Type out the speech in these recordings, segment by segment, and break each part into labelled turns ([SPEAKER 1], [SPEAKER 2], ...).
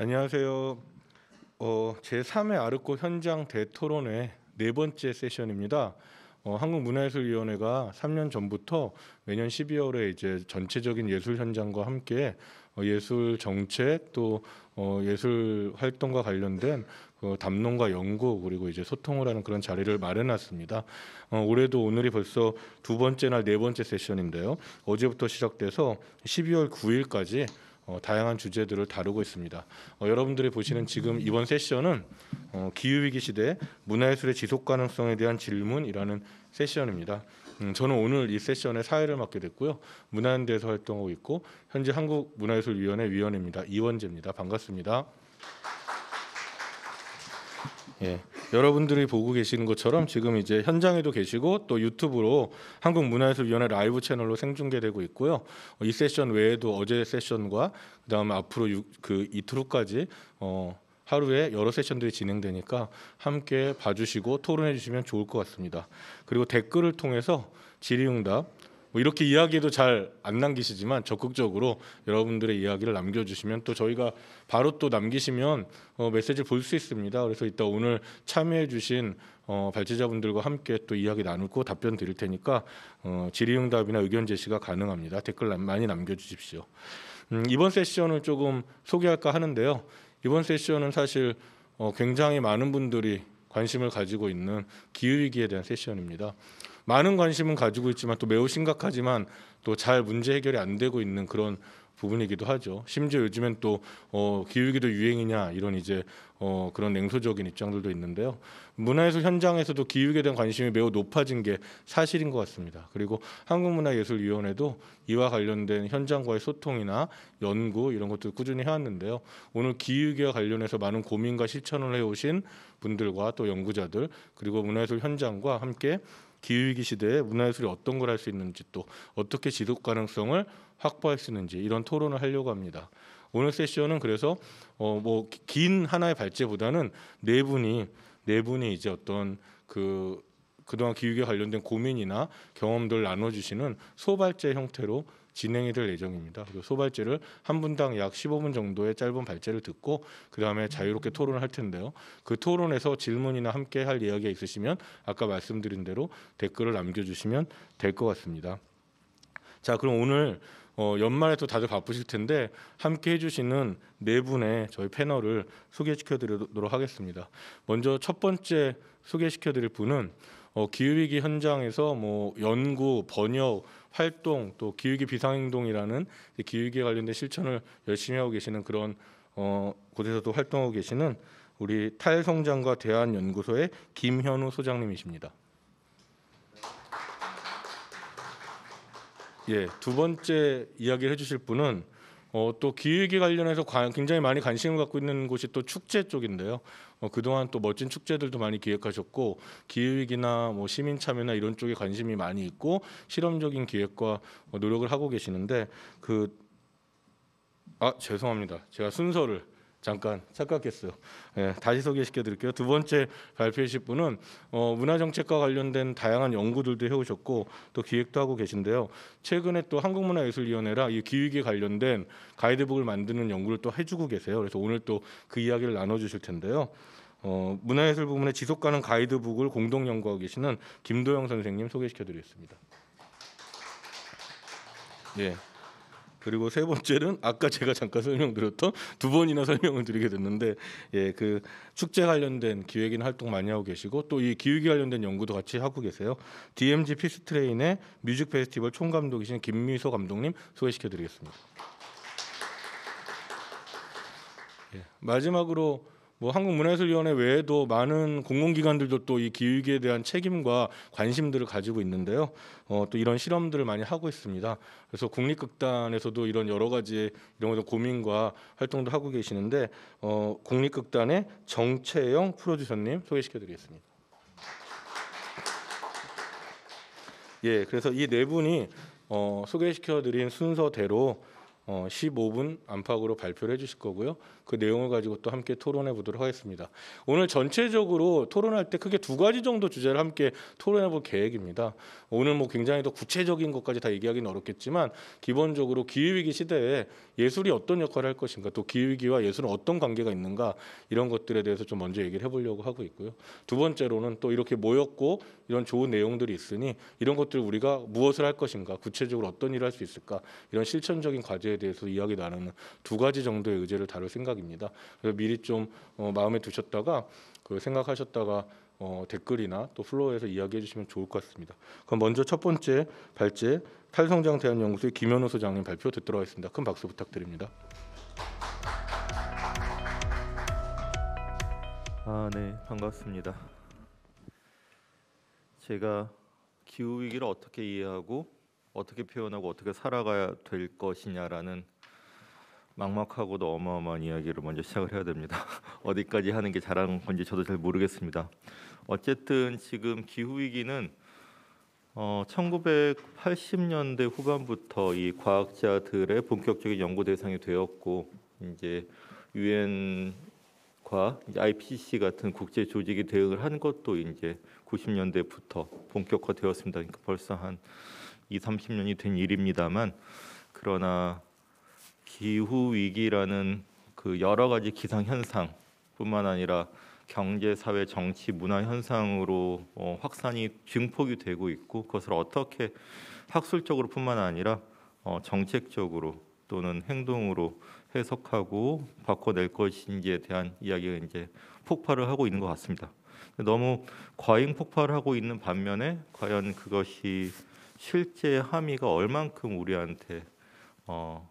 [SPEAKER 1] 안녕하세요. 어, 제3회 아르코 현장 대토론회 네 번째 세션입니다. 어, 한국문화예술위원회가 3년 전부터 매년 12월에 이제 전체적인 예술 현장과 함께 어, 예술 정책 또 어, 예술 활동과 관련된 그 담론과 연구 그리고 이제 소통을 하는 그런 자리를 마련했습니다. 어, 올해도 오늘이 벌써 두 번째 날 네 번째 세션인데요. 어제부터 시작돼서 12월 9일까지 어, 다양한 주제들을 다루고 있습니다. 어, 여러분들이 보시는 지금 이번 세션은 어, 기후위기 시대 문화예술의 지속 가능성에 대한 질문이라는 세션입니다. 음, 저는 오늘 이 세션의 사회를 맡게 됐고요. 문화연대에서 활동하고 있고 현재 한국문화예술위원회 위원입니다. 이원재입니다. 반갑습니다. 예. 여러분들이 보고 계시는 것처럼 지금 이제 현장에도 계시고 또 유튜브로 한국문화예술위원회 라이브 채널로 생중계되고 있고요. 어, 이 세션 외에도 어제 세션과 그다음에 앞으로 유, 그 이틀 후까지 어, 하루에 여러 세션들이 진행되니까 함께 봐주시고 토론해 주시면 좋을 것 같습니다. 그리고 댓글을 통해서 질의응답 뭐 이렇게 이야기도 잘 안 남기시지만 적극적으로 여러분들의 이야기를 남겨주시면 또 저희가 바로 또 남기시면 어, 메시지를 볼 수 있습니다. 그래서 이따 오늘 참여해주신 어, 발제자분들과 함께 또 이야기 나누고 답변 드릴 테니까 어, 질의응답이나 의견 제시가 가능합니다. 댓글 많이 남겨주십시오. 음, 이번 세션을 조금 소개할까 하는데요. 이번 세션은 사실 어, 굉장히 많은 분들이 관심을 가지고 있는 기후 위기에 대한 세션입니다. 많은 관심은 가지고 있지만 또 매우 심각하지만 또 잘 문제 해결이 안 되고 있는 그런 부분이기도 하죠. 심지어 요즘엔 또 어, 기후기도 유행이냐 이런 이제 어, 그런 냉소적인 입장들도 있는데요. 문화예술 현장에서도 기후에 대한 관심이 매우 높아진 게 사실인 것 같습니다. 그리고 한국문화예술위원회도 이와 관련된 현장과의 소통이나 연구 이런 것도 꾸준히 해왔는데요. 오늘 기후기와 관련해서 많은 고민과 실천을 해오신 분들과 또 연구자들 그리고 문화예술 현장과 함께 기후위기 시대에 문화예술이 어떤 걸 할 수 있는지 또 어떻게 지속 가능성을 확보할 수 있는지 이런 토론을 하려고 합니다. 오늘 세션은 그래서 어뭐긴 하나의 발제보다는 네 분이 네 분이 이제 어떤 그 그동안 기후에 관련된 고민이나 경험들 나눠주시는 소발제 형태로 진행이 될 예정입니다. 소발제를 한 분당 약 15분 정도의 짧은 발제를 듣고 그 다음에 자유롭게 토론을 할 텐데요. 그 토론에서 질문이나 함께 할 이야기가 있으시면 아까 말씀드린 대로 댓글을 남겨주시면 될 것 같습니다. 자 그럼 오늘 어, 연말에 또 다들 바쁘실 텐데 함께 해주시는 네 분의 저희 패널을 소개시켜드리도록 하겠습니다. 먼저 첫 번째 소개시켜드릴 분은 어, 기후위기 현장에서 뭐 연구, 번역, 활동 또 기후위기 비상행동이라는 기후기에 관련된 실천을 열심히 하고 계시는 그런 어, 곳에서도 활동하고 계시는 우리 탈성장과 대한연구소의 김현우 소장님이십니다. 예, 두 번째 이야기를 해주실 분은 어, 또 기획에 관련해서 굉장히 많이 관심을 갖고 있는 곳이 또 축제 쪽인데요. 어, 그동안 또 멋진 축제들도 많이 기획하셨고 기획이나 뭐 시민 참여나 이런 쪽에 관심이 많이 있고 실험적인 기획과 노력을 하고 계시는데 그 아 죄송합니다. 제가 순서를 잠깐 착각했어요. 예, 다시 소개시켜 드릴게요. 두 번째 발표하실 분은 어, 문화정책과 관련된 다양한 연구들도 해오셨고 또 기획도 하고 계신데요. 최근에 또 한국문화예술위원회라 이 기획에 관련된 가이드북을 만드는 연구를 또 해주고 계세요. 그래서 오늘 또 그 이야기를 나눠주실 텐데요. 어, 문화예술 부문의 지속 가능 가이드북을 공동 연구하고 계시는 김도영 선생님 소개시켜 드리겠습니다. 예. 그리고 세 번째는 아까 제가 잠깐 설명드렸던 두 번이나 설명을 드리게 됐는데 예, 그 축제 관련된 기획이나 활동 많이 하고 계시고 또 이 기획이 관련된 연구도 같이 하고 계세요. DMG 피스트레인의 뮤직 페스티벌 총감독이신 김미소 감독님 소개시켜 드리겠습니다. 예, 마지막으로 뭐 한국문화예술위원회 외에도 많은 공공기관들도 또 이 기획에 대한 책임과 관심들을 가지고 있는데요. 어, 또 이런 실험들을 많이 하고 있습니다. 그래서 국립극단에서도 이런 여러 가지 이런 것 고민과 활동도 하고 계시는데 어, 국립극단의 정채영 프로듀서님 소개시켜드리겠습니다. 예, 그래서 이 네 분이 어, 소개시켜드린 순서대로 어, 15분 안팎으로 발표를 해주실 거고요. 그 내용을 가지고 또 함께 토론해 보도록 하겠습니다. 오늘 전체적으로 토론할 때 크게 두 가지 정도 주제를 함께 토론해 볼 계획입니다. 오늘 뭐 굉장히 더 구체적인 것까지 다 얘기하기는 어렵겠지만 기본적으로 기후위기 시대에 예술이 어떤 역할을 할 것인가 또 기후위기와 예술은 어떤 관계가 있는가 이런 것들에 대해서 좀 먼저 얘기를 해보려고 하고 있고요. 두 번째로는 또 이렇게 모였고 이런 좋은 내용들이 있으니 이런 것들 우리가 무엇을 할 것인가 구체적으로 어떤 일을 할 수 있을까 이런 실천적인 과제 대해서 이야기 나누는 두 가지 정도의 의제를 다룰 생각입니다. 그래서 미리 좀 어, 마음에 두셨다가 그 생각하셨다가 어, 댓글이나 또 플로어에서 이야기해 주시면 좋을 것 같습니다. 그럼 먼저 첫 번째 발제 탈성장 대한연구소의 김현우 소장님 발표 듣도록 하겠습니다. 큰 박수 부탁드립니다.
[SPEAKER 2] 아, 네, 반갑습니다. 제가 기후 위기를 어떻게 이해하고 어떻게 표현하고 어떻게 살아가야 될 것이냐라는 막막하고도 어마어마한 이야기를 먼저 시작을 해야 됩니다. 어디까지 하는 게 잘한 건지 저도 잘 모르겠습니다. 어쨌든 지금 기후 위기는 어, 1980년대 후반부터 이 과학자들의 본격적인 연구 대상이 되었고 이제 유엔과 IPCC 같은 국제 조직이 대응을 한 것도 이제 90년대부터 본격화되었습니다. 그러니까 벌써 한 2, 30년이 된 일입니다만 그러나 기후 위기라는 그 여러 가지 기상 현상뿐만 아니라 경제, 사회, 정치, 문화 현상으로 어, 확산이 증폭이 되고 있고 그것을 어떻게 학술적으로뿐만 아니라 어, 정책적으로 또는 행동으로 해석하고 바꿔낼 것인지에 대한 이야기가 이제 폭발을 하고 있는 것 같습니다. 너무 과잉 폭발하고 있는 반면에 과연 그것이 실제 함의가 얼만큼 우리한테 어,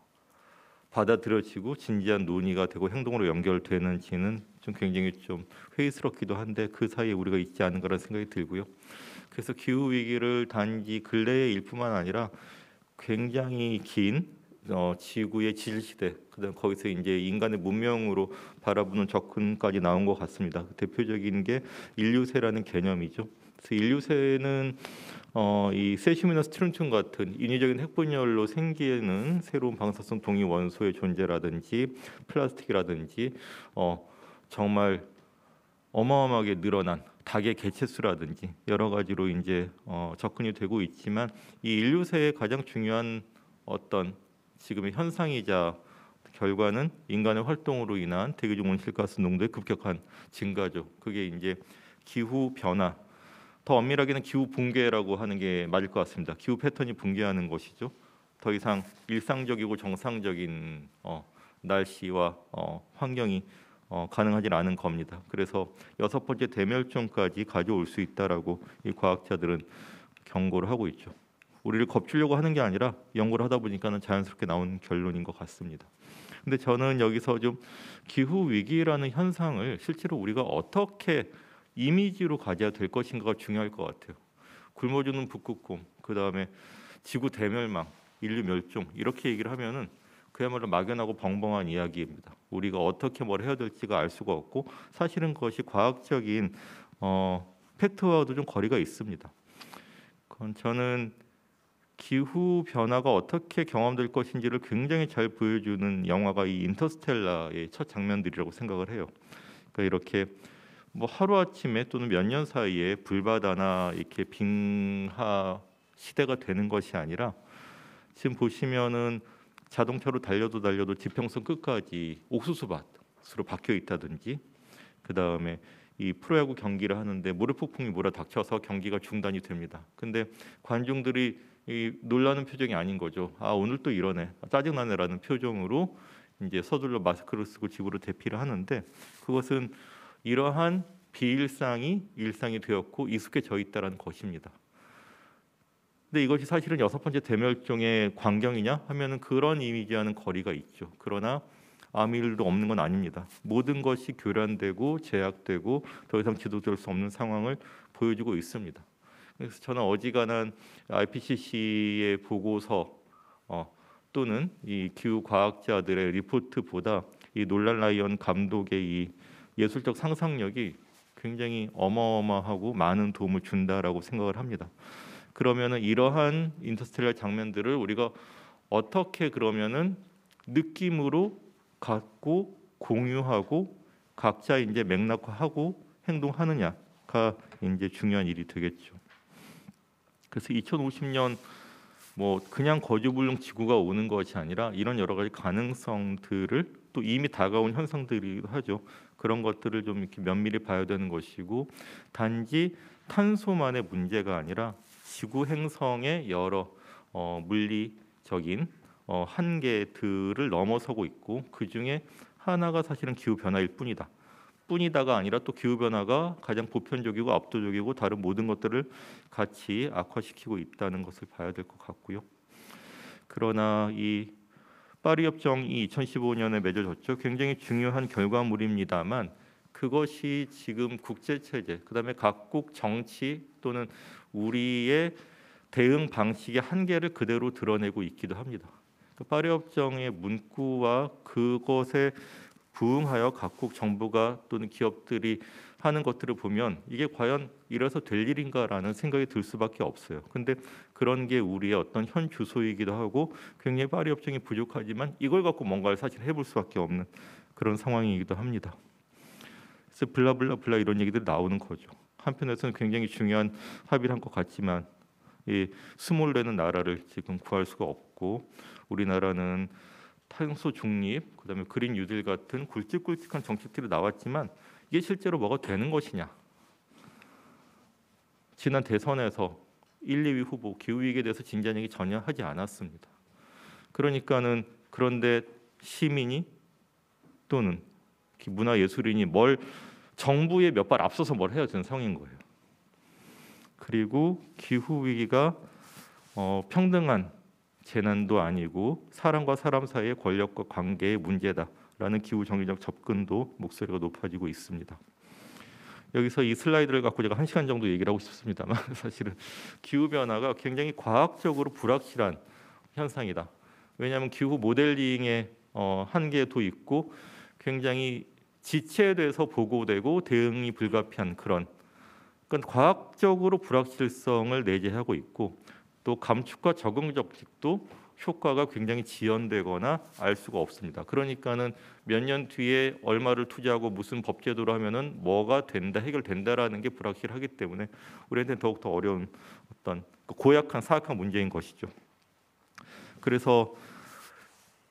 [SPEAKER 2] 받아들여지고 진지한 논의가 되고 행동으로 연결되는지는 좀 굉장히 좀 회의스럽기도 한데 그 사이에 우리가 있지 않은가라는 생각이 들고요. 그래서 기후 위기를 단지 근래의 일뿐만 아니라 굉장히 긴 어, 지구의 지질 시대, 그다음 거기서 이제 인간의 문명으로 바라보는 접근까지 나온 것 같습니다. 대표적인 게 인류세라는 개념이죠. 그래서 인류세는 어, 이 세슘이나 스트론튬 같은 인위적인 핵분열로 생기는 새로운 방사성 동위 원소의 존재라든지 플라스틱이라든지 어, 정말 어마어마하게 늘어난 닭의 개체수라든지 여러 가지로 이제 어, 접근이 되고 있지만 이 인류세의 가장 중요한 어떤 지금의 현상이자 결과는 인간의 활동으로 인한 대기중 온실가스 농도의 급격한 증가죠. 그게 이제 기후 변화 더 엄밀하게는 기후 붕괴라고 하는 게 맞을 것 같습니다. 기후 패턴이 붕괴하는 것이죠. 더 이상 일상적이고 정상적인 어, 날씨와 어, 환경이 어, 가능하지 않은 겁니다. 그래서 여섯 번째 대멸종까지 가져올 수 있다라고 이 과학자들은 경고를 하고 있죠. 우리를 겁주려고 하는 게 아니라 연구를 하다 보니까는 자연스럽게 나온 결론인 것 같습니다. 근데 저는 여기서 좀 기후 위기라는 현상을 실제로 우리가 어떻게 이미지로 가져야 될 것인가가 중요할 것 같아요. 굶어주는 북극곰, 그 다음에 지구 대멸망, 인류 멸종 이렇게 얘기를 하면은 그야말로 막연하고 벙벙한 이야기입니다. 우리가 어떻게 뭘 해야 될지가 알 수가 없고 사실은 그것이 과학적인 어, 팩트와도 좀 거리가 있습니다. 그건 저는 기후 변화가 어떻게 경험될 것인지를 굉장히 잘 보여주는 영화가 이 인터스텔라의 첫 장면들이라고 생각을 해요. 그러니까 이렇게 뭐 하루아침에 또는 몇 년 사이에 불바다나 이렇게 빙하 시대가 되는 것이 아니라 지금 보시면은 자동차로 달려도 달려도 지평선 끝까지 옥수수밭으로 바뀌어 있다든지 그 다음에 이 프로야구 경기를 하는데 모래폭풍이 몰아닥쳐서 경기가 중단이 됩니다. 근데 관중들이 이 놀라는 표정이 아닌 거죠. 아 오늘 또 이러네, 아, 짜증나네라는 표정으로 이제 서둘러 마스크를 쓰고 집으로 대피를 하는데 그것은 이러한 비일상이 일상이 되었고 익숙해져 있다는 것입니다. 근데 이것이 사실은 여섯 번째 대멸종의 광경이냐 하면은 그런 이미지와는 거리가 있죠. 그러나 아무 일도 없는 건 아닙니다. 모든 것이 교란되고 제약되고 더 이상 지도될 수 없는 상황을 보여주고 있습니다. 그래서 저는 어지간한 IPCC의 보고서 어, 또는 이 기후 과학자들의 리포트보다 이 놀란 라이언 감독의 이 예술적 상상력이 굉장히 어마어마하고 많은 도움을 준다라고 생각을 합니다. 그러면은 이러한 인터스텔라 장면들을 우리가 어떻게 그러면은 느낌으로 갖고 공유하고 각자 이제 맥락화하고 행동하느냐가 이제 중요한 일이 되겠죠. 그래서 2050년 뭐 그냥 거주불능 지구가 오는 것이 아니라 이런 여러 가지 가능성들을 또 이미 다가온 현상들이기도 하죠. 그런 것들을 좀 이렇게 면밀히 봐야 되는 것이고 단지 탄소만의 문제가 아니라 지구 행성의 여러 어, 물리적인 어, 한계들을 넘어서고 있고 그 중에 하나가 사실은 기후 변화일 뿐이다. 뿐이다가 아니라 또 기후 변화가 가장 보편적이고 압도적이고 다른 모든 것들을 같이 악화시키고 있다는 것을 봐야 될 것 같고요. 그러나 이 파리 협정이 2015년에 맺어졌죠. 굉장히 중요한 결과물입니다만 그것이 지금 국제 체제, 그다음에 각국 정치 또는 우리의 대응 방식의 한계를 그대로 드러내고 있기도 합니다. 파리 그 협정의 문구와 그것에 부응하여 각국 정부가 또는 기업들이 하는 것들을 보면 이게 과연 이래서 될 일인가라는 생각이 들 수밖에 없어요. 근데 그런 게 우리의 어떤 현 주소이기도 하고 굉장히 파리 협정이 부족하지만 이걸 갖고 뭔가를 사실 해볼 수밖에 없는 그런 상황이기도 합니다. 그래서 블라블라블라 이런 얘기들 나오는 거죠. 한편에서는 굉장히 중요한 합의를 한 것 같지만 이 스몰되는 나라를 지금 구할 수가 없고 우리나라는 탄소 중립, 그다음에 그린 뉴딜 같은 굵직굵직한 정책들이 나왔지만 이게 실제로 뭐가 되는 것이냐? 지난 대선에서 1, 2위 후보 기후 위기에 대해서 진지한 얘기 전혀 하지 않았습니다. 그러니까는 그런데 시민이 또는 문화 예술인이 뭘 정부에 몇발 앞서서 뭘 해야 되는 상인 거예요. 그리고 기후 위기가 어, 평등한 재난도 아니고 사람과 사람 사이의 권력과 관계의 문제다. 라는 기후 정의적 접근도 목소리가 높아지고 있습니다. 여기서 이 슬라이드를 갖고 제가 한 시간 정도 얘기를 하고 싶습니다만 사실은 기후 변화가 굉장히 과학적으로 불확실한 현상이다. 왜냐하면 기후 모델링의 어, 한계도 있고 굉장히 지체돼서 보고되고 대응이 불가피한 그런 그러니까 과학적으로 불확실성을 내재하고 있고 또 감축과 적응적식도 효과가 굉장히 지연되거나 알 수가 없습니다. 그러니까는 몇 년 뒤에 얼마를 투자하고 무슨 법제도로 하면은 뭐가 된다 해결된다라는 게 불확실하기 때문에 우리한테는 더욱 더 어려운 어떤 그 고약한 사악한 문제인 것이죠. 그래서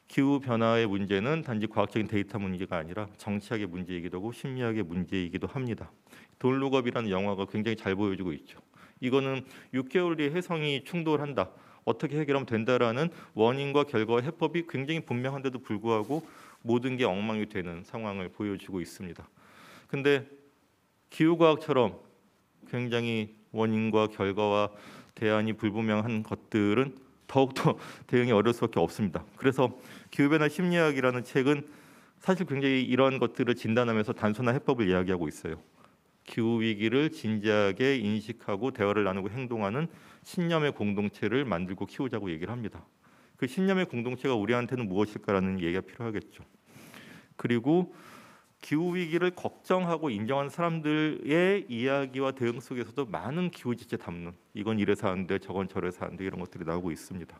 [SPEAKER 2] 기후 변화의 문제는 단지 과학적인 데이터 문제가 아니라 정치학의 문제이기도 하고 심리학의 문제이기도 합니다. 돌룩업이라는 영화가 굉장히 잘 보여주고 있죠. 이거는 6개월 뒤에 해성이 충돌한다. 어떻게 해결하면 된다라는 원인과 결과와 해법이 굉장히 분명한데도 불구하고 모든 게 엉망이 되는 상황을 보여주고 있습니다. 근데 기후과학처럼 굉장히 원인과 결과와 대안이 불분명한 것들은 더욱더 대응이 어려울 수밖에 없습니다. 그래서 기후변화 심리학이라는 책은 사실 굉장히 이러한 것들을 진단하면서 단순한 해법을 이야기하고 있어요. 기후 위기를 진지하게 인식하고 대화를 나누고 행동하는 신념의 공동체를 만들고 키우자고 얘기를 합니다. 그 신념의 공동체가 우리한테는 무엇일까라는 얘기가 필요하겠죠. 그리고 기후 위기를 걱정하고 인정한 사람들의 이야기와 대응 속에서도 많은 기후 지체 담는 이건 이래서 안 돼, 저건 저래서 안돼 이런 것들이 나오고 있습니다.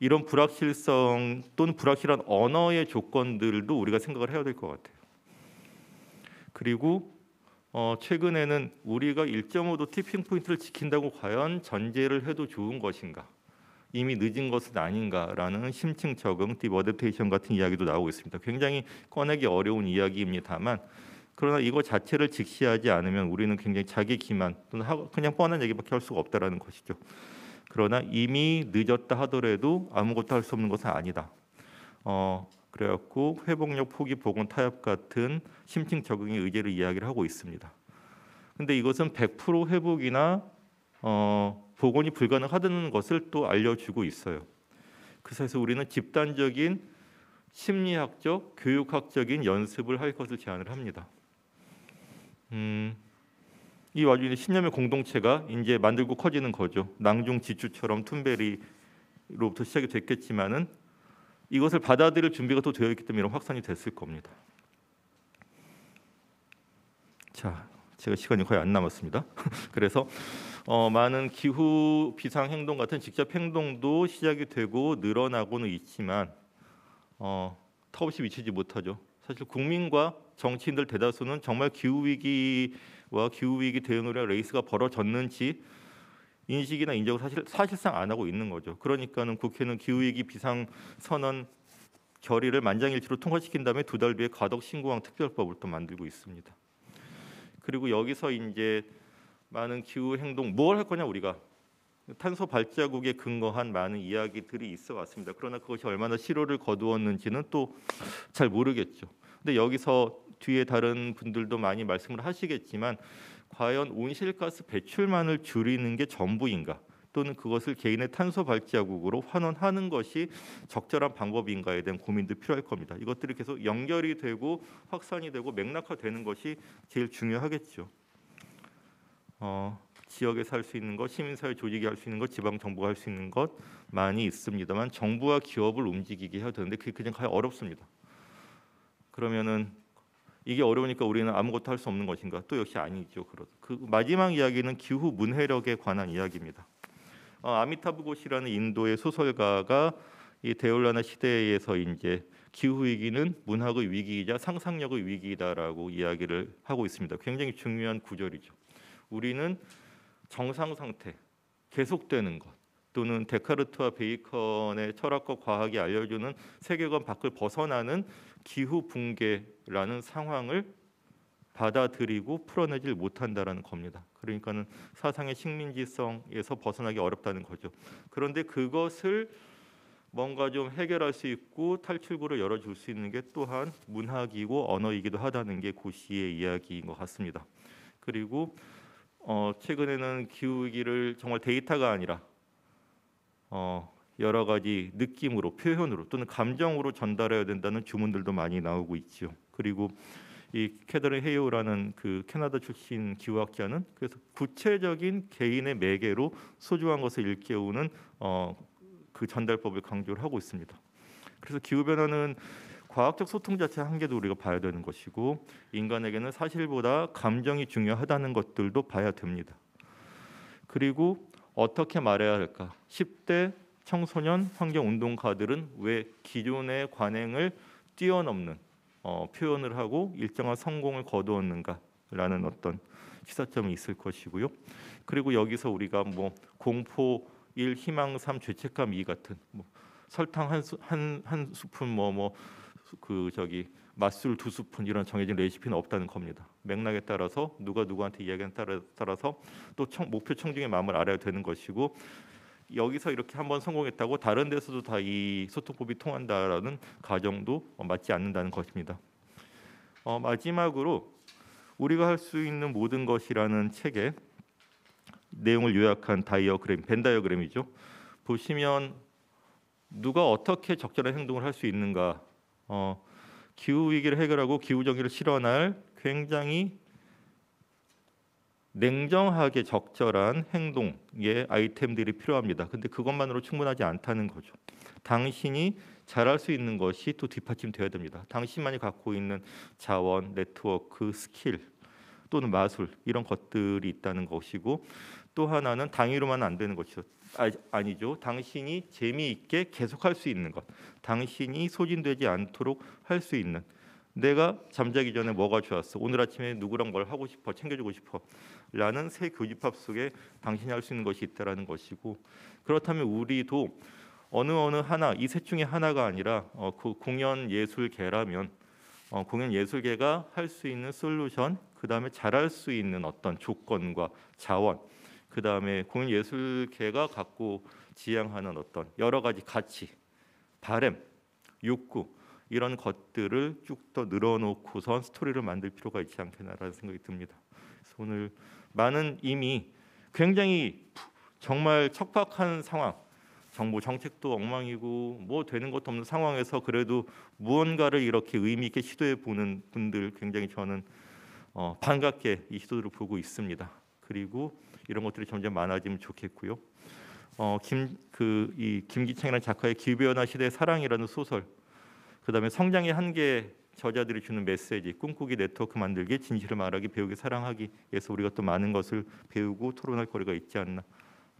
[SPEAKER 2] 이런 불확실성 또는 불확실한 언어의 조건들도 우리가 생각을 해야 될 것 같아요. 그리고 어, 최근에는 우리가 1.5도 티핑 포인트를 지킨다고 과연 전제를 해도 좋은 것인가? 이미 늦은 것은 아닌가라는 심층 적응, 디버댑테이션 같은 이야기도 나오고 있습니다. 굉장히 꺼내기 어려운 이야기입니다만 그러나 이거 자체를 직시하지 않으면 우리는 굉장히 자기 기만 또는 그냥 뻔한 얘기밖에 할 수가 없다라는 것이죠. 그러나 이미 늦었다 하더라도 아무것도 할 수 없는 것은 아니다. 어, 그래갖고 회복력, 포기, 복원, 타협 같은 심층 적응의 의제를 이야기를 하고 있습니다. 근데 이것은 100% 회복이나 어, 복원이 불가능하다는 것을 또 알려주고 있어요. 그래서 우리는 집단적인 심리학적, 교육학적인 연습을 할 것을 제안을 합니다. 음, 이 와중에 신념의 공동체가 이제 만들고 커지는 거죠. 낭중 지추처럼 툰베리로부터 시작이 됐겠지만은 이것을 받아들일 준비가 또 되어 있기 때문에 이런 확산이 됐을 겁니다. 자, 제가 시간이 거의 안 남았습니다. 그래서 어, 많은 기후 비상 행동 같은 직접 행동도 시작이 되고 늘어나고는 있지만 어, 턱없이 미치지 못하죠. 사실 국민과 정치인들 대다수는 정말 기후 위기와 기후 위기 대응을 위한 레이스가 벌어졌는지 인식이나 인정 사실 사실상 안 하고 있는 거죠. 그러니까는 국회는 기후위기 비상 선언 결의를 만장일치로 통과시킨 다음에 두 달 뒤에 가덕 신공항 특별법을 또 만들고 있습니다. 그리고 여기서 이제 많은 기후 행동 뭘 할 거냐 우리가 탄소 발자국에 근거한 많은 이야기들이 있어 왔습니다. 그러나 그것이 얼마나 실효를 거두었는지는 또 잘 모르겠죠. 근데 여기서 뒤에 다른 분들도 많이 말씀을 하시겠지만 과연 온실가스 배출만을 줄이는 게 전부인가? 또는 그것을 개인의 탄소 발자국으로 환원하는 것이 적절한 방법인가에 대한 고민도 필요할 겁니다. 이것들이 계속 연결이 되고 확산이 되고 맥락화되는 것이 제일 중요하겠죠. 어, 지역에 살수 있는 것, 시민사회 조직이 할 수 있는 것, 지방 정부가 할 수 있는 것 많이 있습니다만 정부와 기업을 움직이게 해야 되는데 그게 그냥 가 어렵습니다. 그러면은 이게 어려우니까 우리는 아무것도 할 수 없는 것인가? 또 역시 아니죠. 그 마지막 이야기는 기후 문해력에 관한 이야기입니다. 어, 아미타브 고시라는 인도의 소설가가 이 데올라나 시대에서 이제 기후 위기는 문학의 위기이자 상상력의 위기다라고 이야기를 하고 있습니다. 굉장히 중요한 구절이죠. 우리는 정상 상태, 계속되는 것 또는 데카르트와 베이컨의 철학과 과학이 알려주는 세계관 밖을 벗어나는 기후 붕괴라는 상황을 받아들이고 풀어내질 못한다라는 겁니다. 그러니까는 사상의 식민지성에서 벗어나기 어렵다는 거죠. 그런데 그것을 뭔가 좀 해결할 수 있고 탈출구를 열어줄 수 있는 게 또한 문학이고 언어이기도 하다는 게 고시의 그 이야기인 것 같습니다. 그리고 어 최근에는 기후 위기를 정말 데이터가 아니라 어 여러 가지 느낌으로 표현으로 또는 감정으로 전달해야 된다는 주문들도 많이 나오고 있죠 그리고 이 캐더린 헤이오라는 그 캐나다 출신 기후학자는 그래서 구체적인 개인의 매개로 소중한 것을 일깨우는 어, 그 전달법을 강조를 하고 있습니다. 그래서 기후 변화는 과학적 소통 자체 한계도 우리가 봐야 되는 것이고 인간에게는 사실보다 감정이 중요하다는 것들도 봐야 됩니다. 그리고 어떻게 말해야 할까? 10대 청소년 환경 운동가들은 왜 기존의 관행을 뛰어넘는 어, 표현을 하고 일정한 성공을 거두었는가라는 어떤 시사점이 있을 것이고요. 그리고 여기서 우리가 뭐 공포 1 희망 3 죄책감 2 같은 뭐 설탕 한 한한 스푼 뭐 뭐 그 저기 맛술 두 스푼 이런 정해진 레시피는 없다는 겁니다. 맥락에 따라서 누가 누구한테 이야기에 따라서 또 청, 목표 청중의 마음을 알아야 되는 것이고 여기서 이렇게 한번 성공했다고 다른 데서도 다 이 소통법이 통한다라는 가정도 어, 맞지 않는다는 것입니다. 어, 마지막으로 우리가 할 수 있는 모든 것이라는 책에 내용을 요약한 다이어그램, 벤 다이어그램이죠. 보시면 누가 어떻게 적절한 행동을 할 수 있는가. 어, 기후 위기를 해결하고 기후 정의를 실현할 굉장히 냉정하게 적절한 행동의 아이템들이 필요합니다. 근데 그것만으로 충분하지 않다는 거죠. 당신이 잘할 수 있는 것이 또 뒷받침되어야 됩니다. 당신만이 갖고 있는 자원, 네트워크, 스킬 또는 마술 이런 것들이 있다는 것이고 또 하나는 당위로만 안 되는 것이죠. 아, 니죠 당신이 재미있게 계속할 수 있는 것, 당신이 소진되지 않도록 할 수 있는. 내가 잠자기 전에 뭐가 좋았어? 오늘 아침에 누구랑 뭘 하고 싶어? 챙겨주고 싶어? 라는 새 교집합 속에 당신이 할 수 있는 것이 있다라는 것이고 그렇다면 우리도 어느 어느 하나 이 셋 중에 하나가 아니라 어, 그 공연 예술계라면 어, 공연 예술계가 할 수 있는 솔루션 그 다음에 잘할 수 있는 어떤 조건과 자원 그 다음에 공연 예술계가 갖고 지향하는 어떤 여러 가지 가치 바램 욕구 이런 것들을 쭉 더 늘어놓고선 스토리를 만들 필요가 있지 않겠나라는 생각이 듭니다. 오늘 많은 이미 굉장히 정말 척박한 상황, 정부 정책도 엉망이고 뭐 되는 것도 없는 상황에서 그래도 무언가를 이렇게 의미 있게 시도해 보는 분들 굉장히 저는 어, 반갑게 이 시도를 보고 있습니다. 그리고 이런 것들이 점점 많아지면 좋겠고요. 어, 김그 이 김기창이라는 작가의 기후변화 시대의 사랑이라는 소설, 그다음에 성장의 한계 저자들이 주는 메시지, 꿈꾸기 네트워크 만들기, 진실을 말하기, 배우기, 사랑하기에서 우리가 또 많은 것을 배우고 토론할 거리가 있지 않나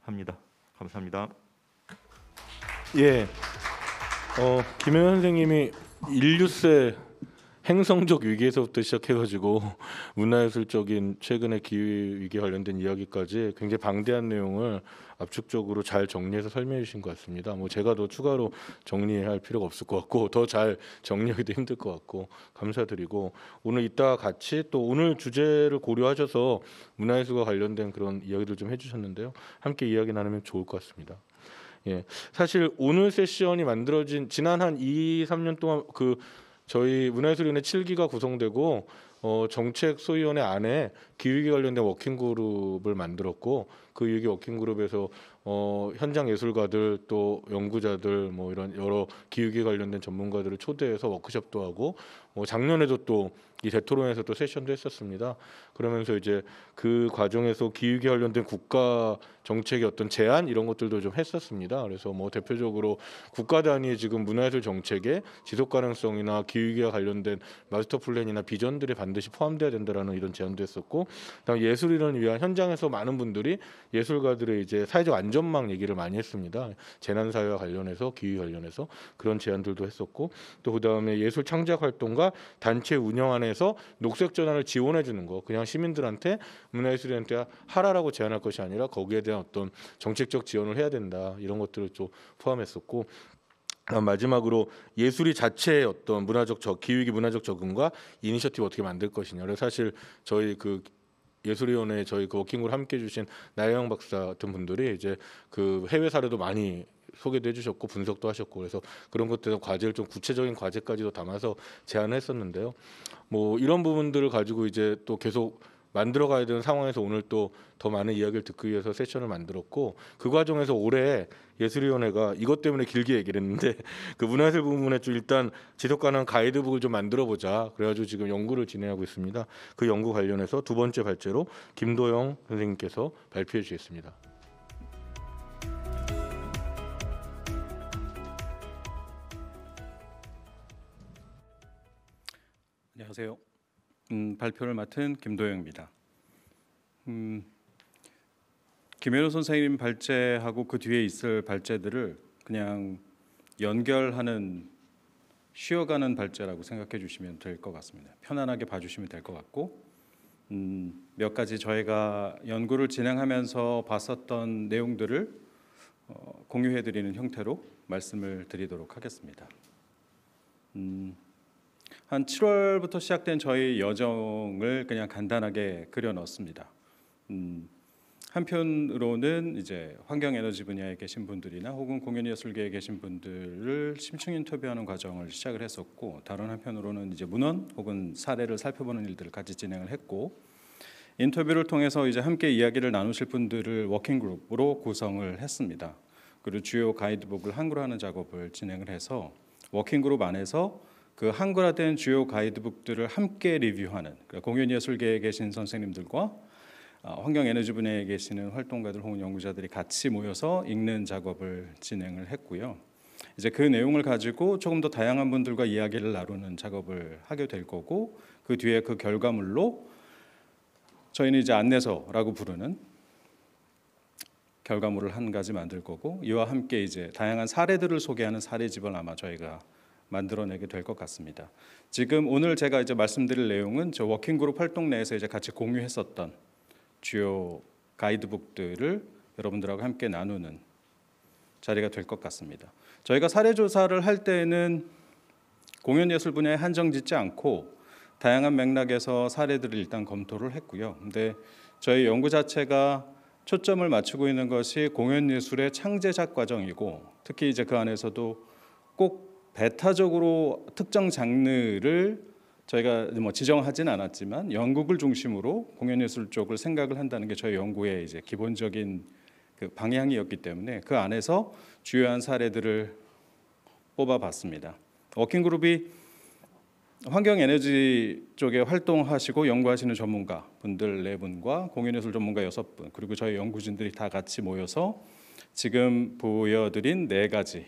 [SPEAKER 2] 합니다. 감사합니다.
[SPEAKER 1] 예, 어, 김현 선생님이 인류세 행성적 위기에서부터 시작해가지고 문화예술적인 최근의 기후 위기 관련된 이야기까지 굉장히 방대한 내용을 압축적으로 잘 정리해서 설명해 주신 것 같습니다. 뭐 제가 더 추가로 정리할 필요가 없을 것 같고 더 잘 정리하기도 힘들 것 같고 감사드리고 오늘 이따 같이 또 오늘 주제를 고려하셔서 문화예술과 관련된 그런 이야기들 좀 해주셨는데요. 함께 이야기 나누면 좋을 것 같습니다. 예, 사실 오늘 세션이 만들어진 지난 한 2, 3년 동안 그 저희 문화예술위원회 7기가 구성되고 어, 정책소위원회 안에 기획에 관련된 워킹그룹을 만들었고 그 위기 워킹그룹에서 어, 현장 예술가들 또 연구자들 뭐 이런 여러 기후기 관련된 전문가들을 초대해서 워크숍도 하고 뭐 작년에도 또 이 대토론에서 또 세션도 했었습니다. 그러면서 이제 그 과정에서 기후기 관련된 국가 정책의 어떤 제안 이런 것들도 좀 했었습니다. 그래서 뭐 대표적으로 국가 단위의 지금 문화예술 정책에 지속 가능성이나 기후기와 관련된 마스터 플랜이나 비전들이 반드시 포함되어야 된다라는 이런 제안도 했었고, 그다음 예술인을 위한 현장에서 많은 분들이 예술가들의 이제 사회적 안전 안전망 얘기를 많이 했습니다. 재난사회와 관련해서 기후 관련해서 그런 제안들도 했었고 또 그다음에 예술 창작 활동과 단체 운영 안에서 녹색 전환을 지원해 주는 거 그냥 시민들한테 문화예술인한테 하라라고 제안할 것이 아니라 거기에 대한 어떤 정책적 지원을 해야 된다 이런 것들을 또 포함했었고 아, 마지막으로 예술이 자체의 어떤 문화적 적기후위 문화적 적응과 이니셔티브 어떻게 만들 것이냐. 그래서 사실 저희 그 예술위원회 저희 그워킹으 함께 해주신 나영 박사 같은 분들이 이제 그 해외 사례도 많이 소개도 해주셨고 분석도 하셨고 그래서 그런 것들에 과제를 좀 구체적인 과제까지도 담아서 제안을 했었는데요. 뭐 이런 부분들을 가지고 이제 또 계속 만들어 가야 되는 상황에서 오늘 또 더 많은 이야기를 듣기 위해서 세션을 만들었고 그 과정에서 올해 예술위원회가 이것 때문에 길게 얘기를 했는데 그 문화예술 부분에좀 일단 지속 가능한 가이드북을 좀 만들어 보자 그래가지고 지금 연구를 진행하고 있습니다 그 연구 관련해서 두 번째 발제로 김도영 선생님께서 발표해 주겠습니다
[SPEAKER 3] 안녕하세요. 음, 발표를 맡은 김도영입니다. 음, 김현우 선생님 발제하고 그 뒤에 있을 발제들을 그냥 연결하는 쉬어가는 발제라고 생각해 주시면 될 것 같습니다. 편안하게 봐주시면 될 것 같고 음, 몇 가지 저희가 연구를 진행하면서 봤었던 내용들을 어, 공유해 드리는 형태로 말씀을 드리도록 하겠습니다. 음, 한 7월부터 시작된 저희 여정을 그냥 간단하게 그려 넣었습니다. 음, 한편으로는 이제 환경 에너지 분야에 계신 분들이나 혹은 공연 예술계에 계신 분들을 심층 인터뷰하는 과정을 시작을 했었고 다른 한편으로는 이제 문헌 혹은 사례를 살펴보는 일들을 같이 진행을 했고 인터뷰를 통해서 이제 함께 이야기를 나누실 분들을 워킹 그룹으로 구성을 했습니다. 그리고 주요 가이드북을 한글화하는 작업을 진행을 해서 워킹 그룹 안에서 그 한글화된 주요 가이드북들을 함께 리뷰하는 그러니까 공연예술계에 계신 선생님들과 어, 환경에너지분야에 계시는 활동가들 혹은 연구자들이 같이 모여서 읽는 작업을 진행을 했고요. 이제 그 내용을 가지고 조금 더 다양한 분들과 이야기를 나누는 작업을 하게 될 거고 그 뒤에 그 결과물로 저희는 이제 안내서라고 부르는 결과물을 한 가지 만들 거고 이와 함께 이제 다양한 사례들을 소개하는 사례집을 아마 저희가 만들어내게 될 것 같습니다. 지금 오늘 제가 이제 말씀드릴 내용은 저 워킹 그룹 활동 내에서 이제 같이 공유했었던 주요 가이드북들을 여러분들하고 함께 나누는 자리가 될 것 같습니다. 저희가 사례 조사를 할 때에는 공연 예술 분야에 한정 짓지 않고 다양한 맥락에서 사례들을 일단 검토를 했고요. 근데 저희 연구 자체가 초점을 맞추고 있는 것이 공연 예술의 창제작 과정이고 특히 이제 그 안에서도 꼭 배타적으로 특정 장르를 저희가 뭐 지정하진 않았지만 영국을 중심으로 공연예술 쪽을 생각을 한다는 게 저희 연구의 이제 기본적인 그 방향이었기 때문에 그 안에서 주요한 사례들을 뽑아봤습니다. 워킹그룹이 환경에너지 쪽에 활동하시고 연구하시는 전문가 분들 네 분과 공연예술 전문가 여섯 분 그리고 저희 연구진들이 다 같이 모여서 지금 보여드린 네 가지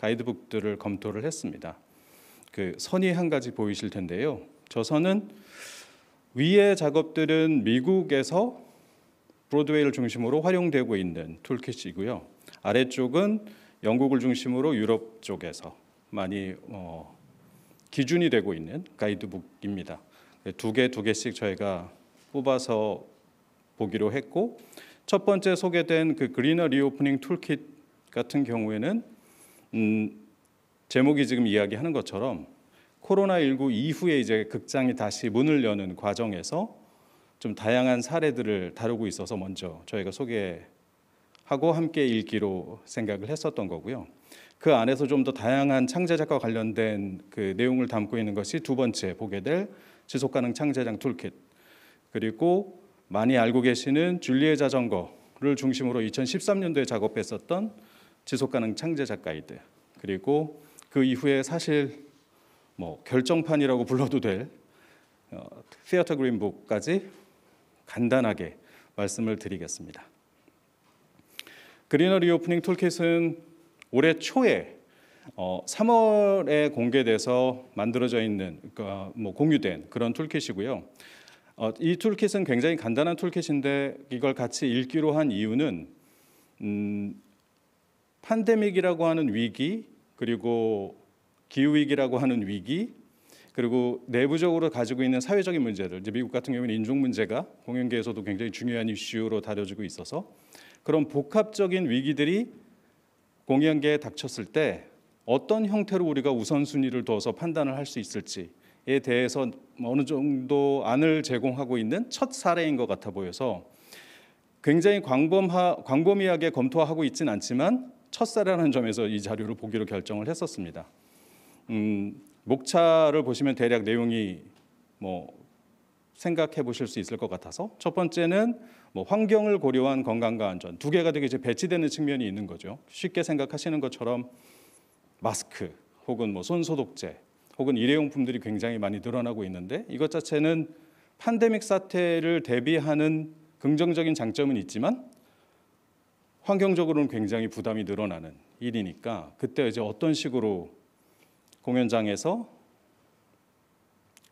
[SPEAKER 3] 가이드북들을 검토를 했습니다. 그 선이 한 가지 보이실 텐데요. 저 선은 위의 작업들은 미국에서 브로드웨이를 중심으로 활용되고 있는 툴킷이고요. 아래쪽은 영국을 중심으로 유럽 쪽에서 많이 어, 기준이 되고 있는 가이드북입니다. 두 개두 그 개씩 저희가 뽑아서 보기로 했고 첫 번째 소개된 그 그리너 리오프닝 툴킷 같은 경우에는 음, 제목이 지금 이야기하는 것처럼 코로나19 이후에 이제 극장이 다시 문을 여는 과정에서 좀 다양한 사례들을 다루고 있어서 먼저 저희가 소개하고 함께 읽기로 생각을 했었던 거고요. 그 안에서 좀 더 다양한 창제작과 관련된 그 내용을 담고 있는 것이 두 번째 보게 될 지속 가능 창제장 툴킷 그리고 많이 알고 계시는 줄리의 자전거를 중심으로 2013년도에 작업했었던 지속가능 창제 작가이드 그리고 그 이후에 사실 뭐 결정판이라고 불러도 될 어, 어터 그린북까지 간단하게 말씀을 드리겠습니다. 그리너 리오프닝 툴킷은 올해 초에 어, 3월에 공개돼서 만들어져 있는 그러니까 뭐 공유된 그런 툴킷이고요. 어, 이 툴킷은 굉장히 간단한 툴킷인데 이걸 같이 읽기로 한 이유는 음, 팬데믹이라고 하는 위기 그리고 기후 위기라고 하는 위기 그리고 내부적으로 가지고 있는 사회적인 문제들 이제 미국 같은 경우는 인종 문제가 공연계에서도 굉장히 중요한 이슈로 다뤄지고 있어서 그런 복합적인 위기들이 공연계에 닥쳤을 때 어떤 형태로 우리가 우선순위를 둬서 판단을 할 수 있을지에 대해서 어느 정도 안을 제공하고 있는 첫 사례인 것 같아 보여서 굉장히 광범하, 광범위하게 검토하고 있지는 않지만 첫사라는 점에서 이 자료를 보기로 결정을 했었습니다. 음, 목차를 보시면 대략 내용이 뭐 생각해 보실 수 있을 것 같아서 첫 번째는 뭐 환경을 고려한 건강과 안전 두 개가 되게 이제 배치되는 측면이 있는 거죠. 쉽게 생각하시는 것처럼 마스크 혹은 뭐손 소독제 혹은 일회용품들이 굉장히 많이 늘어나고 있는데 이것 자체는 팬데믹 사태를 대비하는 긍정적인 장점은 있지만 환경적으로는 굉장히 부담이 늘어나는 일이니까 그때 이제 어떤 식으로 공연장에서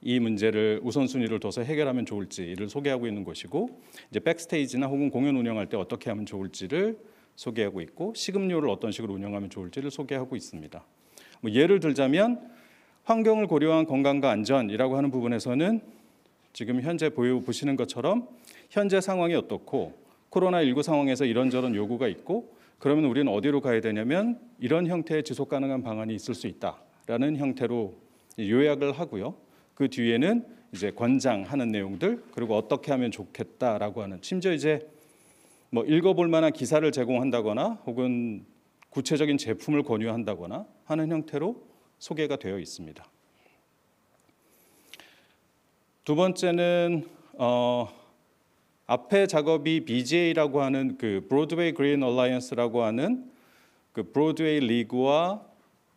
[SPEAKER 3] 이 문제를 우선순위를 둬서 해결하면 좋을지를 소개하고 있는 것이고 이제 백스테이지나 혹은 공연 운영할 때 어떻게 하면 좋을지를 소개하고 있고 식음료를 어떤 식으로 운영하면 좋을지를 소개하고 있습니다. 뭐 예를 들자면 환경을 고려한 건강과 안전이라고 하는 부분에서는 지금 현재 보시는 것처럼 현재 상황이 어떻고 코로나19 상황에서 이런저런 요구가 있고 그러면 우리는 어디로 가야 되냐면 이런 형태의 지속 가능한 방안이 있을 수 있다라는 형태로 요약을 하고요. 그 뒤에는 이제 권장하는 내용들 그리고 어떻게 하면 좋겠다라고 하는 심지어 이제 뭐 읽어볼 만한 기사를 제공한다거나 혹은 구체적인 제품을 권유한다거나 하는 형태로 소개가 되어 있습니다. 두 번째는 어, 앞에 작업이 BJ라고 하는 그 브로드웨이 그린 얼라이언스라고 하는 그 브로드웨이 리그와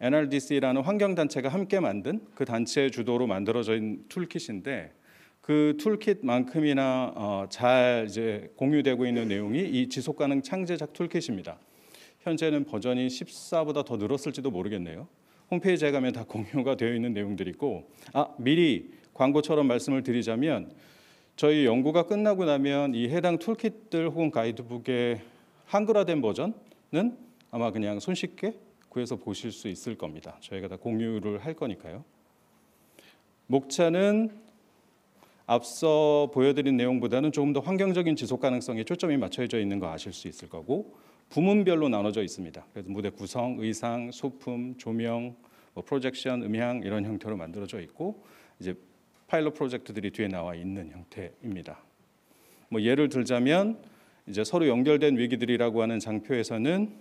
[SPEAKER 3] NRDC라는 환경 단체가 함께 만든 그 단체의 주도로 만들어진 툴킷인데 그 툴킷만큼이나 어, 잘 이제 공유되고 있는 내용이 이 지속 가능 창제작 툴킷입니다. 현재는 버전이 14보다 더 늘었을지도 모르겠네요. 홈페이지에 가면 다 공유가 되어 있는 내용들이고 아 미리 광고처럼 말씀을 드리자면 저희 연구가 끝나고 나면 이 해당 툴킷들 혹은 가이드북의 한글화된 버전은 아마 그냥 손쉽게 구해서 보실 수 있을 겁니다. 저희가 다 공유를 할 거니까요. 목차는 앞서 보여드린 내용보다는 조금 더 환경적인 지속 가능성에 초점이 맞춰져 있는 거 아실 수 있을 거고 부문별로 나눠져 있습니다. 그래서 무대 구성, 의상, 소품, 조명, 뭐 프로젝션, 음향 이런 형태로 만들어져 있고 이제 파일럿 프로젝트들이 뒤에 나와 있는 형태입니다. 뭐 예를 들자면 이제 서로 연결된 위기들이라고 하는 장표에서는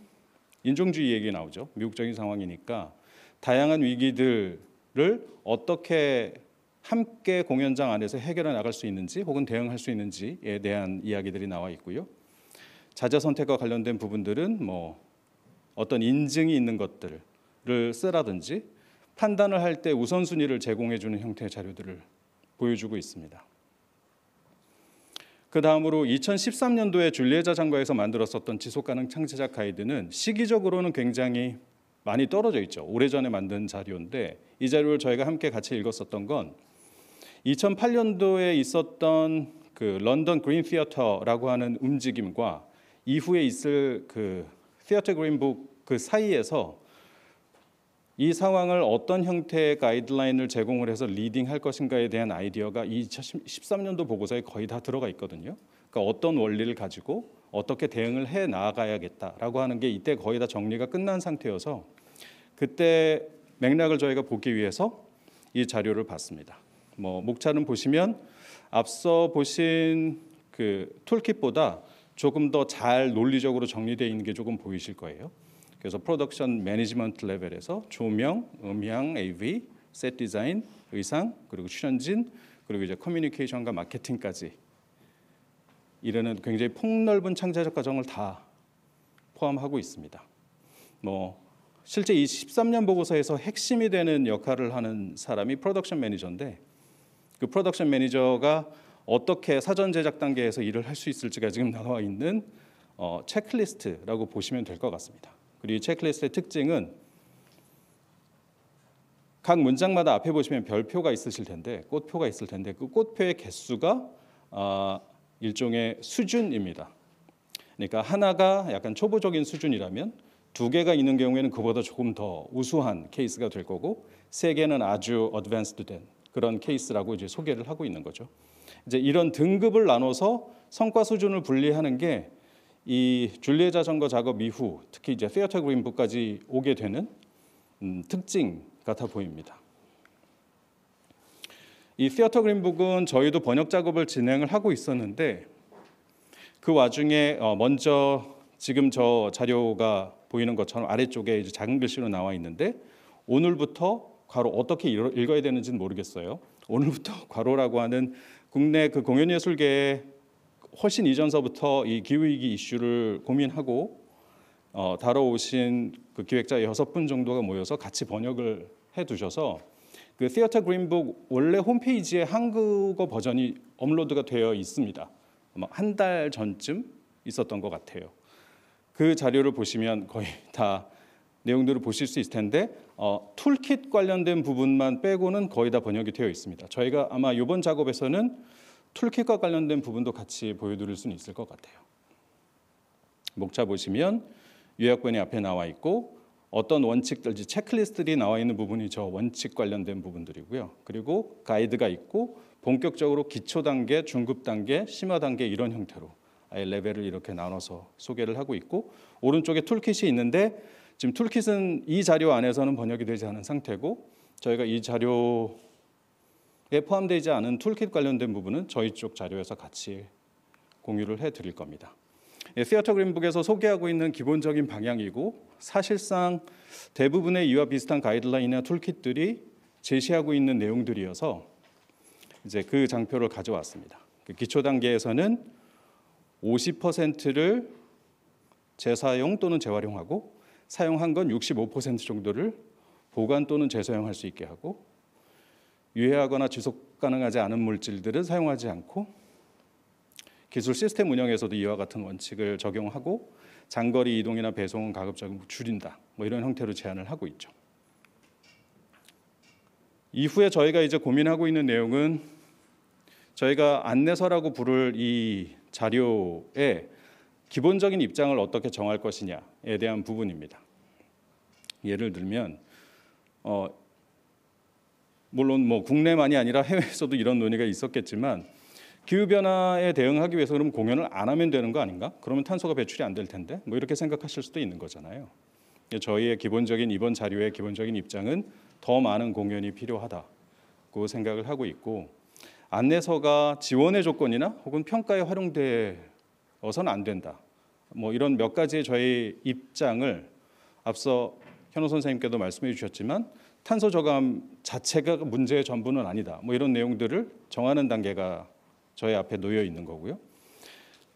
[SPEAKER 3] 인종주의 얘기 나오죠. 미국적인 상황이니까 다양한 위기들을 어떻게 함께 공연장 안에서 해결해 나갈 수 있는지 혹은 대응할 수 있는지에 대한 이야기들이 나와 있고요. 자자 선택과 관련된 부분들은 뭐 어떤 인증이 있는 것들을 쓰라든지 판단을 할 때 우선순위를 제공해 주는 형태의 자료들을 보여주고 있습니다. 그 다음으로 2013년도에 줄리에자 장과에서 만들었었던 지속가능 창제작 가이드는 시기적으로는 굉장히 많이 떨어져 있죠. 오래전에 만든 자료인데 이 자료를 저희가 함께 같이 읽었었던 건 2008년도에 있었던 그 런던 그린 피어터라고 하는 움직임과 이후에 있을 그 피어터 그린북 그 사이에서 이 상황을 어떤 형태의 가이드라인을 제공을 해서 리딩할 것인가에 대한 아이디어가 2013년도 보고서에 거의 다 들어가 있거든요. 그러니까 어떤 원리를 가지고 어떻게 대응을 해 나아가야겠다라고 하는 게 이때 거의 다 정리가 끝난 상태여서 그때 맥락을 저희가 보기 위해서 이 자료를 봤습니다. 뭐 목차는 보시면 앞서 보신 그 툴킷보다 조금 더 잘 논리적으로 정리되어 있는 게 조금 보이실 거예요. 그래서 프로덕션 매니지먼트 레벨에서 조명, 음향, AV, 셋 디자인, 의상, 그리고 출연진, 그리고 이제 커뮤니케이션과 마케팅까지 이르는 굉장히 폭넓은 창제적 과정을 다 포함하고 있습니다. 뭐 실제 이 13년 보고서에서 핵심이 되는 역할을 하는 사람이 프로덕션 매니저인데 그 프로덕션 매니저가 어떻게 사전 제작 단계에서 일을 할 수 있을지가 지금 나와 있는 어, 체크리스트라고 보시면 될 것 같습니다. 그리고 이 체크리스트의 특징은 각 문장마다 앞에 보시면 별표가 있으실 텐데 꽃표가 있을 텐데 그 꽃표의 개수가 어, 일종의 수준입니다. 그러니까 하나가 약간 초보적인 수준이라면 두 개가 있는 경우에는 그보다 조금 더 우수한 케이스가 될 거고 세 개는 아주 어드밴스드된 그런 케이스라고 이제 소개를 하고 있는 거죠. 이제 이런 등급을 나눠서 성과 수준을 분리하는 게이 줄리에 자전거 작업 이후 특히 이제 세어터 그린북까지 오게 되는 음, 특징 같아 보입니다. 이 시어터 그린북은 저희도 번역 작업을 진행을 하고 있었는데 그 와중에 어, 먼저 지금 저 자료가 보이는 것처럼 아래쪽에 이제 작은 글씨로 나와 있는데 오늘부터 괄호 어떻게 읽어야 되는지는 모르겠어요. 오늘부터 괄호라고 하는 국내 그 공연예술계의 훨씬 이전서부터 이 기후위기 이슈를 고민하고 어, 다뤄오신 그 기획자 여섯 분 정도가 모여서 같이 번역을 해두셔서 그 시어터 그린북 원래 홈페이지에 한국어 버전이 업로드가 되어 있습니다. 아마 한 달 전쯤 있었던 것 같아요. 그 자료를 보시면 거의 다 내용들을 보실 수 있을 텐데 어, 툴킷 관련된 부분만 빼고는 거의 다 번역이 되어 있습니다. 저희가 아마 이번 작업에서는 툴킷과 관련된 부분도 같이 보여드릴 수는 있을 것 같아요. 목차 보시면 요약본이 앞에 나와 있고 어떤 원칙들지 체크리스트들이 나와 있는 부분이 저 원칙 관련된 부분들이고요. 그리고 가이드가 있고 본격적으로 기초 단계, 중급 단계, 심화 단계 이런 형태로 아예 레벨을 이렇게 나눠서 소개를 하고 있고 오른쪽에 툴킷이 있는데 지금 툴킷은 이 자료 안에서는 번역이 되지 않은 상태고 저희가 이 자료 포함되지 않은 툴킷 관련된 부분은 저희 쪽 자료에서 같이 공유를 해 드릴 겁니다. 예, 시어터 그린북에서 소개하고 있는 기본적인 방향이고 사실상 대부분의 이와 비슷한 가이드라인이나 툴킷들이 제시하고 있는 내용들이어서 이제 그 장표를 가져왔습니다. 그 기초 단계에서는 50%를 재사용 또는 재활용하고 사용한 건 65% 정도를 보관 또는 재사용할 수 있게 하고 유해하거나 지속 가능하지 않은 물질들을 사용하지 않고 기술 시스템 운영에서도 이와 같은 원칙을 적용하고 장거리 이동이나 배송은 가급적 뭐 줄인다. 뭐 이런 형태로 제안을 하고 있죠. 이후에 저희가 이제 고민하고 있는 내용은 저희가 안내서라고 부를 이 자료에 기본적인 입장을 어떻게 정할 것이냐에 대한 부분입니다. 예를 들면 어, 물론 뭐 국내만이 아니라 해외에서도 이런 논의가 있었겠지만 기후 변화에 대응하기 위해서 그럼 공연을 안 하면 되는 거 아닌가? 그러면 탄소가 배출이 안 될 텐데 뭐 이렇게 생각하실 수도 있는 거잖아요. 예, 저희의 기본적인 이번 자료의 기본적인 입장은 더 많은 공연이 필요하다고 생각을 하고 있고 안내서가 지원의 조건이나 혹은 평가에 활용되어서는 안 된다. 뭐 이런 몇 가지의 저희 입장을 앞서 현호 선생님께도 말씀해 주셨지만 탄소 저감 자체가 문제의 전부는 아니다. 뭐 이런 내용들을 정하는 단계가 저희 앞에 놓여 있는 거고요.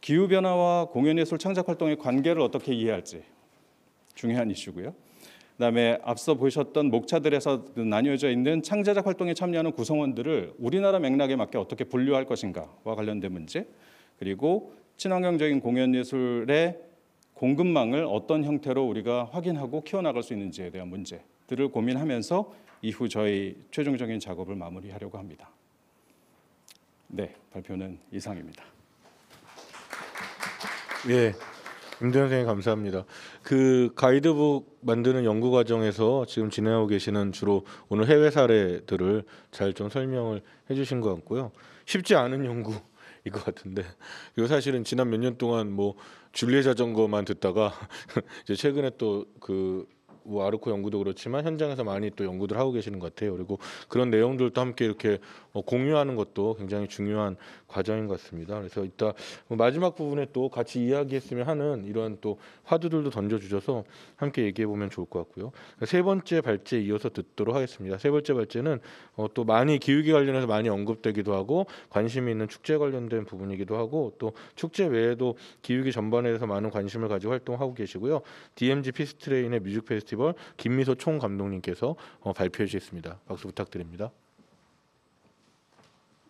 [SPEAKER 3] 기후 변화와 공연 예술 창작 활동의 관계를 어떻게 이해할지 중요한 이슈고요. 그다음에 앞서 보셨던 목차들에서 나뉘어져 있는 창작 활동에 참여하는 구성원들을 우리나라 맥락에 맞게 어떻게 분류할 것인가와 관련된 문제 그리고 친환경적인 공연 예술의 공급망을 어떤 형태로 우리가 확인하고 키워나갈 수 있는지에 대한 문제 들을 고민하면서 이후 저희 최종적인 작업을 마무리하려고 합니다. 네, 발표는 이상입니다.
[SPEAKER 1] 예. 임대 선생님 감사합니다. 그 가이드북 만드는 연구 과정에서 지금 진행하고 계시는 주로 오늘 해외 사례들을 잘 좀 설명을 해주신 것 같고요. 쉽지 않은 연구. 일것 같은데 이 사실은 지난 몇 년 동안 뭐 줄리의 자전거만 듣다가 이제 최근에 또그 뭐 아르코 연구도 그렇지만 현장에서 많이 또 연구들 하고 계시는 것 같아요. 그리고 그런 내용들도 함께 이렇게 뭐 공유하는 것도 굉장히 중요한 과정인 것 같습니다. 그래서 이따 뭐 마지막 부분에 또 같이 이야기했으면 하는 이러또 화두들도 던져주셔서 함께 얘기해 보면 좋을 것 같고요. 그러니까 세 번째 발제 이어서 듣도록 하겠습니다. 세 번째 발제는 어, 또 많이 기후기 관련해서 많이 언급되기도 하고 관심이 있는 축제 관련된 부분이기도 하고 또 축제 외에도 기후기 전반에 대해서 많은 관심을 가지고 활동하고 계시고요. DMG 피스트레인의 뮤직 페스티벌 김미소 총 감독님께서 어, 발표해 주셨습니다. 박수 부탁드립니다.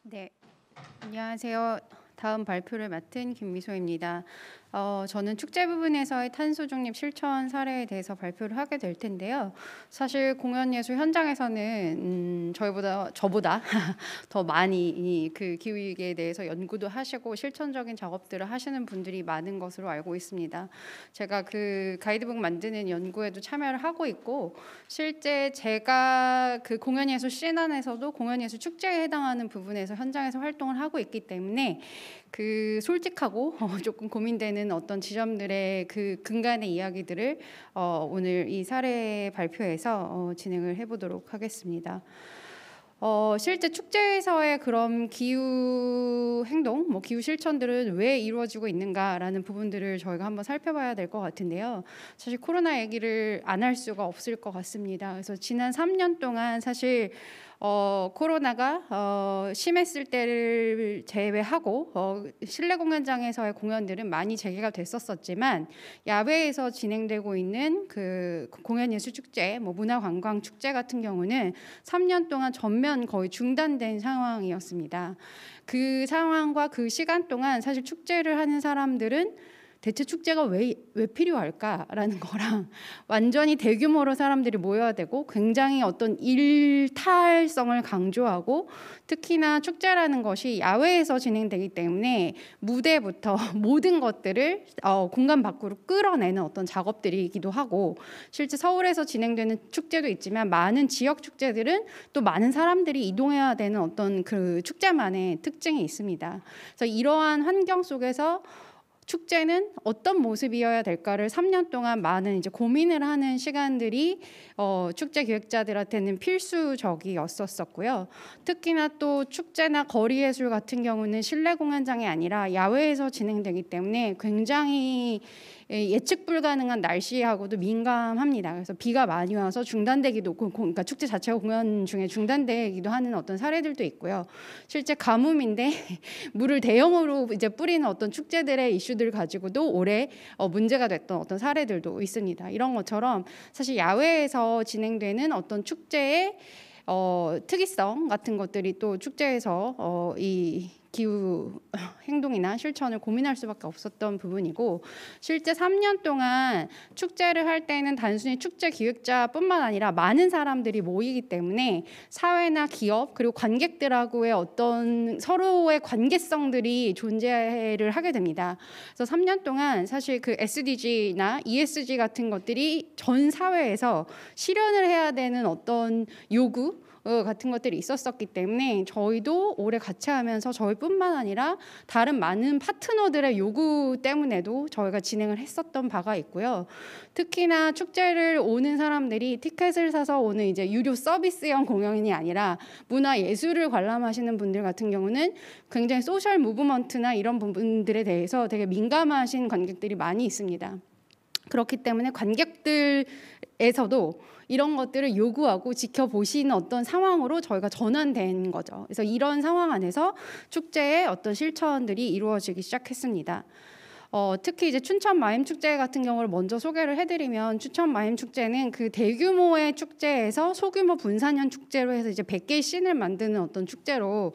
[SPEAKER 4] 네, 안녕하세요. 다음 발표를 맡은 김미소입니다. 어, 저는 축제 부분에서의 탄소 중립 실천 사례에 대해서 발표를 하게 될 텐데요. 사실 공연 예술 현장에서는 음, 저희보다 저보다 더 많이 그 기후위기에 대해서 연구도 하시고 실천적인 작업들을 하시는 분들이 많은 것으로 알고 있습니다. 제가 그 가이드북 만드는 연구에도 참여를 하고 있고 실제 제가 그 공연 예술 씬 안에서도 공연 예술 축제에 해당하는 부분에서 현장에서 활동을 하고 있기 때문에 그 솔직하고 어, 조금 고민되는 어떤 지점들의 그 근간의 이야기들을 어, 오늘 이 사례 발표에서 어, 진행을 해보도록 하겠습니다. 어, 실제 축제에서의 그런 기후 행동, 뭐 기후 실천들은 왜 이루어지고 있는가라는 부분들을 저희가 한번 살펴봐야 될 것 같은데요. 사실 코로나 얘기를 안 할 수가 없을 것 같습니다. 그래서 지난 3년 동안 사실 어, 코로나가 어, 심했을 때를 제외하고 어, 실내 공연장에서의 공연들은 많이 재개가 됐었었지만 야외에서 진행되고 있는 그 공연예술축제, 뭐 문화관광축제 같은 경우는 3년 동안 전면 거의 중단된 상황이었습니다. 그 상황과 그 시간 동안 사실 축제를 하는 사람들은 대체 축제가 왜, 왜 필요할까라는 거랑 완전히 대규모로 사람들이 모여야 되고 굉장히 어떤 일탈성을 강조하고 특히나 축제라는 것이 야외에서 진행되기 때문에 무대부터 모든 것들을 어, 공간 밖으로 끌어내는 어떤 작업들이기도 하고 실제 서울에서 진행되는 축제도 있지만 많은 지역 축제들은 또 많은 사람들이 이동해야 되는 어떤 그 축제만의 특징이 있습니다. 그래서 이러한 환경 속에서 축제는 어떤 모습이어야 될까를 3년 동안 많은 이제 고민을 하는 시간들이 어, 축제 기획자들한테는 필수적이었었고요. 특히나 또 축제나 거리 예술 같은 경우는 실내 공연장이 아니라 야외에서 진행되기 때문에 굉장히 예, 예측 불가능한 날씨하고도 민감합니다. 그래서 비가 많이 와서 중단되기도 그러니까 축제 자체 공연 중에 중단되기도 하는 어떤 사례들도 있고요. 실제 가뭄인데 물을 대형으로 이제 뿌리는 어떤 축제들의 이슈들 가지고도 올해 어, 문제가 됐던 어떤 사례들도 있습니다. 이런 것처럼 사실 야외에서 진행되는 어떤 축제의 어, 특이성 같은 것들이 또 축제에서 어, 이 기후 행동이나 실천을 고민할 수밖에 없었던 부분이고 실제 3년 동안 축제를 할 때는 단순히 축제 기획자뿐만 아니라 많은 사람들이 모이기 때문에 사회나 기업 그리고 관객들하고의 어떤 서로의 관계성들이 존재를 하게 됩니다. 그래서 3년 동안 사실 그 SDG나 ESG 같은 것들이 전 사회에서 실현을 해야 되는 어떤 요구 어, 같은 것들이 있었었기 때문에 저희도 오래 같이 하면서 저희뿐만 아니라 다른 많은 파트너들의 요구 때문에도 저희가 진행을 했었던 바가 있고요. 특히나 축제를 오는 사람들이 티켓을 사서 오는 이제 유료 서비스형 공연이 아니라 문화 예술을 관람하시는 분들 같은 경우는 굉장히 소셜 무브먼트나 이런 부분들에 대해서 되게 민감하신 관객들이 많이 있습니다. 그렇기 때문에 관객들에서도 이런 것들을 요구하고 지켜보시는 어떤 상황으로 저희가 전환된 거죠. 그래서 이런 상황 안에서 축제의 어떤 실천들이 이루어지기 시작했습니다. 어, 특히 이제 춘천 마임 축제 같은 경우를 먼저 소개를 해드리면 춘천 마임 축제는 그 대규모의 축제에서 소규모 분산형 축제로 해서 이제 100개의 씬을 만드는 어떤 축제로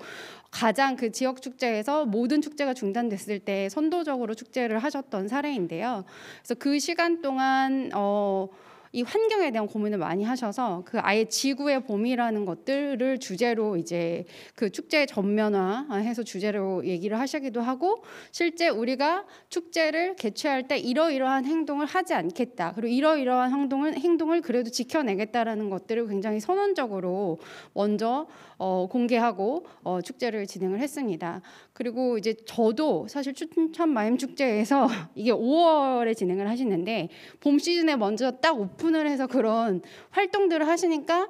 [SPEAKER 4] 가장 그 지역 축제에서 모든 축제가 중단됐을 때 선도적으로 축제를 하셨던 사례인데요. 그래서 그 시간 동안 어, 이 환경에 대한 고민을 많이 하셔서 그 아예 지구의 봄이라는 것들을 주제로 이제 그 축제 전면화해서 주제로 얘기를 하시기도 하고 실제 우리가 축제를 개최할 때 이러이러한 행동을 하지 않겠다 그리고 이러이러한 행동을 행동을 그래도 지켜내겠다라는 것들을 굉장히 선언적으로 먼저 어, 공개하고 어, 축제를 진행을 했습니다. 그리고 이제 저도 사실 춘천 마임 축제에서 이게 5월에 진행을 하시는데 봄 시즌에 먼저 딱 오픈을 해서 그런 활동들을 하시니까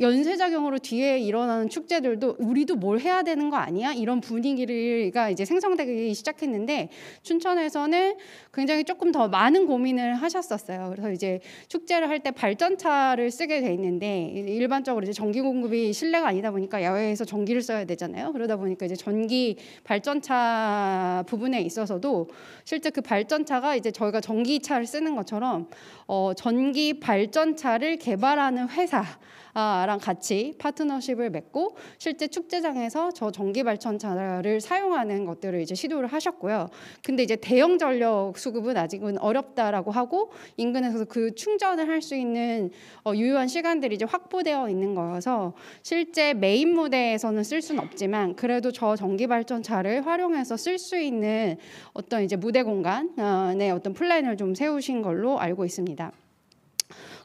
[SPEAKER 4] 연쇄 작용으로 뒤에 일어나는 축제들도 우리도 뭘 해야 되는 거 아니야? 이런 분위기가 이제 생성되기 시작했는데 춘천에서는 굉장히 조금 더 많은 고민을 하셨었어요. 그래서 이제 축제를 할 때 발전차를 쓰게 돼 있는데 일반적으로 이제 전기 공급이 실내가 아니다 보니까 야외에서 전기를 써야 되잖아요. 그러다 보니까 이제 전기 발전차 부분에 있어서도 실제 그 발전차가 이제 저희가 전기차를 쓰는 것처럼 어, 전기 발전차를 개발하는 회사랑 같이 파트너십을 맺고 실제 축제장에서 저 전기 발전차를 사용하는 것들을 이제 시도를 하셨고요. 근데 이제 대형 전력 수급은 아직은 어렵다라고 하고 인근에서도 그 충전을 할 수 있는 어, 유효한 시간들이 이제 확보되어 있는 거여서 실제 메인 무대에서는 쓸 수는 없지만 그래도 저 전기 발전차를 활용해서 쓸 수 있는 어떤 이제 무대 공간의 어떤 플랜을 좀 세우신 걸로 알고 있습니다.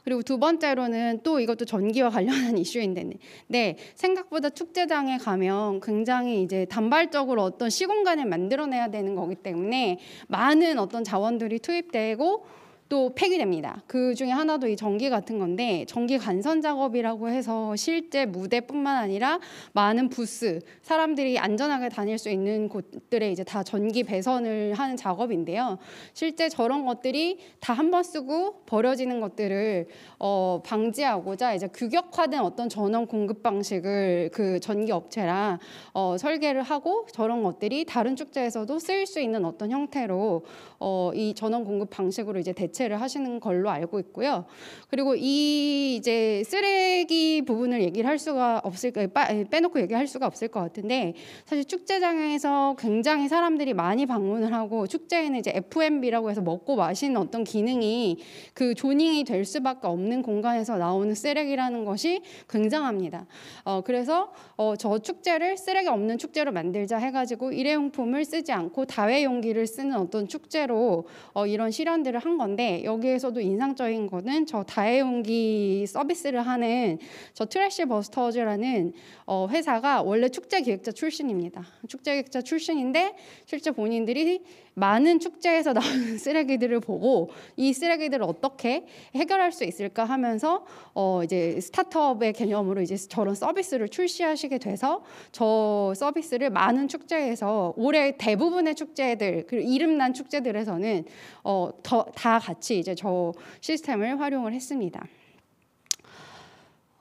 [SPEAKER 4] 그리고 두 번째로는 또 이것도 전기와 관련한 이슈인데 네, 생각보다 축제장에 가면 굉장히 이제 단발적으로 어떤 시공간을 만들어내야 되는 거기 때문에 많은 어떤 자원들이 투입되고 또 폐기됩니다. 그 중에 하나도 이 전기 같은 건데 전기 간선 작업이라고 해서 실제 무대뿐만 아니라 많은 부스 사람들이 안전하게 다닐 수 있는 곳들에 이제 다 전기 배선을 하는 작업인데요. 실제 저런 것들이 다 한 번 쓰고 버려지는 것들을 어, 방지하고자 이제 규격화된 어떤 전원 공급 방식을 그 전기 업체랑 어, 설계를 하고 저런 것들이 다른 축제에서도 쓰일 수 있는 어떤 형태로 어, 이 전원 공급 방식으로 이제 대 대체를 하시는 걸로 알고 있고요. 그리고 이 이제 쓰레기 부분을 얘기를 할 수가 없을 그 빼놓고 얘기할 수가 없을 것 같은데 사실 축제장에서 굉장히 사람들이 많이 방문을 하고 축제에는 이제 F&B라고 해서 먹고 마시는 어떤 기능이 그 조닝이 될 수밖에 없는 공간에서 나오는 쓰레기라는 것이 굉장합니다. 어, 그래서 어, 저 축제를 쓰레기 없는 축제로 만들자 해가지고 일회용품을 쓰지 않고 다회용기를 쓰는 어떤 축제로 어, 이런 실현들을 한 건데 있는데 네, 여기에서도 인상적인 거는 저 다해용기 서비스를 하는 저 트래시 버스터즈라는 어, 회사가 원래 축제 기획자 출신입니다. 축제 기획자 출신인데 실제 본인들이 많은 축제에서 나오는 쓰레기들을 보고 이 쓰레기들을 어떻게 해결할 수 있을까 하면서 어 이제 스타트업의 개념으로 이제 저런 서비스를 출시하시게 돼서 저 서비스를 많은 축제에서 올해 대부분의 축제들 그리고 이름난 축제들에서는 어다 같이 이제 저 시스템을 활용을 했습니다.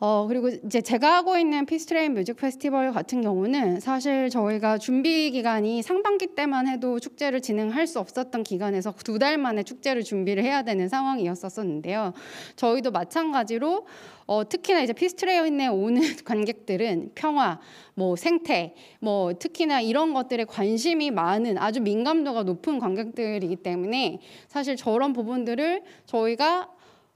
[SPEAKER 4] 어, 그리고 이제 제가 하고 있는 피스트레인 뮤직 페스티벌 같은 경우는 사실 저희가 준비 기간이 상반기 때만 해도 축제를 진행할 수 없었던 기간에서 두 달 만에 축제를 준비를 해야 되는 상황이었었는데요. 저희도 마찬가지로 어, 특히나 이제 피스트레인에 오는 관객들은 평화, 뭐 생태, 뭐 특히나 이런 것들에 관심이 많은 아주 민감도가 높은 관객들이기 때문에 사실 저런 부분들을 저희가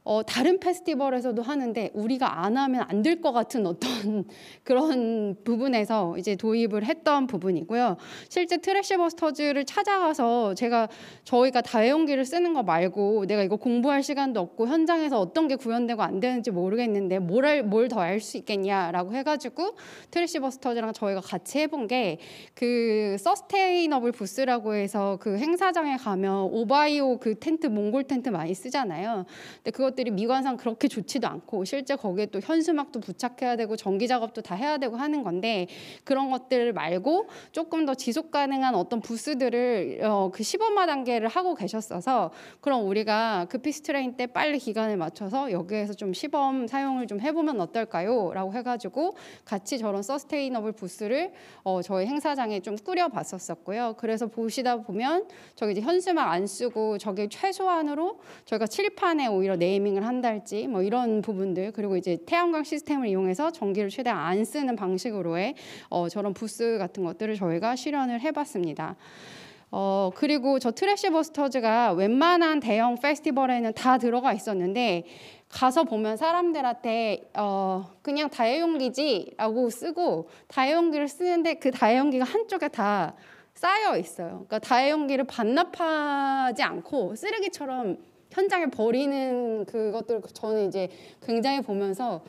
[SPEAKER 4] 어, 다른 페스티벌에서도 하는데 우리가 안 하면 안 될 것 같은 어떤 그런 부분에서 이제 도입을 했던 부분이고요. 실제 트래시버스터즈를 찾아가서 제가 저희가 다회용기를 쓰는 거 말고 내가 이거 공부할 시간도 없고 현장에서 어떤 게 구현되고 안 되는지 모르겠는데 뭘 더 알 수 있겠냐라고 해가지고 트래시버스터즈랑 저희가 같이 해본 게 그 서스테이너블 부스라고 해서 그 행사장에 가면 오바이오 그 텐트 몽골 텐트 많이 쓰잖아요. 근데 그것 것들이 미관상 그렇게 좋지도 않고 실제 거기에 또 현수막도 부착해야 되고 전기 작업도 다 해야 되고 하는 건데 그런 것들 말고 조금 더 지속 가능한 어떤 부스들을 어, 그 시범화 단계를 하고 계셨어서 그럼 우리가 그 피스트레인 때 빨리 기간을 맞춰서 여기에서 좀 시범 사용을 좀 해보면 어떨까요? 라고 해가지고 같이 저런 서스테이너블 부스를 어, 저희 행사장에 좀 꾸려봤었었고요. 그래서 보시다 보면 저기 이제 현수막 안 쓰고 저게 최소한으로 저희가 칠판에 오히려 네임 워밍을 한달지 뭐 이런 부분들 그리고 이제 태양광 시스템을 이용해서 전기를 최대한 안 쓰는 방식으로의 어, 저런 부스 같은 것들을 저희가 실현을 해봤습니다. 어, 그리고 저 트래시 버스터즈가 웬만한 대형 페스티벌에는 다 들어가 있었는데 가서 보면 사람들한테 어, 그냥 다이용기지라고 쓰고 다이용기를 쓰는데 그 다이용기가 한쪽에 다 쌓여 있어요. 그러니까 다이용기를 반납하지 않고 쓰레기처럼 현장을 버리는 그것들 저는 이제 굉장히 보면서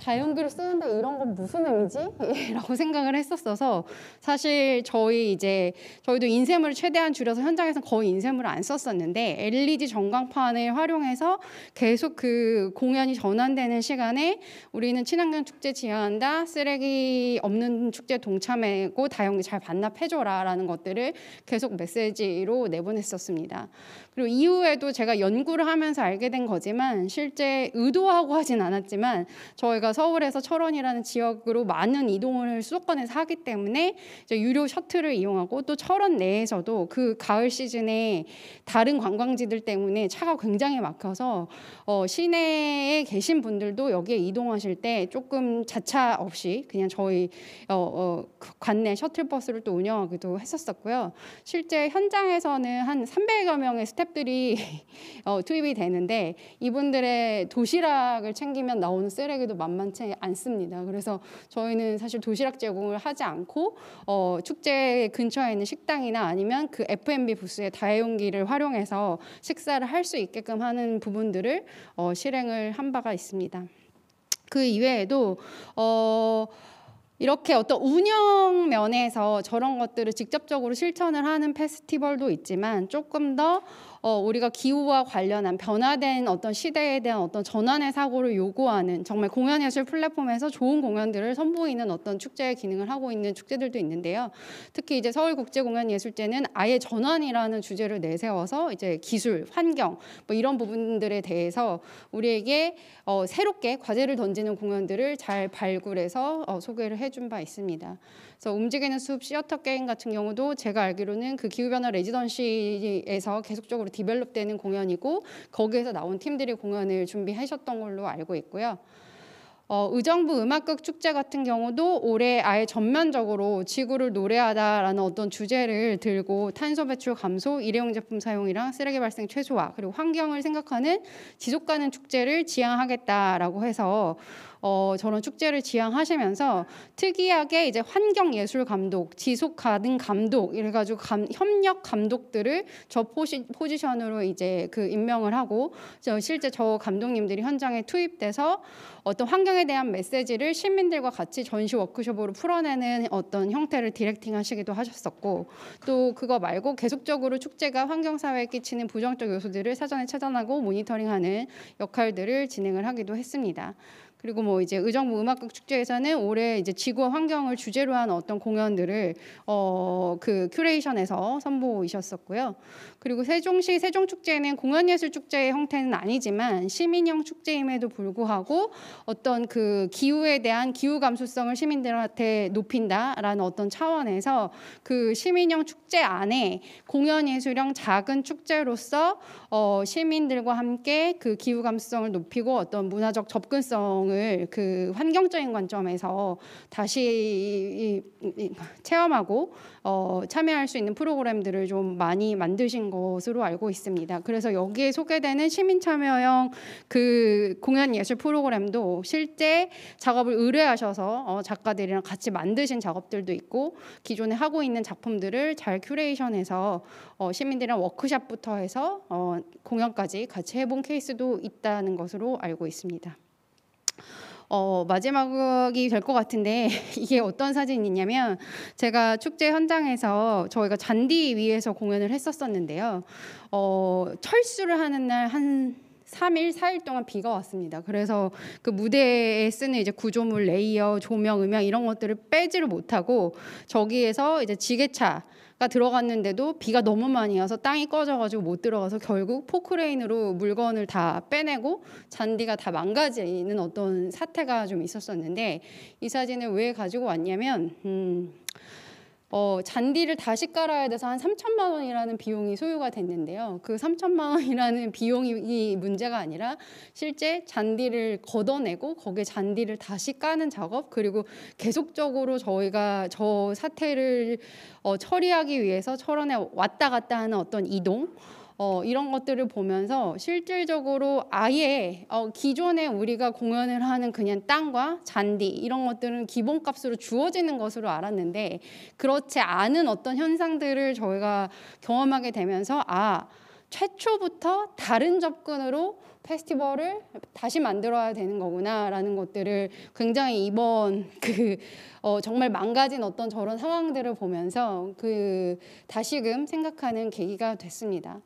[SPEAKER 4] 다용기를 쓰는데 이런 건 무슨 의미지? 라고 생각을 했었어서 사실 저희 이제 저희도 인쇄물을 최대한 줄여서 현장에서 거의 인쇄물을 안 썼었는데 LED 전광판을 활용해서 계속 그 공연이 전환되는 시간에 우리는 친환경 축제 지향한다 쓰레기 없는 축제 동참하고 다용기잘 반납해줘라 라는 것들을 계속 메시지로 내보냈었습니다. 그리고 이후에도 제가 연구를 하면서 알게 된 거지만 실제 의도하고 하진 않았지만 저희가 저희가 서울에서 철원이라는 지역으로 많은 이동을 수도권에서 하기 때문에 유료 셔틀을 이용하고 또 철원 내에서도 그 가을 시즌에 다른 관광지들 때문에 차가 굉장히 막혀서 어, 시내에 계신 분들도 여기에 이동하실 때 조금 자차 없이 그냥 저희 어, 어, 그 관내 셔틀버스를 또 운영하기도 했었었고요. 실제 현장에서는 한 300여 명의 스탭들이 어, 투입이 되는데 이분들의 도시락을 챙기면 나오는 쓰레기도 만만 만만치 않습니다. 그래서 저희는 사실 도시락 제공을 하지 않고 어, 축제 근처에 있는 식당이나 아니면 그 F&B 부스의 다용기를 활용해서 식사를 할 수 있게끔 하는 부분들을 어, 실행을 한 바가 있습니다. 그 이외에도 어, 이렇게 어떤 운영 면에서 저런 것들을 직접적으로 실천을 하는 페스티벌도 있지만 조금 더 어, 우리가 기후와 관련한 변화된 어떤 시대에 대한 어떤 전환의 사고를 요구하는 정말 공연예술 플랫폼에서 좋은 공연들을 선보이는 어떤 축제의 기능을 하고 있는 축제들도 있는데요. 특히 이제 서울국제공연예술제는 아예 전환이라는 주제를 내세워서 이제 기술, 환경 뭐 이런 부분들에 대해서 우리에게 어, 새롭게 과제를 던지는 공연들을 잘 발굴해서 어, 소개를 해준 바 있습니다. 그래서 움직이는 숲 시어터 게임 같은 경우도 제가 알기로는 그 기후변화 레지던시에서 계속적으로 디벨롭되는 공연이고 거기에서 나온 팀들이 공연을 준비하셨던 걸로 알고 있고요. 어, 의정부 음악극 축제 같은 경우도 올해 아예 전면적으로 지구를 노래하다라는 어떤 주제를 들고 탄소 배출 감소, 일회용 제품 사용이랑 쓰레기 발생 최소화, 그리고 환경을 생각하는 지속 가능 축제를 지향하겠다라고 해서 어, 저런 축제를 지향하시면서 특이하게 이제 환경 예술 감독, 지속 가능 감독 이래가지고 감, 협력 감독들을 저 포시, 포지션으로 이제 그 임명을 하고 저 실제 저 감독님들이 현장에 투입돼서 어떤 환경에 대한 메시지를 시민들과 같이 전시 워크숍으로 풀어내는 어떤 형태를 디렉팅하시기도 하셨었고 또 그거 말고 계속적으로 축제가 환경 사회에 끼치는 부정적 요소들을 사전에 차단하고 모니터링하는 역할들을 진행을 하기도 했습니다. 그리고 뭐 이제 의정부 음악극 축제에서는 올해 이제 지구 환경을 주제로 한 어떤 공연들을 어 그 큐레이션에서 선보이셨었고요. 그리고 세종시 세종축제는 공연예술축제의 형태는 아니지만 시민형 축제임에도 불구하고 어떤 그 기후에 대한 기후 감수성을 시민들한테 높인다라는 어떤 차원에서 그 시민형 축제 안에 공연예술형 작은 축제로서 어 시민들과 함께 그 기후 감수성을 높이고 어떤 문화적 접근성 내용을 그 환경적인 관점에서 다시 체험하고 어, 참여할 수 있는 프로그램들을 좀 많이 만드신 것으로 알고 있습니다. 그래서 여기에 소개되는 시민 참여형 그 공연 예술 프로그램도 실제 작업을 의뢰하셔서 어, 작가들이랑 같이 만드신 작업들도 있고 기존에 하고 있는 작품들을 잘 큐레이션해서 어, 시민들이랑 워크샵부터 해서 어, 공연까지 같이 해본 케이스도 있다는 것으로 알고 있습니다. 어, 마지막이 될 것 같은데 이게 어떤 사진이냐면 제가 축제 현장에서 저희가 잔디 위에서 공연을 했었었는데요. 어, 철수를 하는 날 한 3일, 4일 동안 비가 왔습니다. 그래서 그 무대에 쓰는 이제 구조물, 레이어, 조명, 음향 이런 것들을 빼지를 못하고 저기에서 이제 지게차 들어갔는데도 비가 너무 많이 와서 땅이 꺼져가지고 못 들어가서 결국 포크레인으로 물건을 다 빼내고 잔디가 다 망가지는 어떤 사태가 좀 있었었는데 이 사진을 왜 가지고 왔냐면 음. 어, 잔디를 다시 깔아야 돼서 한 3천만 원이라는 비용이 소요가 됐는데요. 그 3천만 원이라는 비용이 문제가 아니라 실제 잔디를 걷어내고 거기에 잔디를 다시 까는 작업 그리고 계속적으로 저희가 저 사태를 어, 처리하기 위해서 철원에 왔다 갔다 하는 어떤 이동 어, 이런 것들을 보면서 실질적으로 아예 어, 기존에 우리가 공연을 하는 그냥 땅과 잔디 이런 것들은 기본값으로 주어지는 것으로 알았는데 그렇지 않은 어떤 현상들을 저희가 경험하게 되면서 아 최초부터 다른 접근으로 페스티벌을 다시 만들어야 되는 거구나라는 것들을 굉장히 이번 그 어, 정말 망가진 어떤 저런 상황들을 보면서 그 다시금 생각하는 계기가 됐습니다.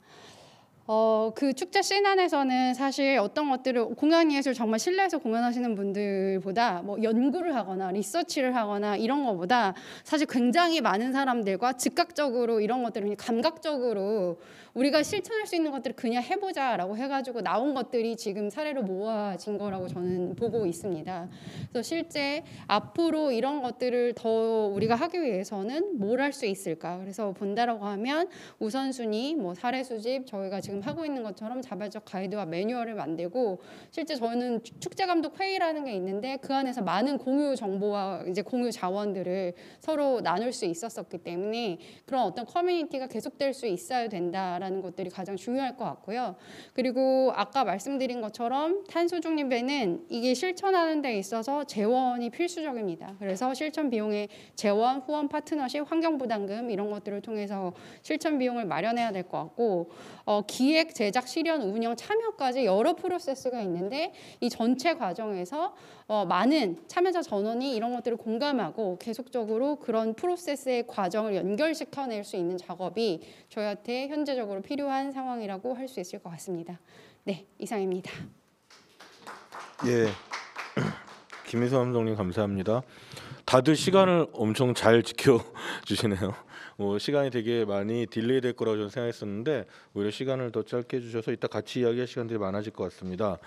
[SPEAKER 4] 어, 그 축제 씬 안에서는 사실 어떤 것들을 공연 예술 정말 실내에서 공연하시는 분들보다 뭐 연구를 하거나 리서치를 하거나 이런 거보다 사실 굉장히 많은 사람들과 즉각적으로 이런 것들을 감각적으로 우리가 실천할 수 있는 것들을 그냥 해보자라고 해가지고 나온 것들이 지금 사례로 모아진 거라고 저는 보고 있습니다. 그래서 실제 앞으로 이런 것들을 더 우리가 하기 위해서는 뭘 할 수 있을까? 그래서 본다라고 하면 우선순위, 뭐 사례 수집, 저희가 지금 하고 있는 것처럼 자발적 가이드와 매뉴얼을 만들고 실제 저는 축제 감독 회의라는 게 있는데 그 안에서 많은 공유 정보와 이제 공유 자원들을 서로 나눌 수 있었었기 때문에 그런 어떤 커뮤니티가 계속될 수 있어야 된다. 있느라는 것들이 가장 중요할 것 같고요. 그리고 아까 말씀드린 것처럼 탄소 중립에는 이게 실천하는 데 있어서 재원이 필수적입니다. 그래서 실천 비용에 재원, 후원 파트너십, 환경 부담금 이런 것들을 통해서 실천 비용을 마련해야 될 것 같고 어, 기획, 제작, 실현, 운영, 참여까지 여러 프로세스가 있는데 이 전체 과정에서 어, 많은 참여자 전원이 이런 것들을 공감하고 계속적으로 그런 프로세스의 과정을 연결시켜낼 수 있는 작업이 저희한테 현재적으로 필요한 상황이라고 할 수 있을 것 같습니다. 네, 이상입니다.
[SPEAKER 1] 예, 김희수 감독님 감사합니다. 다들 시간을 엄청 잘 지켜주시네요. 뭐 시간이 되게 많이 딜레이 될 거라고 저는 생각했었는데 오히려 시간을 더 짧게 해주셔서 이따 같이 이야기할 시간들이 많아질 것 같습니다.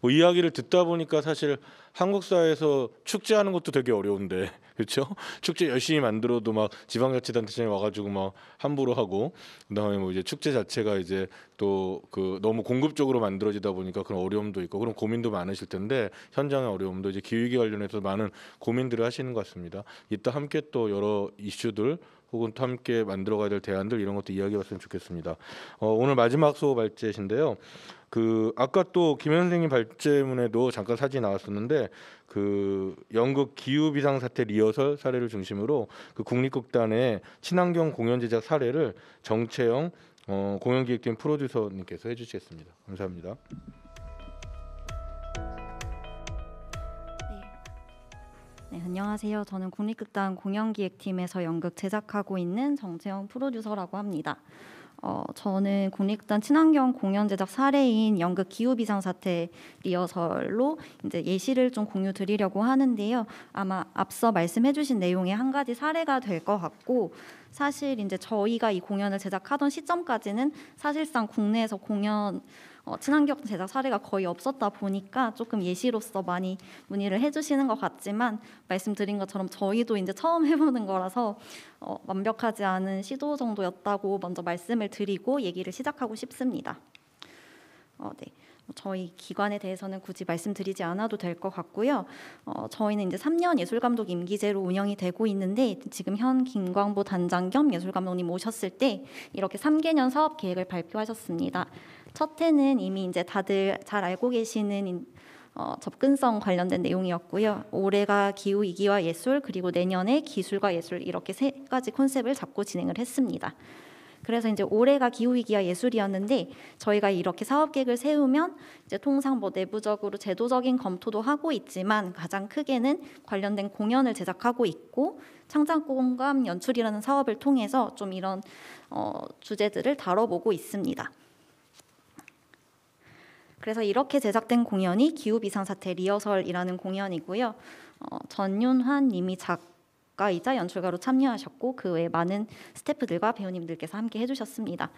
[SPEAKER 1] 뭐 이야기를 듣다 보니까 사실 한국 사회에서 축제하는 것도 되게 어려운데 그렇죠? 축제 열심히 만들어도 막 지방자치단체장이 와가지고 막 함부로 하고 그다음에 뭐 이제 축제 자체가 이제 또 그 너무 공급적으로 만들어지다 보니까 그런 어려움도 있고 그런 고민도 많으실 텐데 현장의 어려움도 이제 기후위기 관련해서 많은 고민들을 하시는 것 같습니다. 이따 함께 또 여러 이슈들 혹은 함께 만들어가야 될 대안들 이런 것도 이야기해봤으면 좋겠습니다. 어, 오늘 마지막 수업 발제신데요. 그 아까 또 김현 생님 발제문에도 잠깐 사진 나왔었는데 그 영국 기후 비상 사태 리허설 사례를 중심으로 그 국립극단의 친환경 공연 제작 사례를 정채영 어, 공연기획팀 프로듀서님께서 해주시겠습니다. 감사합니다.
[SPEAKER 5] 네, 안녕하세요. 저는 국립극단 공연기획팀에서 연극 제작하고 있는 정채영 프로듀서라고 합니다. 어, 저는 국립극단 친환경 공연 제작 사례인 연극 기후 비상 사태 리허설로 이제 예시를 좀 공유 드리려고 하는데요. 아마 앞서 말씀해주신 내용의 한 가지 사례가 될 것 같고 사실 이제 저희가 이 공연을 제작하던 시점까지는 사실상 국내에서 공연 어, 친환경 제작 사례가 거의 없었다 보니까 조금 예시로서 많이 문의를 해주시는 것 같지만 말씀드린 것처럼 저희도 이제 처음 해보는 거라서 어, 완벽하지 않은 시도 정도였다고 먼저 말씀을 드리고 얘기를 시작하고 싶습니다. 어, 네. 뭐 저희 기관에 대해서는 굳이 말씀드리지 않아도 될 것 같고요. 어, 저희는 이제 3년 예술감독 임기제로 운영이 되고 있는데 지금 현 김광보 단장 겸 예술감독님 오셨을 때 이렇게 3개년 사업 계획을 발표하셨습니다. 첫해는 이미 이제 다들 잘 알고 계시는 어, 접근성 관련된 내용이었고요. 올해가 기후 위기와 예술 그리고 내년에 기술과 예술 이렇게 세 가지 콘셉트를 잡고 진행을 했습니다. 그래서 이제 올해가 기후 위기와 예술이었는데 저희가 이렇게 사업 계획을 세우면 이제 통상 뭐 내부적으로 제도적인 검토도 하고 있지만 가장 크게는 관련된 공연을 제작하고 있고 창작 공감 연출이라는 사업을 통해서 좀 이런 어, 주제들을 다뤄보고 있습니다. 그래서 이렇게 제작된 공연이 기후 비상 사태 리허설이라는 공연이고요. 어, 전윤환 님이 작가이자 연출가로 참여하셨고 그외 많은 스태프들과 배우님들께서 함께 해주셨습니다.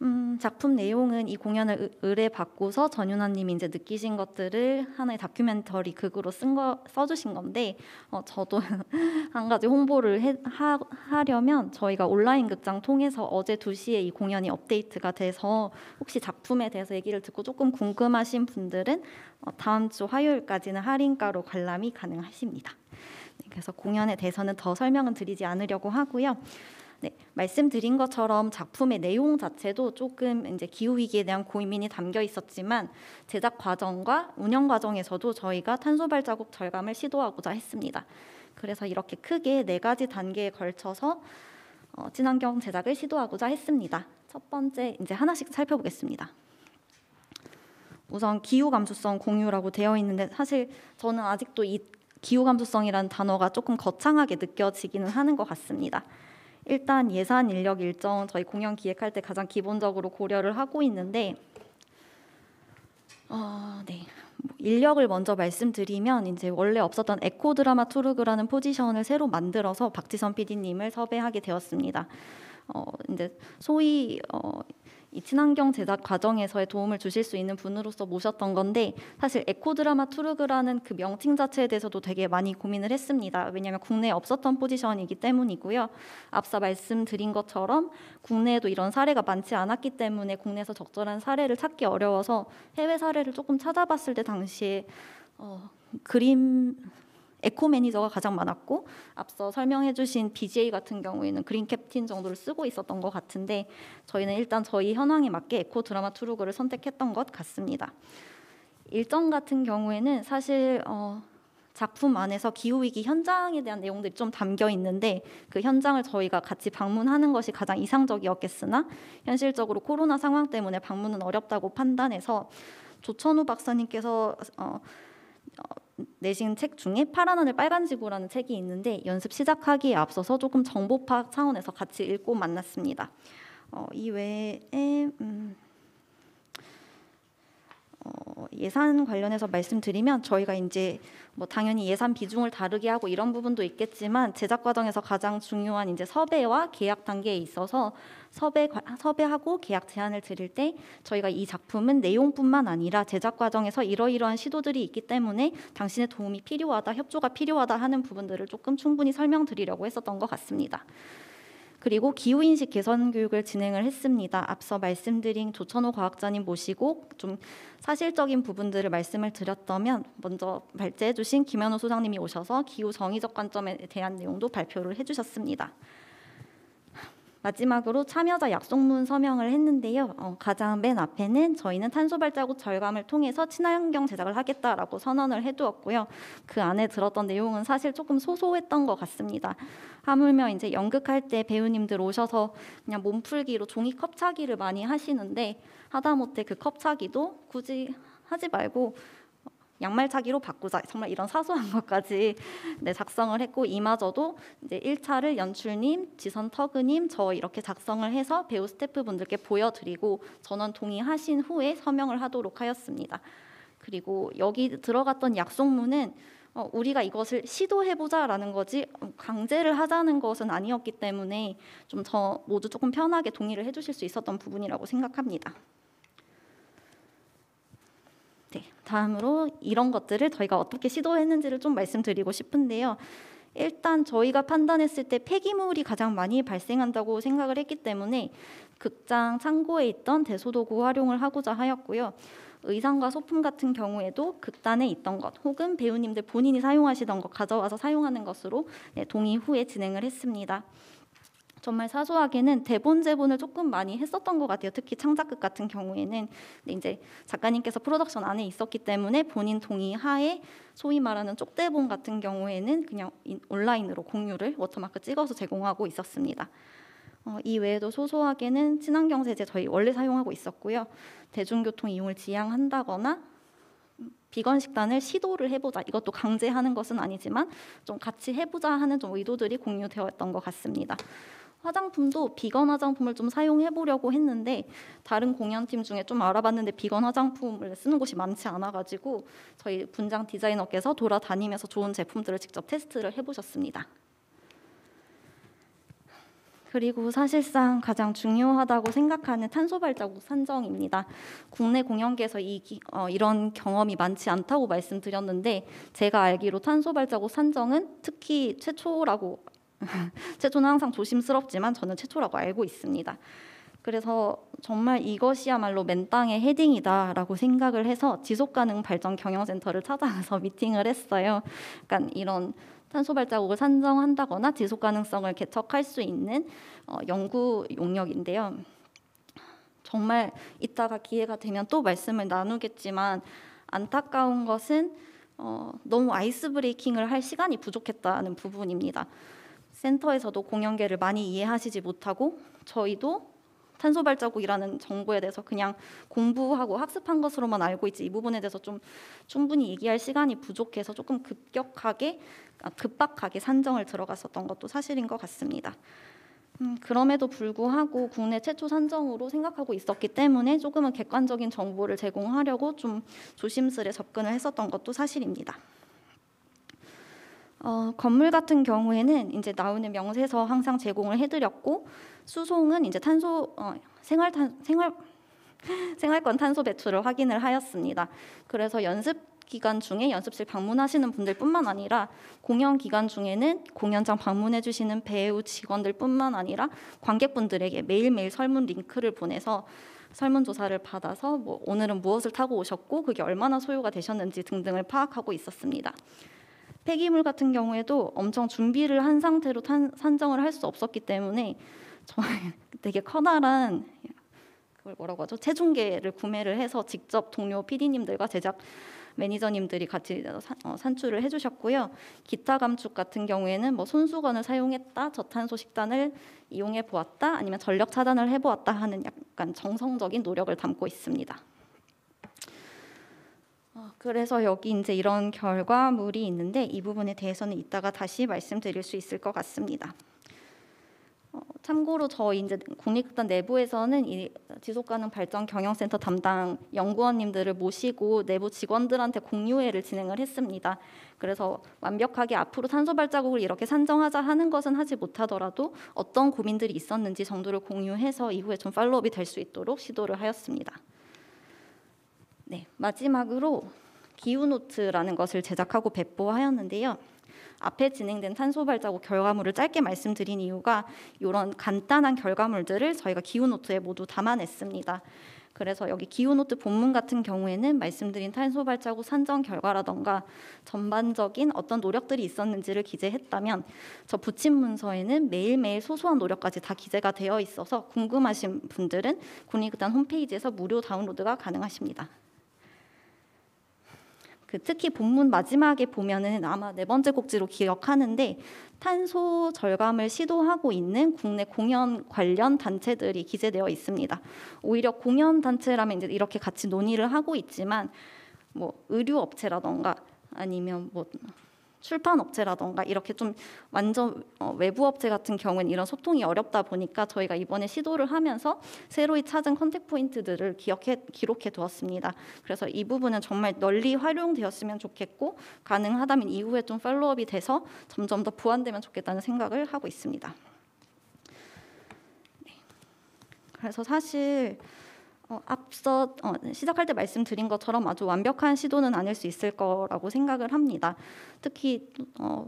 [SPEAKER 5] 음, 작품 내용은 이 공연을 의뢰받고서 전윤아님이 이제 느끼신 것들을 하나의 다큐멘터리 극으로 쓴 거, 써주신 건데 어, 저도 한 가지 홍보를 해, 하, 하려면 저희가 온라인 극장 통해서 어제 2시에 이 공연이 업데이트가 돼서 혹시 작품에 대해서 얘기를 듣고 조금 궁금하신 분들은 어, 다음 주 화요일까지는 할인가로 관람이 가능하십니다. 네, 그래서 공연에 대해서는 더 설명은 드리지 않으려고 하고요. 네, 말씀드린 것처럼 작품의 내용 자체도 조금 이제 기후 위기에 대한 고민이 담겨 있었지만 제작 과정과 운영 과정에서도 저희가 탄소 발자국 절감을 시도하고자 했습니다. 그래서 이렇게 크게 네 가지 단계에 걸쳐서 어, 친환경 제작을 시도하고자 했습니다. 첫 번째 이제 하나씩 살펴보겠습니다. 우선 기후 감수성 공유라고 되어 있는데 사실 저는 아직도 이 기후 감수성이라는 단어가 조금 거창하게 느껴지기는 하는 것 같습니다. 일단 예산, 인력, 일정 저희 공연 기획할 때 가장 기본적으로 고려를 하고 있는데 어, 네. 뭐 인력을 먼저 말씀드리면 이제 원래 없었던 에코 드라마 투르그라는 포지션을 새로 만들어서 박지선 PD님을 섭외하게 되었습니다. 어, 이제 소위 어, 이 친환경 제작 과정에서의 도움을 주실 수 있는 분으로서 모셨던 건데 사실 에코드라마 투르그라는 그 명칭 자체에 대해서도 되게 많이 고민을 했습니다. 왜냐하면 국내에 없었던 포지션이기 때문이고요. 앞서 말씀드린 것처럼 국내에도 이런 사례가 많지 않았기 때문에 국내에서 적절한 사례를 찾기 어려워서 해외 사례를 조금 찾아봤을 때 당시에 어, 그림 에코 매니저가 가장 많았고 앞서 설명해 주신 BJ 같은 경우에는 그린 캡틴 정도를 쓰고 있었던 것 같은데 저희는 일단 저희 현황에 맞게 에코 드라마 투루그를 선택했던 것 같습니다. 일정 같은 경우에는 사실 어, 작품 안에서 기후위기 현장에 대한 내용들이 좀 담겨 있는데 그 현장을 저희가 같이 방문하는 것이 가장 이상적이었겠으나 현실적으로 코로나 상황 때문에 방문은 어렵다고 판단해서 조천우 박사님께서 어, 어, 내신 책 중에 파란 하늘 빨간 지구라는 책이 있는데 연습 시작하기에 앞서서 조금 정보 파악 차원에서 같이 읽고 만났습니다. 어, 이 외에 음, 어, 예산 관련해서 말씀드리면 저희가 이제 뭐 당연히 예산 비중을 다르게 하고 이런 부분도 있겠지만 제작 과정에서 가장 중요한 이제 섭외와 계약 단계에 있어서 섭외, 섭외하고 계약 제안을 드릴 때 저희가 이 작품은 내용뿐만 아니라 제작 과정에서 이러이러한 시도들이 있기 때문에 당신의 도움이 필요하다, 협조가 필요하다 하는 부분들을 조금 충분히 설명드리려고 했었던 것 같습니다. 그리고 기후인식 개선 교육을 진행을 했습니다. 앞서 말씀드린 조천호 과학자님 모시고 좀 사실적인 부분들을 말씀을 드렸다면 먼저 발제해 주신 김현호 소장님이 오셔서 기후 정의적 관점에 대한 내용도 발표를 해 주셨습니다. 마지막으로 참여자 약속문 서명을 했는데요. 어, 가장 맨 앞에는 저희는 탄소 발자국 절감을 통해서 친환경 제작을 하겠다라고 선언을 해두었고요. 그 안에 들었던 내용은 사실 조금 소소했던 것 같습니다. 하물며 이제 연극할 때 배우님들 오셔서 그냥 몸풀기로 종이컵 차기를 많이 하시는데 하다못해 그 컵차기도 굳이 하지 말고 양말차기로 바꾸자 정말 이런 사소한 것까지 네, 작성을 했고 이마저도 이제 1차를 연출님, 지선 터그님 저 이렇게 작성을 해서 배우 스태프분들께 보여드리고 전원 동의하신 후에 서명을 하도록 하였습니다. 그리고 여기 들어갔던 약속문은 어, 우리가 이것을 시도해보자라는 거지 어, 강제를 하자는 것은 아니었기 때문에 좀저 모두 조금 편하게 동의를 해주실 수 있었던 부분이라고 생각합니다. 다음으로 이런 것들을 저희가 어떻게 시도했는지를 좀 말씀드리고 싶은데요. 일단 저희가 판단했을 때 폐기물이 가장 많이 발생한다고 생각을 했기 때문에 극장 창고에 있던 대소도구 활용을 하고자 하였고요. 의상과 소품 같은 경우에도 극단에 있던 것 혹은 배우님들 본인이 사용하시던 것 가져와서 사용하는 것으로 네, 동의 후에 진행을 했습니다. 정말 사소하게는 대본 제본을 조금 많이 했었던 것 같아요. 특히 창작극 같은 경우에는 근데 이제 작가님께서 프로덕션 안에 있었기 때문에 본인 동의하에 소위 말하는 쪽대본 같은 경우에는 그냥 온라인으로 공유를 워터마크 찍어서 제공하고 있었습니다. 어, 이 외에도 소소하게는 친환경 세제 저희 원래 사용하고 있었고요. 대중교통 이용을 지양한다거나 비건 식단을 시도를 해보자 이것도 강제하는 것은 아니지만 좀 같이 해보자 하는 좀 의도들이 공유되었던 것 같습니다. 화장품도 비건 화장품을 좀 사용해 보려고 했는데 다른 공연팀 중에 좀 알아봤는데 비건 화장품을 쓰는 곳이 많지 않아 가지고 저희 분장 디자이너께서 돌아다니면서 좋은 제품들을 직접 테스트를 해 보셨습니다. 그리고 사실상 가장 중요하다고 생각하는 탄소 발자국 산정입니다. 국내 공연계에서 이, 어, 이런 경험이 많지 않다고 말씀드렸는데 제가 알기로 탄소 발자국 산정은 특히 최초라고 최초는 항상 조심스럽지만 저는 최초라고 알고 있습니다. 그래서 정말 이것이야말로 맨땅의 헤딩이다라고 생각을 해서 지속가능 발전 경영센터를 찾아가서 미팅을 했어요. 약간 이런 탄소 발자국을 산정한다거나 지속 가능성을 개척할 수 있는 어, 연구 용역인데요. 정말 이따가 기회가 되면 또 말씀을 나누겠지만 안타까운 것은 어, 너무 아이스 브레이킹을 할 시간이 부족했다는 부분입니다. 센터에서도 공연계를 많이 이해하시지 못하고 저희도 탄소 발자국이라는 정보에 대해서 그냥 공부하고 학습한 것으로만 알고 있지 이 부분에 대해서 좀 충분히 얘기할 시간이 부족해서 조금 급격하게 아, 급박하게 산정을 들어갔었던 것도 사실인 것 같습니다. 음, 그럼에도 불구하고 국내 최초 산정으로 생각하고 있었기 때문에 조금은 객관적인 정보를 제공하려고 좀 조심스레 접근을 했었던 것도 사실입니다. 어, 건물 같은 경우에는 이제 나오는 명세서 항상 제공을 해드렸고 수송은 이제 탄소 어, 생활 탄 생활 생활권 탄소 배출을 확인을 하였습니다. 그래서 연습 기간 중에 연습실 방문하시는 분들뿐만 아니라 공연 기간 중에는 공연장 방문해 주시는 배우 직원들뿐만 아니라 관객분들에게 매일매일 설문 링크를 보내서 설문조사를 받아서 뭐 오늘은 무엇을 타고 오셨고 그게 얼마나 소요가 되셨는지 등등을 파악하고 있었습니다. 폐기물 같은 경우에도 엄청 준비를 한 상태로 탄, 산정을 할 수 없었기 때문에 저 되게 커다란 그걸 뭐라고 하죠? 체중계를 구매를 해서 직접 동료 PD님들과 제작 매니저님들이 같이 어, 산출을 해주셨고요. 기타 감축 같은 경우에는 뭐 손수건을 사용했다, 저탄소 식단을 이용해 보았다, 아니면 전력 차단을 해보았다 하는 약간 정성적인 노력을 담고 있습니다. 그래서 여기 이제 이런 결과물이 있는데 이 부분에 대해서는 이따가 다시 말씀드릴 수 있을 것 같습니다. 어, 참고로 저 이제 국립극단 내부에서는 이 지속가능 발전 경영센터 담당 연구원님들을 모시고 내부 직원들한테 공유회를 진행을 했습니다. 그래서 완벽하게 앞으로 탄소 발자국을 이렇게 산정하자 하는 것은 하지 못하더라도 어떤 고민들이 있었는지 정도를 공유해서 이후에 좀 팔로업이 될 수 있도록 시도를 하였습니다. 네, 마지막으로 기후노트라는 것을 제작하고 배포하였는데요. 앞에 진행된 탄소 발자국 결과물을 짧게 말씀드린 이유가 이런 간단한 결과물들을 저희가 기후노트에 모두 담아냈습니다. 그래서 여기 기후노트 본문 같은 경우에는 말씀드린 탄소 발자국 산정 결과라던가 전반적인 어떤 노력들이 있었는지를 기재했다면 저 붙인 문서에는 매일매일 소소한 노력까지 다 기재가 되어 있어서 궁금하신 분들은 국립극단 홈페이지에서 무료 다운로드가 가능하십니다. 그 특히 본문 마지막에 보면은 아마 네 번째 곡지로 기억하는데 탄소 절감을 시도하고 있는 국내 공연 관련 단체들이 기재되어 있습니다. 오히려 공연 단체라면 이제 이렇게 같이 논의를 하고 있지만 뭐 의류 업체라던가 아니면 뭐 출판 업체라던가 이렇게 좀 완전 어, 외부 업체 같은 경우는 이런 소통이 어렵다 보니까 저희가 이번에 시도를 하면서 새로이 찾은 컨택 포인트들을 기억해 기록해 두었습니다. 그래서 이 부분은 정말 널리 활용되었으면 좋겠고 가능하다면 이후에 좀 팔로업이 돼서 점점 더 보완되면 좋겠다는 생각을 하고 있습니다. 네. 그래서 사실 어, 앞서 어, 시작할 때 말씀드린 것처럼 아주 완벽한 시도는 아닐 수 있을 거라고 생각을 합니다. 특히 어,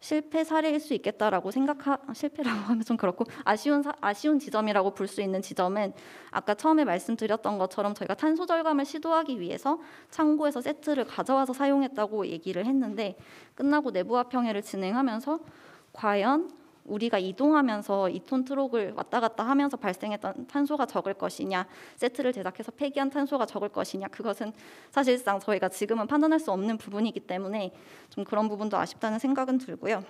[SPEAKER 5] 실패 사례일 수 있겠다라고 생각하 실패라고 하면 좀 그렇고 아쉬운 사, 아쉬운 지점이라고 볼 수 있는 지점은 아까 처음에 말씀드렸던 것처럼 저희가 탄소 절감을 시도하기 위해서 창고에서 세트를 가져와서 사용했다고 얘기를 했는데 끝나고 내부와 평회를 진행하면서 과연 우리가 이동하면서 이 톤 트럭을 왔다 갔다 하면서 발생했던 탄소가 적을 것이냐, 세트를 제작해서 폐기한 탄소가 적을 것이냐, 그것은 사실상 저희가 지금은 판단할 수 없는 부분이기 때문에 좀 그런 부분도 아쉽다는 생각은 들고요.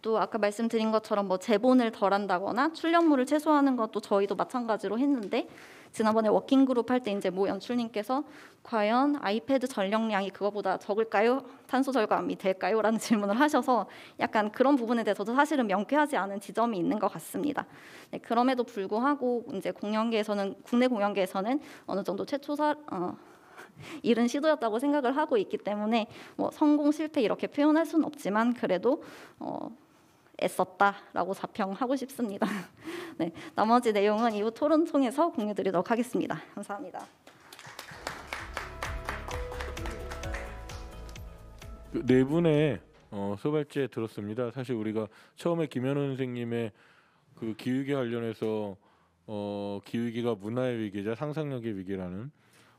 [SPEAKER 5] 또 아까 말씀드린 것처럼 뭐 재본을 덜한다거나 출력물을 최소화하는 것도 저희도 마찬가지로 했는데 지난번에 워킹그룹 할 때 이제 모 연출님께서 과연 아이패드 전력량이 그거보다 적을까요? 탄소 절감이 될까요? 라는 질문을 하셔서 약간 그런 부분에 대해서도 사실은 명쾌하지 않은 지점이 있는 것 같습니다. 네, 그럼에도 불구하고 이제 공연계에서는 국내 공연계에서는 어느 정도 최초사 어, 이른 시도였다고 생각을 하고 있기 때문에 뭐 성공 실패 이렇게 표현할 수는 없지만 그래도 어, 애썼다라고 자평하고 싶습니다. 네, 나머지 내용은 이후 토론 통해서 공유드리도록 하겠습니다. 감사합니다.
[SPEAKER 1] 네 분의 어, 소발제 들었습니다. 사실 우리가 처음에 김현우 선생님의 그기후기 관련해서 어, 기후기가 문화의 위기자 상상력의 위기라는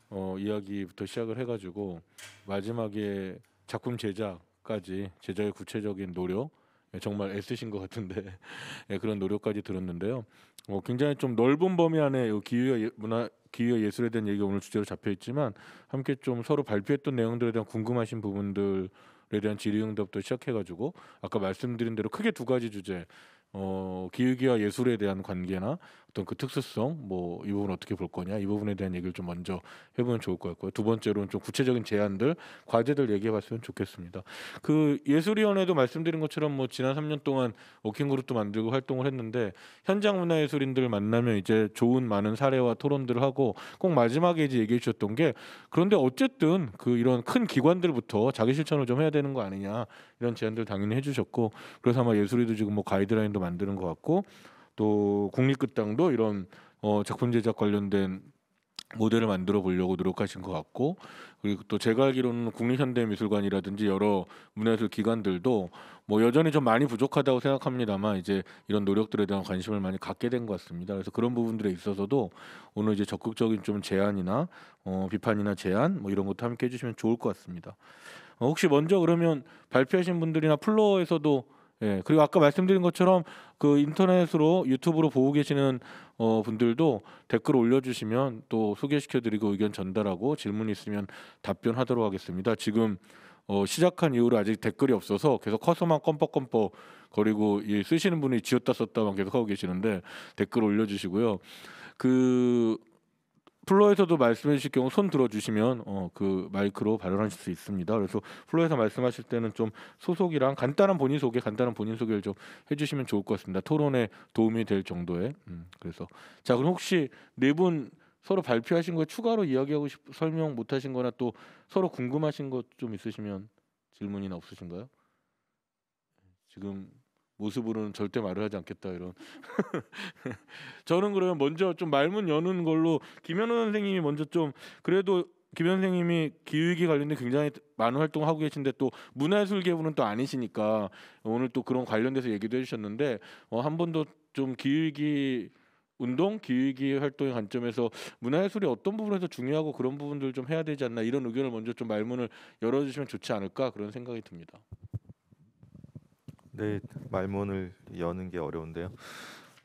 [SPEAKER 1] 어, 이야기부터 시작을 해가지고 마지막에 작품 제작까지 제작의 구체적인 노력 예, 정말 애쓰신 것 같은데 예, 그런 노력까지 들었는데요. 어, 굉장히 좀 넓은 범위 안에 기후와 예, 문화 기후와 예술에 대한 얘기가 오늘 주제로 잡혀 있지만 함께 좀 서로 발표했던 내용들에 대한 궁금하신 부분들에 대한 질의응답도 시작해가지고 아까 말씀드린 대로 크게 두 가지 주제 어, 기획기와 예술에 대한 관계나 어떤 그 특수성 뭐 이 부분 어떻게 볼 거냐 이 부분에 대한 얘기를 좀 먼저 해보면 좋을 것 같고요. 두 번째로는 좀 구체적인 제안들 과제들 얘기해봤으면 좋겠습니다. 그 예술위원회도 말씀드린 것처럼 뭐 지난 3년 동안 워킹 그룹도 만들고 활동을 했는데 현장 문화예술인들 만나면 이제 좋은 많은 사례와 토론들을 하고 꼭 마지막에 이제 얘기해 주셨던 게 그런데 어쨌든 그 이런 큰 기관들부터 자기 실천을 좀 해야 되는 거 아니냐 이런 제안들 당연히 해주셨고 그래서 아마 예술이도 지금 뭐 가이드라인도 만드는 것 같고 또 국립극당도 이런 어, 작품 제작 관련된 모델을 만들어 보려고 노력하신 것 같고 그리고 또 제가 알기로는 국립현대미술관이라든지 여러 문화예술 기관들도 뭐 여전히 좀 많이 부족하다고 생각합니다만 이제 이런 노력들에 대한 관심을 많이 갖게 된 것 같습니다. 그래서 그런 부분들에 있어서도 오늘 이제 적극적인 좀 제안이나 어, 비판이나 제안 뭐 이런 것도 함께 해주시면 좋을 것 같습니다. 어, 혹시 먼저 그러면 발표하신 분들이나 플로어에서도 예, 그리고 아까 말씀드린 것처럼 그 인터넷으로 유튜브로 보고 계시는 어, 분들도 댓글 올려주시면 또 소개시켜드리고 의견 전달하고 질문 있으면 답변하도록 하겠습니다. 지금 어, 시작한 이후로 아직 댓글이 없어서 계속 커서만 껌뻑껌뻑 거리고 이 쓰시는 분이 지었다 썼다 만 계속 하고 계시는데 댓글 올려주시고요. 그 플로에서도 말씀해 주실 경우 손 들어주시면 어, 그 마이크로 발언하실 수 있습니다. 그래서 플로에서 말씀하실 때는 좀 소속이랑 간단한 본인 소개, 간단한 본인 소개를 좀 해주시면 좋을 것 같습니다. 토론에 도움이 될 정도의 음, 그래서 자 그럼 혹시 네 분 서로 발표하신 거 추가로 이야기하고 싶, 설명 못하신거나 또 서로 궁금하신 것 좀 있으시면 질문이나 없으신가요? 지금 모습으로는 절대 말을 하지 않겠다 이런 저는 그러면 먼저 좀 말문 여는 걸로 김현우 선생님이 먼저 좀 그래도 김 선생님이 기획에 관련된 굉장히 많은 활동을 하고 계신데 또 문화예술계분은 또 아니시니까 오늘 또 그런 관련돼서 얘기도 해주셨는데 어, 한 번도 좀 기획이 운동 기획이 활동의 관점에서 문화예술이 어떤 부분에서 중요하고 그런 부분들 좀 해야 되지 않나 이런 의견을 먼저 좀 말문을 열어주시면 좋지 않을까 그런 생각이 듭니다. 네,
[SPEAKER 2] 말문을 여는 게 어려운데요.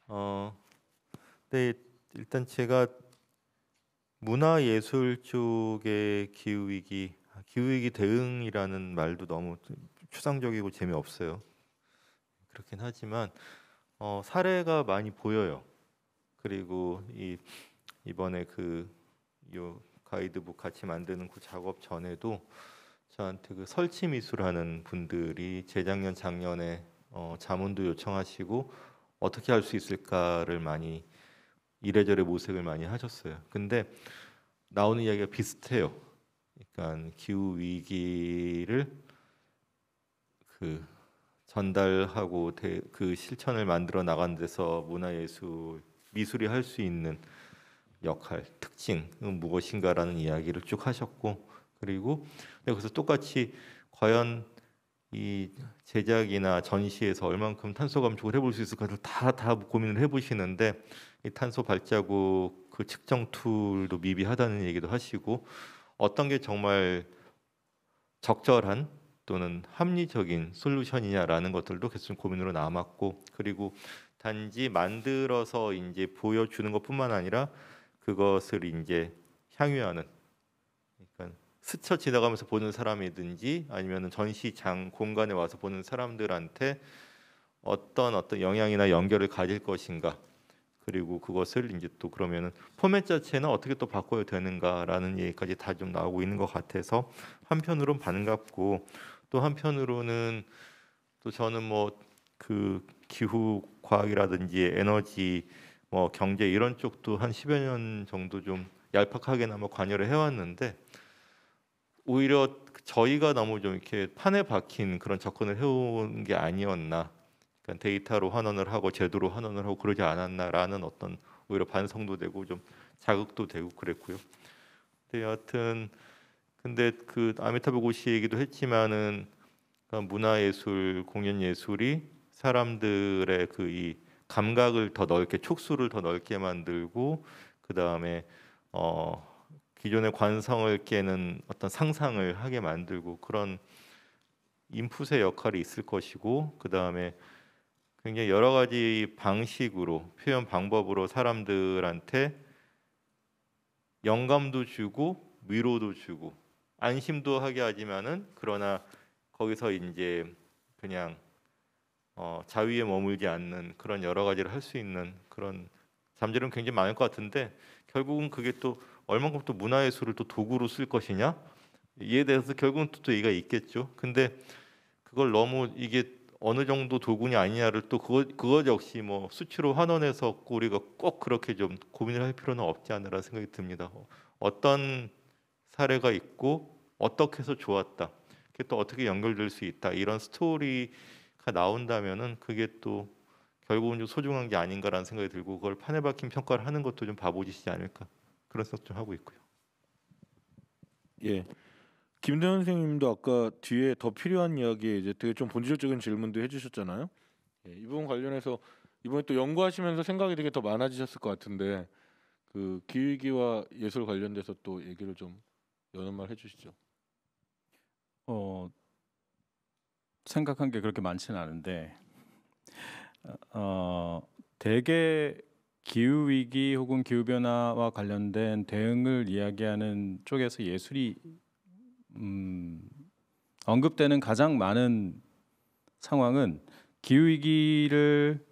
[SPEAKER 1] 어, 네,
[SPEAKER 2] 일단 제가 문화 예술 쪽의 기후 위기, 기후 위기 대응이라는 말도 너무 추상적이고 재미없어요. 그렇긴 하지만 어, 사례가 많이 보여요. 그리고 이 이번에 그 요 가이드북 같이 만드는 그 작업 전에도 저한테 그 설치 미술하는 분들이 재작년 작년에 어, 자문도 요청하시고 어떻게 할 수 있을까를 많이 이래저래 모색을 많이 하셨어요. 근데 나오는 이야기가 비슷해요. 그러니까 기후 위기를 그 전달하고 대, 그 실천을 만들어 나간 데서 문화예술 미술이 할 수 있는 역할 특징은 무엇인가라는 이야기를 쭉 하셨고 그리고 근데 그래서 똑같이 과연 이 제작이나 전시에서 얼만큼 탄소 감축을 해볼 수 있을까를 다다 고민을 해보시는데 이 탄소 발자국 그 측정 툴도 미비하다는 얘기도 하시고 어떤 게 정말 적절한 또는 합리적인 솔루션이냐라는 것들도 계속 고민으로 남았고 그리고 단지 만들어서 이제 보여주는 것뿐만 아니라 그것을 이제 향유하는 스쳐 지나가면서 보는 사람이든지 아니면 전시장 공간에 와서 보는 사람들한테 어떤 어떤 영향이나 연결을 가질 것인가 그리고 그것을 이제 또 그러면은 포맷 자체는 어떻게 또 바꿔야 되는가라는 얘기까지 다 좀 나오고 있는 것 같아서 한편으론 반갑고 또 한편으로는 또 저는 뭐 그 기후 과학이라든지 에너지 뭐 경제 이런 쪽도 한 10여 년 정도 좀 얄팍하게나마 관여를 해왔는데 오히려 저희가 너무 좀 이렇게 판에 박힌 그런 접근을 해온 게 아니었나. 그러니까 데이터로 환원을 하고 제도로 환원을 하고 그러지 않았나라는 어떤 오히려 반성도 되고 좀 자극도 되고 그랬고요. 근데 여하튼 근데 그 아미타브 고시 얘기도 했지만은 그러니까 문화예술, 공연예술이 사람들의 그 이 감각을 더 넓게 촉수를 더 넓게 만들고 그 다음에 어 기존의 관성을 깨는 어떤 상상을 하게 만들고 그런 인풋의 역할이 있을 것이고 그 다음에 굉장히 여러 가지 방식으로 표현 방법으로 사람들한테 영감도 주고 위로도 주고 안심도 하게 하지만은 그러나 거기서 이제 그냥 어, 자위에 머물지 않는 그런 여러 가지를 할 수 있는 그런 잠재력은 굉장히 많을 것 같은데 결국은 그게 또 얼만큼 또 문화예술을 또 도구로 쓸 것이냐 이에 대해서 결국은 또, 또 얘기가 있겠죠. 근데 그걸 너무 이게 어느 정도 도구냐 아니냐를 또 그거 그것 역시 뭐 수치로 환원해서 우리가 꼭 그렇게 좀 고민을 할 필요는 없지 않으라 생각이 듭니다. 어떤 사례가 있고 어떻게 해서 좋았다. 그게 또 어떻게 연결될 수 있다. 이런 스토리가 나온다면은 그게 또 결국은 좀 소중한 게 아닌가라는 생각이 들고 그걸 판에 박힌 평가를 하는 것도 좀
[SPEAKER 1] 바보짓이지 않을까. 그랬었죠 하고 있고요. 예. 김대현 선생님도 아까 뒤에 더 필요한 이야기에 이제 되게 좀 본질적인 질문도 해주셨잖아요. 예, 이 부분 관련해서 이번에 또 연구하시면서 생각이 되게 더 많아지셨을 것 같은데 그기후기와 예술 관련돼서 또 얘기를 좀 연말 해주시죠.
[SPEAKER 3] 어 생각한 게 그렇게 많지는 않은데 어 대개 기후 위기 혹은 기후 변화와 관련된 대응을 이야기하는 쪽에서 예술이 음, 언급되는 가장 많은 상황은 기후 위기를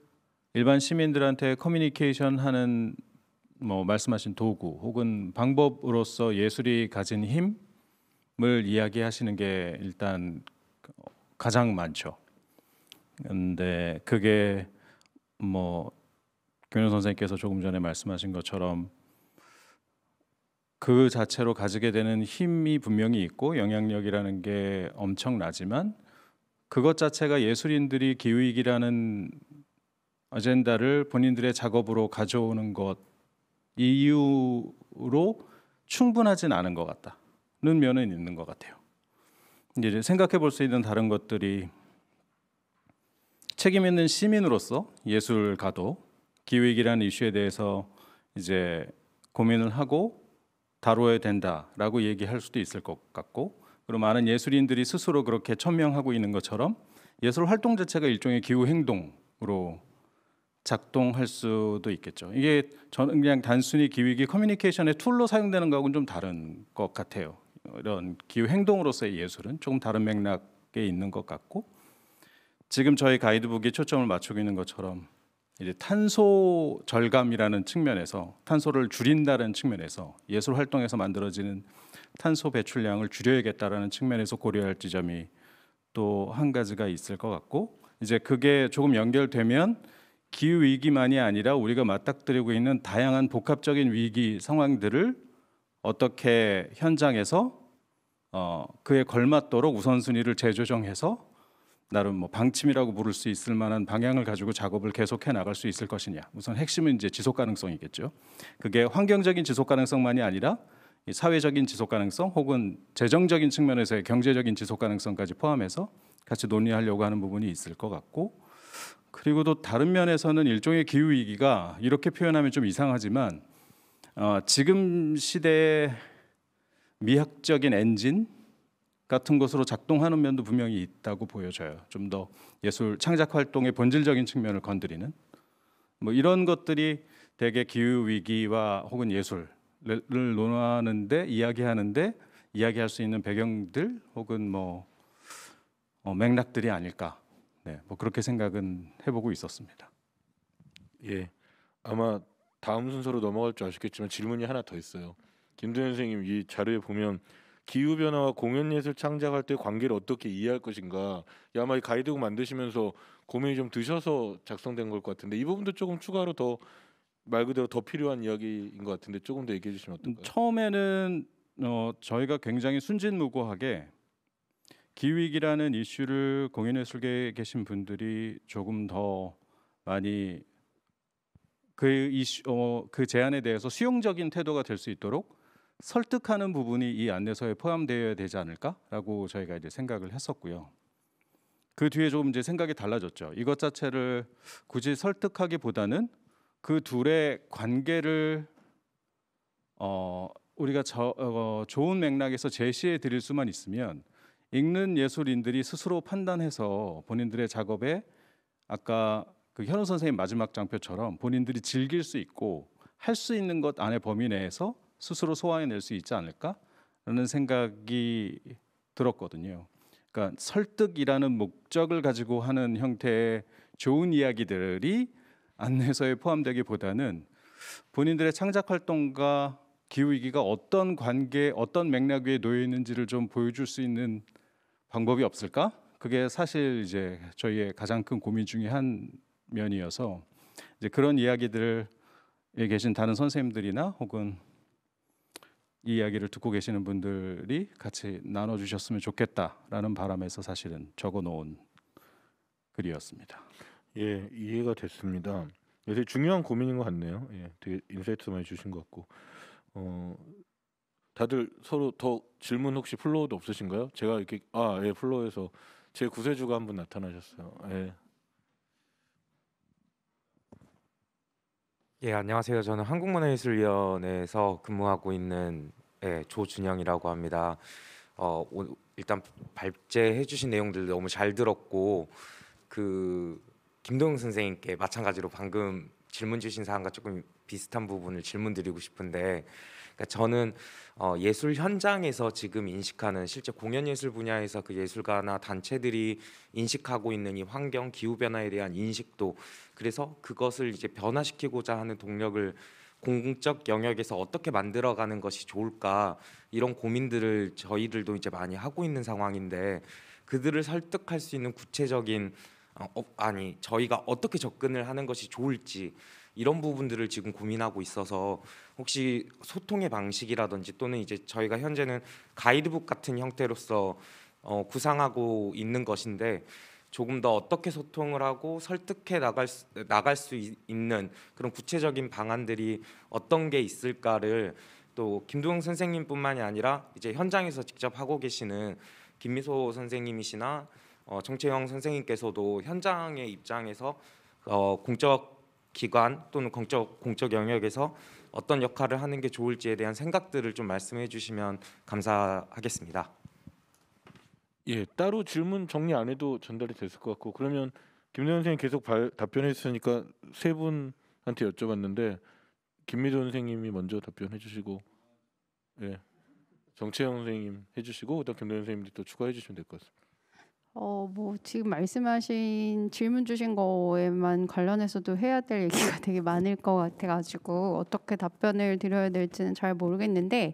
[SPEAKER 3] 일반 시민들한테 커뮤니케이션 하는 뭐 말씀하신 도구 혹은 방법으로서 예술이 가진 힘을 이야기하시는 게 일단 가장 많죠. 근데 그게 뭐 교훈 선생님께서 조금 전에 말씀하신 것처럼 그 자체로 가지게 되는 힘이 분명히 있고 영향력이라는 게 엄청나지만 그것 자체가 예술인들이 기후위기라는 아젠다를 본인들의 작업으로 가져오는 것 이유로 충분하진 않은 것 같다는 면은 있는 것 같아요. 이제 생각해 볼 수 있는 다른 것들이 책임 있는 시민으로서 예술가도 기획이기라는 이슈에 대해서 이제 고민을 하고 다뤄야 된다라고 얘기할 수도 있을 것 같고 그리고 많은 예술인들이 스스로 그렇게 천명하고 있는 것처럼 예술 활동 자체가 일종의 기후 행동으로 작동할 수도 있겠죠. 이게 저는 그냥 단순히 기획이 커뮤니케이션의 툴로 사용되는 거하고는 좀 다른 것 같아요. 이런 기후 행동으로서의 예술은 조금 다른 맥락에 있는 것 같고 지금 저희 가이드북이 초점을 맞추고 있는 것처럼 이제 탄소 절감이라는 측면에서 탄소를 줄인다는 측면에서 예술 활동에서 만들어지는 탄소 배출량을 줄여야겠다라는 측면에서 고려할 지점이 또 한 가지가 있을 것 같고 이제 그게 조금 연결되면 기후 위기만이 아니라 우리가 맞닥뜨리고 있는 다양한 복합적인 위기 상황들을 어떻게 현장에서 어, 그에 걸맞도록 우선순위를 재조정해서 나름 뭐 방침이라고 부를 수 있을 만한 방향을 가지고 작업을 계속해 나갈 수 있을 것이냐. 우선 핵심은 이제 지속 가능성이겠죠. 그게 환경적인 지속 가능성만이 아니라 사회적인 지속 가능성 혹은 재정적인 측면에서의 경제적인 지속 가능성까지 포함해서 같이 논의하려고 하는 부분이 있을 것 같고 그리고 또 다른 면에서는 일종의 기후 위기가 이렇게 표현하면 좀 이상하지만 어, 지금 시대의 미학적인 엔진 같은 것으로 작동하는 면도 분명히 있다고 보여져요. 좀 더 예술 창작 활동의 본질적인 측면을 건드리는 뭐 이런 것들이 대개 기후 위기와 혹은 예술을 논하는데 이야기하는데 이야기할 수 있는 배경들 혹은 뭐 어, 맥락들이 아닐까. 네, 뭐 그렇게 생각은 해보고 있었습니다. 예, 아마 다음 순서로 넘어갈 줄
[SPEAKER 1] 아셨겠지만 질문이 하나 더 있어요. 김도현 선생님 이 자료에 보면 기후 변화와 공연 예술 창작할 때 관계를 어떻게 이해할 것인가. 아마 이 가이드북 만드시면서 고민이 좀 드셔서 작성된 걸 것 같은데 이 부분도 조금 추가로 더 말 그대로 더 필요한 이야기인
[SPEAKER 3] 것 같은데 조금 더 얘기해 주시면 어떨까요? 처음에는 어, 저희가 굉장히 순진무구하게 기후위기라는 이슈를 공연예술계에 계신 분들이 조금 더 많이 그 이슈 어, 그 제안에 대해서 수용적인 태도가 될 수 있도록 설득하는 부분이 이 안내서에 포함되어야 되지 않을까라고 저희가 이제 생각을 했었고요. 그 뒤에 조금 이제 생각이 달라졌죠. 이것 자체를 굳이 설득하기보다는 그 둘의 관계를 어, 우리가 저, 어, 좋은 맥락에서 제시해 드릴 수만 있으면 읽는 예술인들이 스스로 판단해서 본인들의 작업에 아까 그 현우 선생님 마지막 장표처럼 본인들이 즐길 수 있고 할 수 있는 것 안에 범위 내에서 스스로 소화해낼 수 있지 않을까라는 생각이 들었거든요. 그러니까 설득이라는 목적을 가지고 하는 형태의 좋은 이야기들이 안내서에 포함되기보다는 본인들의 창작 활동과 기후 위기가 어떤 관계, 어떤 맥락 위에 놓여 있는지를 좀 보여줄 수 있는 방법이 없을까? 그게 사실 이제 저희의 가장 큰 고민 중의 한 면이어서 이제 그런 이야기들을 계신 다른 선생님들이나 혹은 이 이야기를 듣고 계시는 분들이 같이 나눠 주셨으면 좋겠다라는 바람에서 사실은 적어 놓은 글이었습니다. 예,
[SPEAKER 1] 이해가 됐습니다. 요새 예, 중요한 고민인 것 같네요. 예, 되게
[SPEAKER 3] 인사이트 많이 주신
[SPEAKER 1] 것 같고, 어, 다들 서로 더 질문 혹시 플로우도 없으신가요? 제가 이렇게 아, 예, 플로우에서 제 구세주가 한 분 나타나셨어요. 예.
[SPEAKER 6] 예, 안녕하세요. 저는 한국문화예술위원회에서 근무하고 있는 네, 조준영이라고 합니다. 어, 오- 일단 발제해 주신 내용들 너무 잘 들었고 그 김동영 선생님께 마찬가지로 방금 질문 주신 사항과 조금 비슷한 부분을 질문 드리고 싶은데 그러니까 저는 어, 예술 현장에서 지금 인식하는 실제 공연 예술 분야에서 그 예술가나 단체들이 인식하고 있는 이 환경 기후 변화에 대한 인식도 그래서 그것을 이제 변화시키고자 하는 동력을 공적 영역에서 어떻게 만들어가는 것이 좋을까 이런 고민들을 저희들도 이제 많이 하고 있는 상황인데 그들을 설득할 수 있는 구체적인 어, 어, 아니 저희가 어떻게 접근을 하는 것이 좋을지 이런 부분들을 지금 고민하고 있어서 혹시 소통의 방식이라든지 또는 이제 저희가 현재는 가이드북 같은 형태로서 어, 구상하고 있는 것인데 조금 더 어떻게 소통을 하고 설득해 나갈 수, 나갈 수 있는 그런 구체적인 방안들이 어떤 게 있을까를 또 김두영 선생님뿐만이 아니라 이제 현장에서 직접 하고 계시는 김미소 선생님이시나 어, 정채영 선생님께서도 현장의 입장에서 어, 공적 기관 또는 공적 공적 영역에서 어떤 역할을 하는 게 좋을지에 대한 생각들을 좀 말씀해 주시면 감사하겠습니다. 예, 따로 질문 정리 안 해도 전달이 됐을 것 같고 그러면 김대호 선생님 계속
[SPEAKER 1] 발, 답변해 주셨으니까 세 분한테 여쭤봤는데 김미도 선생님이 먼저 답변해 주시고 예. 정채영 선생님 해 주시고 그다음 김대호 선생님도 또 추가해 주시면 될 것 같습니다.
[SPEAKER 4] 어, 뭐 지금 말씀하신 질문 주신 거에만 관련해서도 해야 될 얘기가 되게 많을 것 같아가지고 어떻게 답변을 드려야 될지는 잘 모르겠는데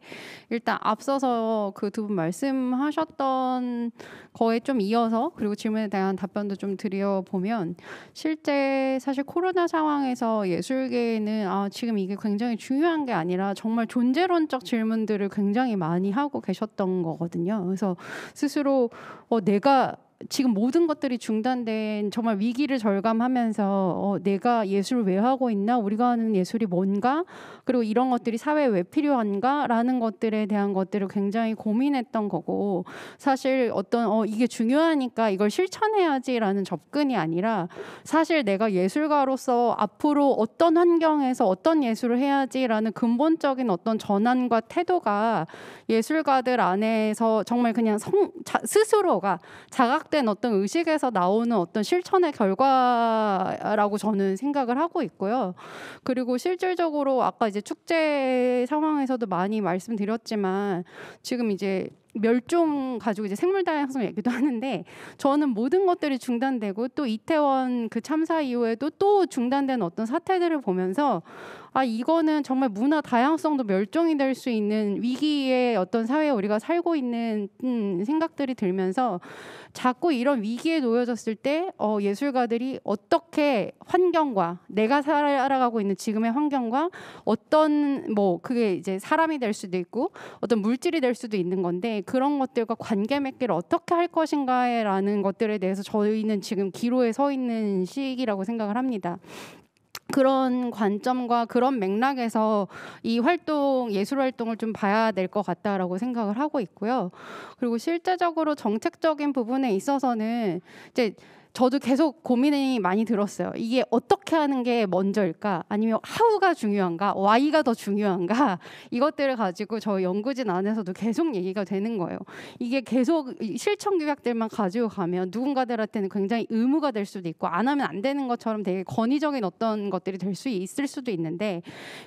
[SPEAKER 4] 일단 앞서서 그 두 분 말씀하셨던 거에 좀 이어서 그리고 질문에 대한 답변도 좀 드려보면 실제 사실 코로나 상황에서 예술계는 아, 지금 이게 굉장히 중요한 게 아니라 정말 존재론적 질문들을 굉장히 많이 하고 계셨던 거거든요. 그래서 스스로 어, 내가 지금 모든 것들이 중단된 정말 위기를 절감하면서 어, 내가 예술을 왜 하고 있나 우리가 하는 예술이 뭔가 그리고 이런 것들이 사회에 왜 필요한가라는 것들에 대한 것들을 굉장히 고민했던 거고 사실 어떤 어, 이게 중요하니까 이걸 실천해야지라는 접근이 아니라 사실 내가 예술가로서 앞으로 어떤 환경에서 어떤 예술을 해야지라는 근본적인 어떤 전환과 태도가 예술가들 안에서 정말 그냥 성, 자, 스스로가 자각 부각된 어떤 의식에서 나오는 어떤 실천의 결과라고 저는 생각을 하고 있고요. 그리고 실질적으로 아까 이제 축제 상황에서도 많이 말씀드렸지만 지금 이제 멸종 가지고 이제 생물 다양성 얘기도 하는데 저는 모든 것들이 중단되고 또 이태원 그 참사 이후에도 또 중단된 어떤 사태들을 보면서 아 이거는 정말 문화 다양성도 멸종이 될 수 있는 위기의 어떤 사회에 우리가 살고 있는 음, 생각들이 들면서 자꾸 이런 위기에 놓여졌을 때 어, 예술가들이 어떻게 환경과 내가 살아가고 있는 지금의 환경과 어떤 뭐 그게 이제 사람이 될 수도 있고 어떤 물질이 될 수도 있는 건데 그런 것들과 관계 맺기를 어떻게 할 것인가에라는 것들에 대해서 저희는 지금 기로에 서 있는 시기라고 생각을 합니다. 그런 관점과 그런 맥락에서 이 활동 예술 활동을 좀 봐야 될 것 같다라고 생각을 하고 있고요. 그리고 실제적으로 정책적인 부분에 있어서는 이제 저도 계속 고민이 많이 들었어요. 이게 어떻게 하는 게 먼저일까? 아니면 하우가 중요한가? 와이가더 중요한가? 이것들을 가지고 저희 연구진 안에서도 계속 얘기가 되는 거예요. 이게 계속 실천 규약들만 가지고 가면 누군가들한테는 굉장히 의무가 될 수도 있고 안 하면 안 되는 것처럼 되게 권위적인 어떤 것들이 될 수 있을 수도 있는데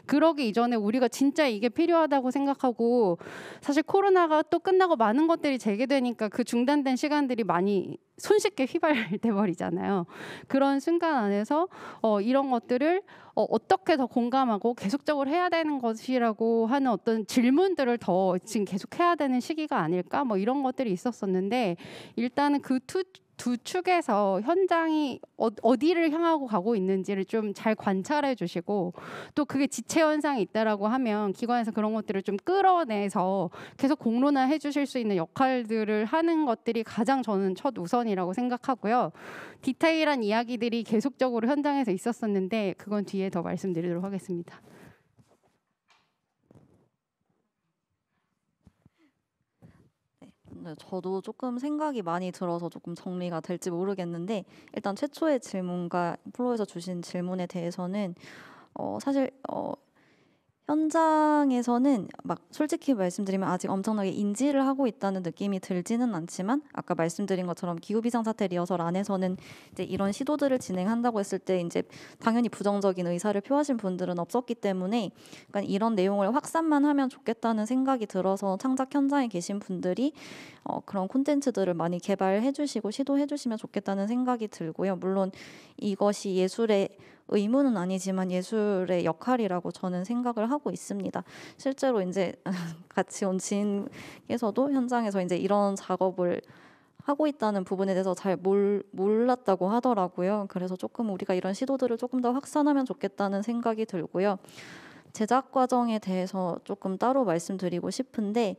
[SPEAKER 4] 그러기 이전에 우리가 진짜 이게 필요하다고 생각하고 사실 코로나가 또 끝나고 많은 것들이 재개되니까 그 중단된 시간들이 많이 손쉽게 휘발되어 돼버리잖아요. 그런 순간 안에서 어, 이런 것들을 어, 어떻게 더 공감하고 계속적으로 해야 되는 것이라고 하는 어떤 질문들을 더 지금 계속 해야 되는 시기가 아닐까 뭐 이런 것들이 있었었는데 일단은 그 투, 두 축에서 현장이 어, 디를 향하고 가고 있는지를 좀 잘 관찰해 주시고 또 그게 지체 현상이 있다라고 하면 기관에서 그런 것들을 좀 끌어내서 계속 공론화해 주실 수 있는 역할들을 하는 것들이 가장 저는 첫 우선이라고 생각하고요. 디테일한 이야기들이 계속적으로 현장에서 있었었는데 그건 뒤에 더 말씀드리도록 하겠습니다. 네, 저도
[SPEAKER 5] 조금 생각이 많이 들어서 조금 정리가 될지 모르겠는데 일단 최초의 질문과 플로에서 주신 질문에 대해서는 어, 사실 어, 현장에서는 막 솔직히 말씀드리면 아직 엄청나게 인지를 하고 있다는 느낌이 들지는 않지만 아까 말씀드린 것처럼 기후 비상 사태 리허설 안에서는 이제 이런 시도들을 진행한다고 했을 때 이제 당연히 부정적인 의사를 표하신 분들은 없었기 때문에 그러 이런 내용을 확산만 하면 좋겠다는 생각이 들어서 창작 현장에 계신 분들이 어 그런 콘텐츠들을 많이 개발해 주시고 시도해 주시면 좋겠다는 생각이 들고요. 물론 이것이 예술의 의무는 아니지만 예술의 역할이라고 저는 생각을 하고 있습니다. 실제로 이제 같이 온 지인께서도 현장에서 이제 이런 작업을 하고 있다는 부분에 대해서 잘 몰, 몰랐다고 하더라고요. 그래서 조금 우리가 이런 시도들을 조금 더 확산하면 좋겠다는 생각이 들고요. 제작 과정에 대해서 조금 따로 말씀드리고 싶은데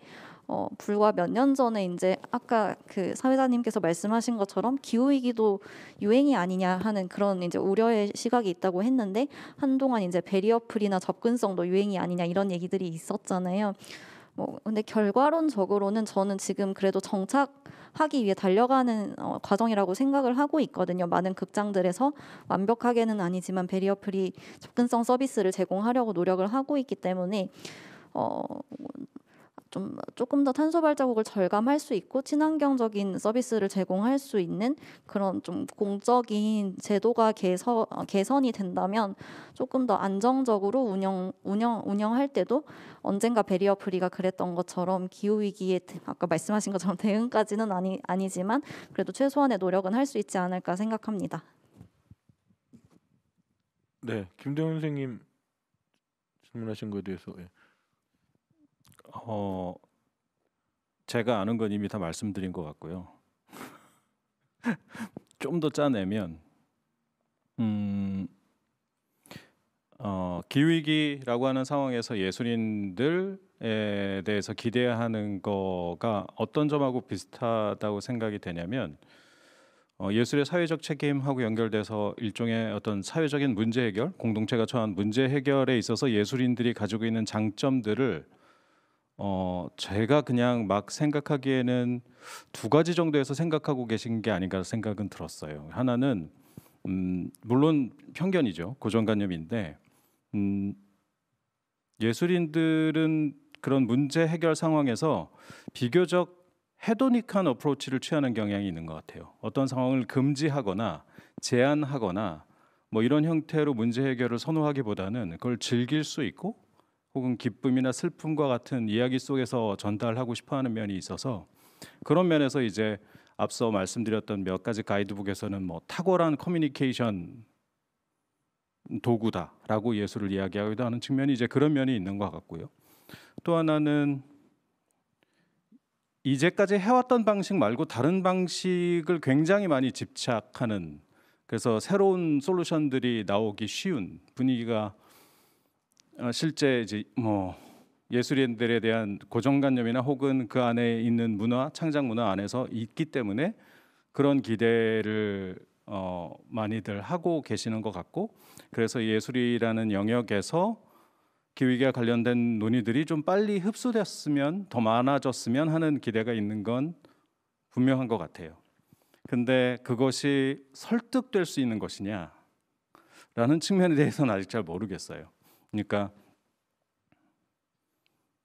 [SPEAKER 5] 어, 불과 몇 년 전에 이제 아까 그 사회자님께서 말씀하신 것처럼 기후 위기도 유행이 아니냐 하는 그런 이제 우려의 시각이 있다고 했는데 한동안 이제 베리어풀이나 접근성도 유행이 아니냐 이런 얘기들이 있었잖아요. 뭐 근데 결과론적으로는 저는 지금 그래도 정착 하기 위해 달려가는 어, 과정이라고 생각을 하고 있거든요. 많은 극장들에서 완벽하게는 아니지만 베리어 프리 접근성 서비스를 제공하려고 노력을 하고 있기 때문에 어, 좀 조금 더 탄소 발자국을 절감할 수 있고 친환경적인 서비스를 제공할 수 있는 그런 좀 공적인 제도가 개선 어, 개선이 된다면 조금 더 안정적으로 운영 운영 운영할 때도 언젠가 베리어 프리가 그랬던 것처럼 기후 위기에 아까 말씀하신 것처럼 대응까지는 아니 아니지만 그래도 최소한의 노력은 할 수 있지 않을까 생각합니다.
[SPEAKER 3] 네, 김동현 선생님 질문하신 거에 대해서 예. 어, 제가 아는 건 이미 다 말씀드린 것 같고요. 좀 더 짜내면 음, 어, 기위기라고 하는 상황에서 예술인들에 대해서 기대하는 거가 어떤 점하고 비슷하다고 생각이 되냐면 어, 예술의 사회적 책임하고 연결돼서 일종의 어떤 사회적인 문제 해결, 공동체가 처한 문제 해결에 있어서 예술인들이 가지고 있는 장점들을 어, 제가 그냥 막 생각하기에는 두 가지 정도에서 생각하고 계신 게 아닌가 생각은 들었어요. 하나는 음, 물론 편견이죠. 고정관념인데 음, 예술인들은 그런 문제 해결 상황에서 비교적 헤도닉한 어프로치를 취하는 경향이 있는 것 같아요. 어떤 상황을 금지하거나 제한하거나 뭐 이런 형태로 문제 해결을 선호하기보다는 그걸 즐길 수 있고 혹은 기쁨이나 슬픔과 같은 이야기 속에서 전달하고 싶어하는 면이 있어서 그런 면에서 이제 앞서 말씀드렸던 몇 가지 가이드북에서는 뭐 탁월한 커뮤니케이션 도구다라고 예술을 이야기하기도 하는 측면이 이제 그런 면이 있는 것 같고요. 또 하나는 이제까지 해왔던 방식 말고 다른 방식을 굉장히 많이 집착하는 그래서 새로운 솔루션들이 나오기 쉬운 분위기가 어, 실제 이제 뭐 예술인들에 대한 고정관념이나 혹은 그 안에 있는 문화, 창작 문화 안에서 있기 때문에 그런 기대를 어, 많이들 하고 계시는 것 같고 그래서 예술이라는 영역에서 기획에 관련된 논의들이 좀 빨리 흡수됐으면 더 많아졌으면 하는 기대가 있는 건 분명한 것 같아요. 근데 그것이 설득될 수 있는 것이냐라는 측면에 대해서는 아직 잘 모르겠어요. 그러니까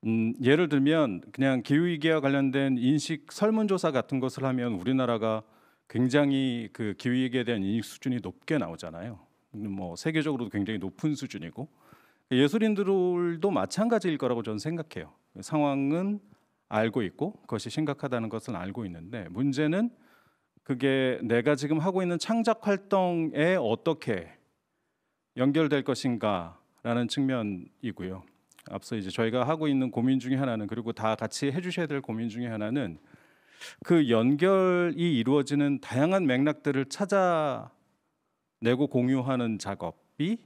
[SPEAKER 3] 음, 예를 들면 그냥 기후 위기와 관련된 인식 설문조사 같은 것을 하면 우리나라가 굉장히 그 기후 위기에 대한 인식 수준이 높게 나오잖아요. 뭐 세계적으로도 굉장히 높은 수준이고 예술인들도 마찬가지일 거라고 저는 생각해요. 상황은 알고 있고 그것이 심각하다는 것은 알고 있는데 문제는 그게 내가 지금 하고 있는 창작 활동에 어떻게 연결될 것인가 라는 측면이고요. 앞서 이제 저희가 하고 있는 고민 중에 하나는 그리고 다 같이 해주셔야 될 고민 중에 하나는 그 연결이 이루어지는 다양한 맥락들을 찾아내고 공유하는 작업이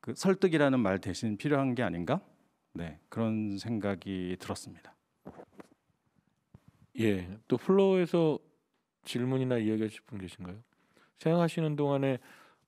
[SPEAKER 3] 그 설득이라는 말 대신 필요한 게 아닌가? 네 그런 생각이 들었습니다. 예, 또
[SPEAKER 1] 플로어에서 질문이나 이야기하실 분 계신가요? 생각하시는 동안에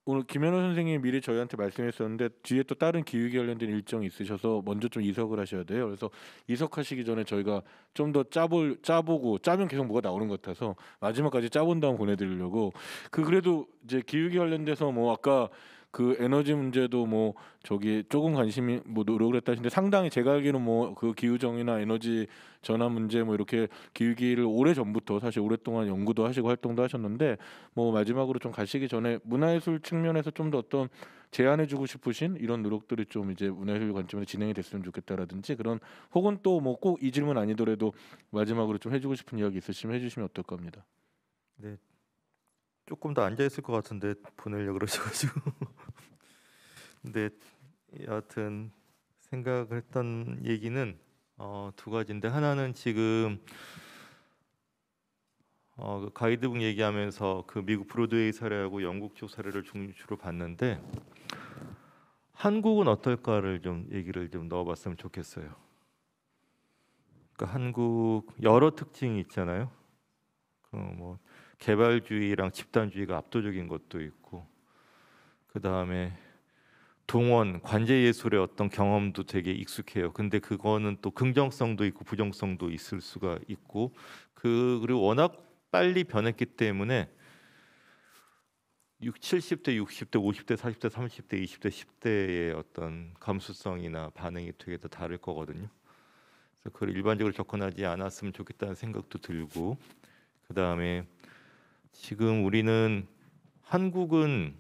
[SPEAKER 1] 오늘 김현호 선생님이 미리 저희한테 말씀했었는데 뒤에 또 다른 기획에 관련된 일정이 있으셔서 먼저 좀 이석을 하셔야 돼요. 그래서 이석하시기 전에 저희가 좀 더 짜볼 짜보고 짜면 계속 뭐가 나오는 것 같아서 마지막까지 짜본 다음 보내드리려고 그 그래도 이제 기획에 관련돼서 뭐 아까 그 에너지 문제도 뭐 저기 조금 관심이 뭐 노력을 했다 하시는데 상당히 제가 알기로는 뭐그 기후정이나 에너지 전환 문제 뭐 이렇게 기후기를 오래 전부터 사실 오랫동안 연구도 하시고 활동도 하셨는데 뭐 마지막으로 좀 가시기 전에 문화예술 측면에서 좀 더 어떤 제안해주고 싶으신 이런 노력들이 좀 이제 문화예술 관점에서 진행이 됐으면 좋겠다라든지 그런 혹은 또 뭐 꼭 이 질문 아니더라도 마지막으로 좀 해주고 싶은 이야기 있으시면 해주시면 어떨 까합니다 네, 조금 더 앉아 있을 것 같은데 보내려 그러셔가지고
[SPEAKER 2] 근데 여하튼 생각을 했던 얘기는 어, 두 가지인데 하나는 지금 어, 그 가이드북 얘기하면서 그 미국 브로드웨이 사례하고 영국 쪽 사례를 중주로 봤는데 한국은 어떨까를 좀 얘기를 좀 넣어봤으면 좋겠어요. 그러니까 한국 여러 특징이 있잖아요. 그뭐 개발주의랑 집단주의가 압도적인 것도 있고 그 다음에 동원 관제 예술의 어떤 경험도 되게 익숙해요. 근데 그거는 또 긍정성도 있고 부정성도 있을 수가 있고 그 그리고 워낙 빨리 변했기 때문에 6, 70대, 60대, 50대, 40대, 30대, 20대, 10대의 어떤 감수성이나 반응이 되게 더 다를 거거든요. 그래서 그걸 일반적으로 접근하지 않았으면 좋겠다는 생각도 들고 그 다음에 지금 우리는 한국은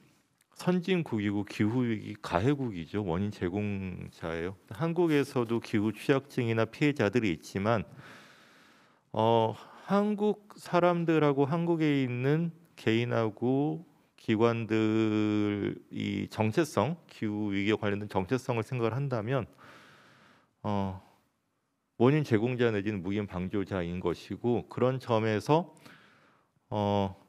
[SPEAKER 2] 선진국이고 기후위기 가해국이죠. 원인 제공자예요. 한국에서도 기후 취약층이나 피해자들이 있지만 어, 한국 사람들하고 한국에 있는 개인하고 기관들이 정체성, 기후 위기와 관련된 정체성을 생각을 한다면 어, 원인 제공자 내지는 무기 방조자인 것이고 그런 점에서 어,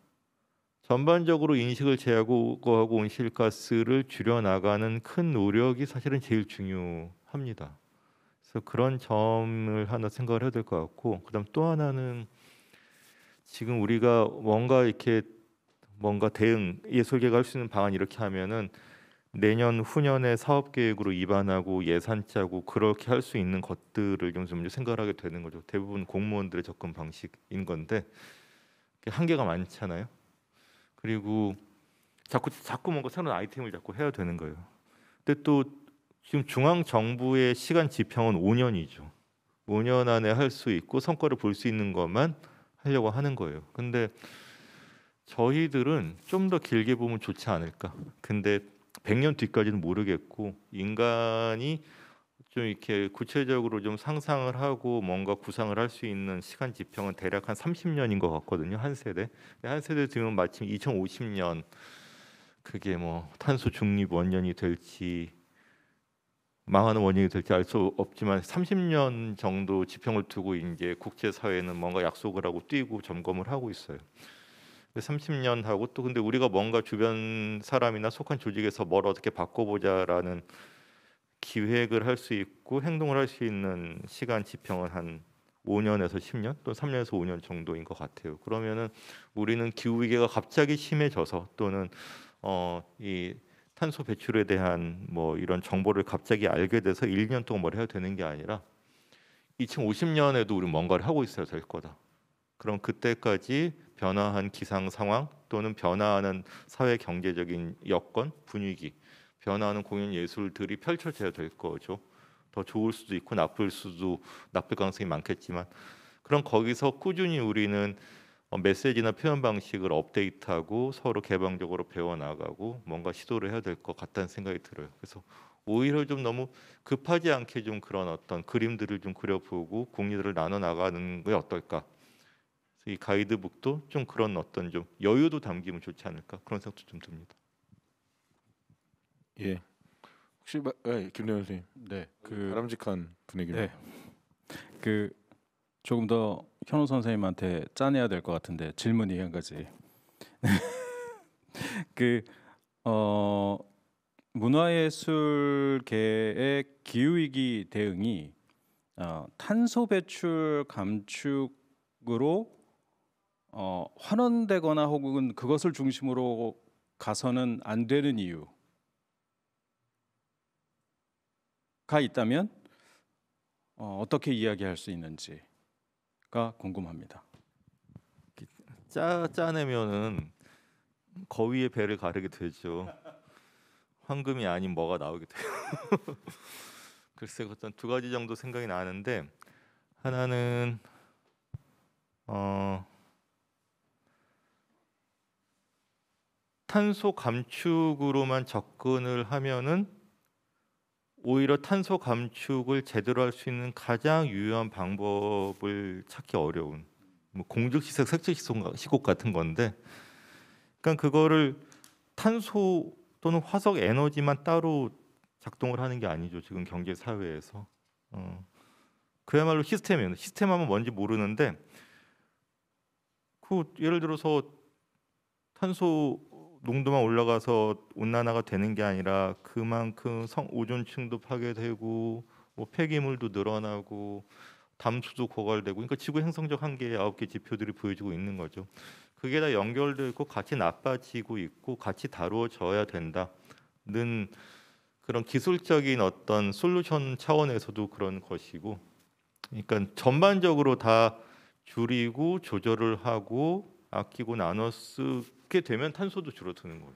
[SPEAKER 2] 전반적으로 인식을 제하고 온실가스를 줄여나가는 큰 노력이 사실은 제일 중요합니다. 그래서 그런 점을 하나 생각을 해야 될것 같고 그다음 또 하나는 지금 우리가 뭔가 이렇게 뭔가 대응 예술계가 할수 있는 방안 이렇게 하면은 내년 후년에 사업 계획으로 입안하고 예산 짜고 그렇게 할 수 있는 것들을 좀 생각하게 되는 거죠. 대부분 공무원들의 접근 방식인 건데 한계가 많잖아요. 그리고 자꾸 자꾸 뭔가 새로운 아이템을 자꾸 해야 되는 거예요. 근데 또 지금 중앙 정부의 시간 지평은 5년이죠. 5년 안에 할 수 있고 성과를 볼 수 있는 것만 하려고 하는 거예요. 근데 저희들은 좀 더 길게 보면 좋지 않을까. 근데 100년 뒤까지는 모르겠고 인간이 좀 이렇게 구체적으로 좀 상상을 하고 뭔가 구상을 할 수 있는 시간 지평은 대략 한 30년인 것 같거든요 한 세대. 한 세대 되면 마침 2050년 그게 뭐 탄소 중립 원년이 될지 망하는 원인이 될지 알 수 없지만 30년 정도 지평을 두고 이제 국제 사회는 뭔가 약속을 하고 뛰고 점검을 하고 있어요. 30년 하고 또 근데 우리가 뭔가 주변 사람이나 속한 조직에서 뭘 어떻게 바꿔보자라는 기획을 할 수 있고 행동을 할 수 있는 시간 지평을한 5년에서 10년 또 3년에서 5년 정도인 것 같아요. 그러면은 우리는 기후 위기가 갑자기 심해져서 또는 어이 탄소 배출에 대한 뭐 이런 정보를 갑자기 알게 돼서 1년 동안 뭘 해야 되는 게 아니라 2050년에도 우리 뭔가를 하고 있어야 될 거다. 그럼 그때까지 변화한 기상 상황 또는 변화하는 사회 경제적인 여건 분위기 변화하는 공연 예술들이 펼쳐져야 될 거죠. 더 좋을 수도 있고 나쁠 수도 나쁠 가능성이 많겠지만 그럼 거기서 꾸준히 우리는 어, 메시지나 표현 방식을 업데이트하고 서로 개방적으로 배워 나가고 뭔가 시도를 해야 될 것 같다는 생각이 들어요. 그래서 오히려 좀 너무 급하지 않게 좀 그런 어떤 그림들을 좀 그려보고 공유들을 나눠 나가는 게 어떨까? 이 가이드북도 좀 그런 어떤 좀 여유도 담기면 좋지 않을까 그런 생각도 좀 듭니다.
[SPEAKER 3] 예. 혹시 마, 예, 김대현 선생님. 네. 그, 그 바람직한 분위기로. 네. 그 조금 더 현우 선생님한테 짜내야 될 것 같은데 질문이 한 가지. 그 어 문화예술계의 기후위기 대응이 어, 탄소 배출 감축으로 어, 환원되거나 혹은 그것을 중심으로 가서는 안 되는 이유 가 있다면 어, 떻게 이야기할 수 있는지가 궁금합니다.
[SPEAKER 2] 짜 짜내면은 거위의 배를 가르게 되죠. 황금이 아닌 뭐가 나오게 돼요. 글쎄 어떤 두 가지 정도 생각이 나는데 하나는 어 탄소 감축으로만 접근을 하면은 오히려 탄소 감축을 제대로 할 수 있는 가장 유효한 방법을 찾기 어려운 뭐 공적시설, 색재시속 같은 건데, 그러니까 그거를 탄소 또는 화석 에너지만 따로 작동을 하는 게 아니죠 지금 경제 사회에서. 어. 그야말로 시스템이에요. 시스템 하면 뭔지 모르는데 그 예를 들어서 탄소 농도만 올라가서 온난화가 되는 게 아니라 그만큼 성 오존층도 파괴되고 뭐 폐기물도 늘어나고 담수도 고갈되고 그러니까 지구 행성적 한계의 아홉 개 지표들이 보여지고 있는 거죠. 그게 다 연결되어 있고 같이 나빠지고 있고 같이 다루어져야 된다는 그런 기술적인 어떤 솔루션 차원에서도 그런 것이고 그러니까 전반적으로 다 줄이고 조절을 하고 아끼고 나눠 쓰고 그렇게 되면 탄소도 줄어드는 거예요.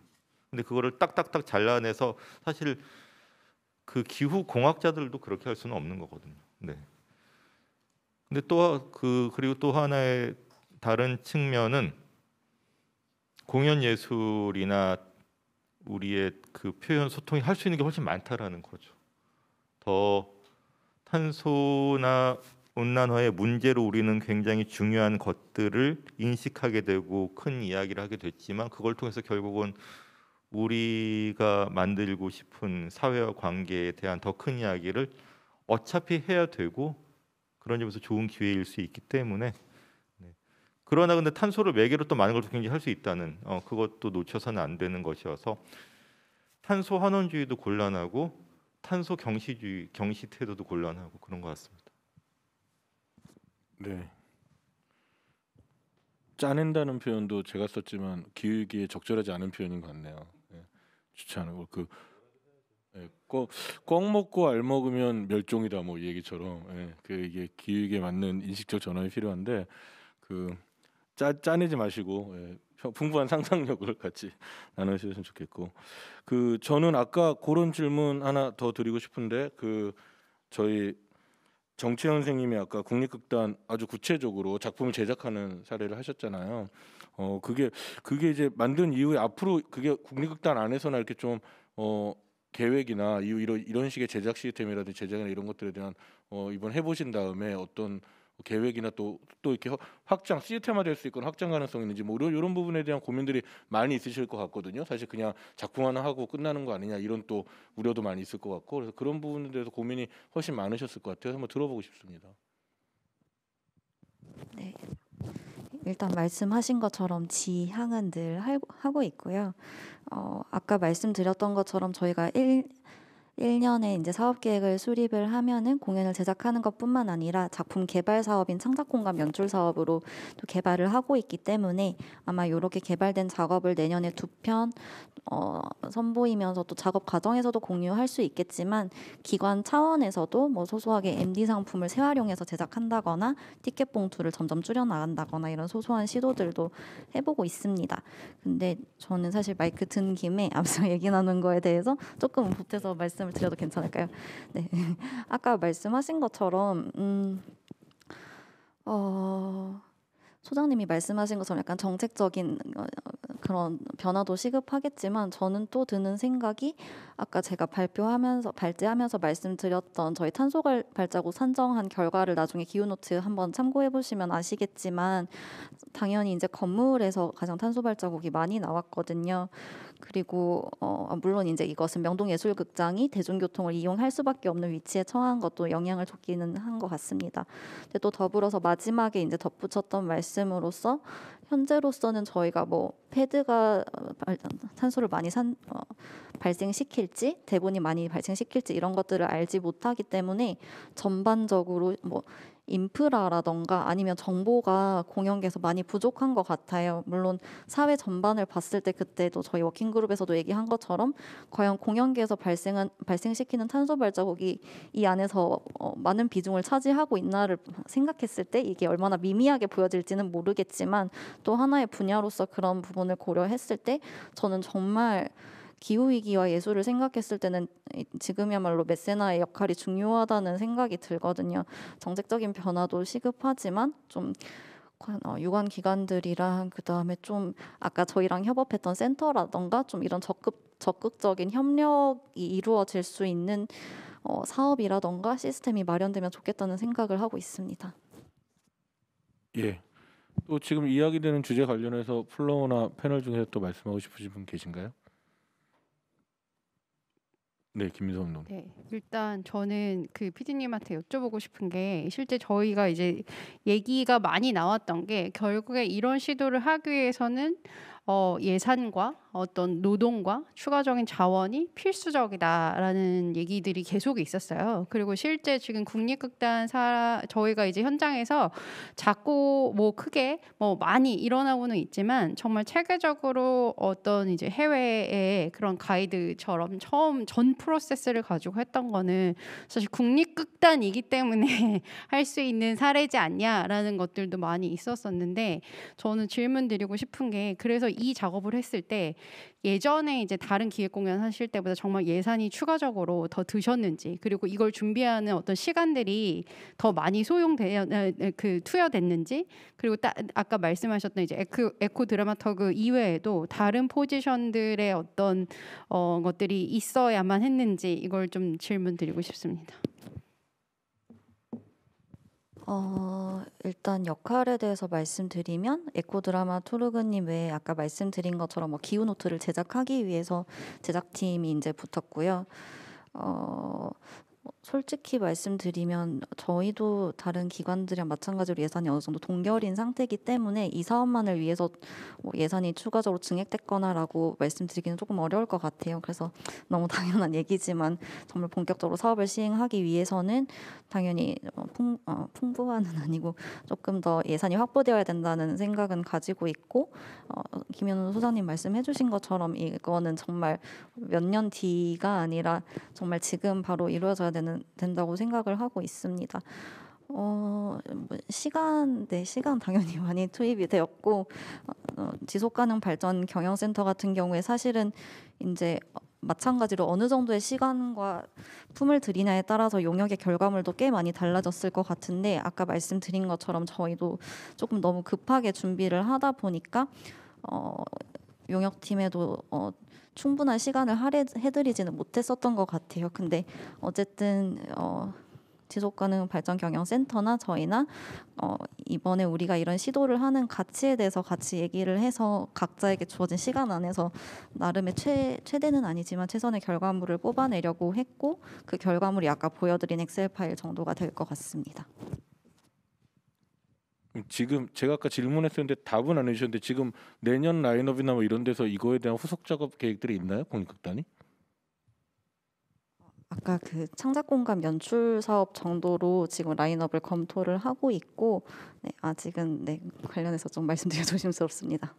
[SPEAKER 2] 근데 그거를 딱딱딱 잘라내서 사실 그 기후 공학자들도 그렇게 할 수는 없는 거거든요. 네. 근데 또 그 그리고 또 하나의 다른 측면은 공연 예술이나 우리의 그 표현 소통이 할 수 있는 게 훨씬 많다라는 거죠. 더 탄소나 온난화의 문제로 우리는 굉장히 중요한 것들을 인식하게 되고 큰 이야기를 하게 됐지만 그걸 통해서 결국은 우리가 만들고 싶은 사회와 관계에 대한 더 큰 이야기를 어차피 해야 되고 그런 점에서 좋은 기회일 수 있기 때문에 네. 그러나 근데 탄소를 매개로 또 많은 걸 굉장히 할수 있다는 어, 그것도 놓쳐서는 안 되는 것이어서 탄소 환원주의도 곤란하고 탄소 경시주의 경시 태도도 곤란하고 그런
[SPEAKER 1] 것 같습니다. 네. 짜낸다는 표현도 제가 썼지만 기후기에 적절하지 않은 표현인 것 같네요. 예. 좋지 않은 걸그 예, 꼭, 꼭 먹고 알 먹으면 멸종이다 뭐 얘기처럼 예, 그 이게 기후에 맞는 인식적 전환이 필요한데 그 짜, 짜내지 마시고 예, 풍부한 상상력을 같이 나누셨으면 좋겠고 그 저는 아까 그런 질문 하나 더 드리고 싶은데 그 저희 정채 선생님이 아까 국립극단 아주 구체적으로 작품을 제작하는 사례를 하셨잖아요. 어 그게 그게 이제 만든 이후에 앞으로 그게 국립극단 안에서나 이렇게 좀 어 계획이나 이런 이런 식의 제작 시스템이라든지 제작이나 이런 것들에 대한 어 이번 해보신 다음에 어떤 계획이나 또 또 이렇게 확장 시스템화될 수 있거나 확장 가능성 이 있는지 뭐 이런 부분에 대한 고민들이 많이 있으실 것 같거든요. 사실 그냥 작품 하나 하고 끝나는 거 아니냐 이런 또 우려도 많이 있을 것 같고 그래서 그런 부분에 대해서 고민이 훨씬 많으셨을 것 같아요. 한번 들어보고 싶습니다.
[SPEAKER 5] 네. 일단 말씀하신 것처럼 지향은 늘 하고 있고요. 어, 아까 말씀드렸던 것처럼 저희가 일, 1년에 이제 사업 계획을 수립을 하면은 공연을 제작하는 것뿐만 아니라 작품 개발 사업인 창작 공감 연출 사업으로 또 개발을 하고 있기 때문에 아마 이렇게 개발된 작업을 내년에 두편 어, 선보이면서 또 작업 과정에서도 공유할 수 있겠지만 기관 차원에서도 뭐 소소하게 MD 상품을 재활용해서 제작한다거나 티켓 봉투를 점점 줄여 나간다거나 이런 소소한 시도들도 해보고 있습니다. 근데 저는 사실 마이크 든 김에 앞서 얘기 나눈 거에 대해서 조금 보태서 말씀을 드려도 괜찮을까요? 네, 아까 말씀하신 것처럼 음, 어. 소장님이 말씀하신 것처럼 약간 정책적인 어, 그런 변화도 시급하겠지만 저는 또 드는 생각이 아까 제가 발표하면서 발제하면서 말씀드렸던 저희 탄소 발자국 산정한 결과를 나중에 기후노트 한번 참고해 보시면 아시겠지만 당연히 이제 건물에서 가장 탄소 발자국이 많이 나왔거든요. 그리고 어, 물론 이제 이것은 명동예술극장이 대중교통을 이용할 수밖에 없는 위치에 처한 것도 영향을 줬기는 한 것 같습니다. 근데 또 더불어서 마지막에 이제 덧붙였던 말씀으로서 현재로서는 저희가 뭐 패드가 어, 탄소를 많이 산, 어, 발생시킬지 대본이 많이 발생시킬지 이런 것들을 알지 못하기 때문에 전반적으로 뭐 인프라라던가 아니면 정보가 공연계에서 많이 부족한 것 같아요. 물론 사회 전반을 봤을 때 그때도 저희 워킹그룹에서도 얘기한 것처럼 과연 공연계에서 발생한, 발생시키는 탄소 발자국이 이 안에서 어, 많은 비중을 차지하고 있나를 생각했을 때 이게 얼마나 미미하게 보여질지는 모르겠지만 또 하나의 분야로서 그런 부분을 고려했을 때 저는 정말 기후 위기와 예술을 생각했을 때는 지금이야말로 메세나의 역할이 중요하다는 생각이 들거든요. 정책적인 변화도 시급하지만 좀 어, 유관 기관들이랑 그 다음에 좀 아까 저희랑 협업했던 센터라던가 좀 이런 적극 적극적인 협력이 이루어질 수 있는 어, 사업이라던가 시스템이 마련되면 좋겠다는 생각을 하고 있습니다.
[SPEAKER 1] 예. 또 지금 이야기되는 주제 관련해서 플로우나 패널 중에서 또 말씀하고 싶으신 분 계신가요? 네, 김민성 놈.
[SPEAKER 4] 네, 일단 저는 그 PD님한테 여쭤보고 싶은 게 실제 저희가 이제 얘기가 많이 나왔던 게 결국에 이런 시도를 하기 위해서는 어, 예산과 어떤 노동과 추가적인 자원이 필수적이다라는 얘기들이 계속 있었어요. 그리고 실제 지금 국립극단 사 저희가 이제 현장에서 작고 뭐 크게 뭐 많이 일어나고는 있지만 정말 체계적으로 어떤 이제 해외의 그런 가이드처럼 처음 전 프로세스를 가지고 했던 거는 사실 국립극단이기 때문에 할 수 있는 사례지 않냐라는 것들도 많이 있었었는데 저는 질문 드리고 싶은 게 그래서 이 작업을 했을 때 예전에 이제 다른 기획 공연 하실 때보다 정말 예산이 추가적으로 더 드셨는지 그리고 이걸 준비하는 어떤 시간들이 더 많이 소용되어 그 투여됐는지 그리고 따, 아까 말씀하셨던 이제 에코, 에코 드라마터그 이외에도 다른 포지션들의 어떤 어, 것들이 있어야만 했는지 이걸 좀 질문드리고 싶습니다.
[SPEAKER 5] 어 일단 역할에 대해서 말씀드리면 에코 드라마 토르그님 외에 아까 말씀드린 것처럼 뭐 기후 노트를 제작하기 위해서 제작팀이 이제 붙었고요. 어 솔직히 말씀드리면 저희도 다른 기관들이랑 마찬가지로 예산이 어느 정도 동결인 상태이기 때문에 이 사업만을 위해서 뭐 예산이 추가적으로 증액됐거나라고 말씀드리기는 조금 어려울 것 같아요. 그래서 너무 당연한 얘기지만 정말 본격적으로 사업을 시행하기 위해서는 당연히 어, 풍, 어, 풍부한은 아니고 조금 더 예산이 확보되어야 된다는 생각은 가지고 있고 어, 김현우 소장님 말씀해주신 것처럼 이거는 정말 몇 년 뒤가 아니라 정말 지금 바로 이루어져야 되는 된, 다고 생각을 하고 있습니다. 어, 뭐 시간, 네, 시간 당연히 많이 투입이 되었고, 어, 어 지속 가능 발전 경영센터 같은 경우에 사실은 이제 마찬가지로 어느 정도의 시간과 품을 들이냐에 따라서 용역의 결과물도 꽤 많이 달라졌을 것 같은데 아까 말씀드린 것처럼 저희도 조금 너무 급하게 준비를 하다 보니까 어, 용역팀에도 어, 충분한 시간을 할애해드리지는 못했었던 것 같아요. 근데 어쨌든 어, 지속가능 발전 경영센터나 저희나 어, 이번에 우리가 이런 시도를 하는 가치에 대해서 같이 얘기를 해서 각자에게 주어진 시간 안에서 나름의 최, 최대는 아니지만 최선의 결과물을 뽑아내려고 했고 그 결과물이 아까 보여드린 엑셀 파일 정도가 될 것 같습니다.
[SPEAKER 1] 지금 제가 아까 질문했었는데 답은 안 해주셨는데 지금 내년 라인업이나 뭐 이런 데서 이거에 대한 후속 작업 계획들이 있나요, 공익극단이?
[SPEAKER 5] 아까 그 창작 공감 연출 사업 정도로 지금 라인업을 검토를 하고 있고 네, 아직은 네, 관련해서 좀말씀드리 조심스럽습니다.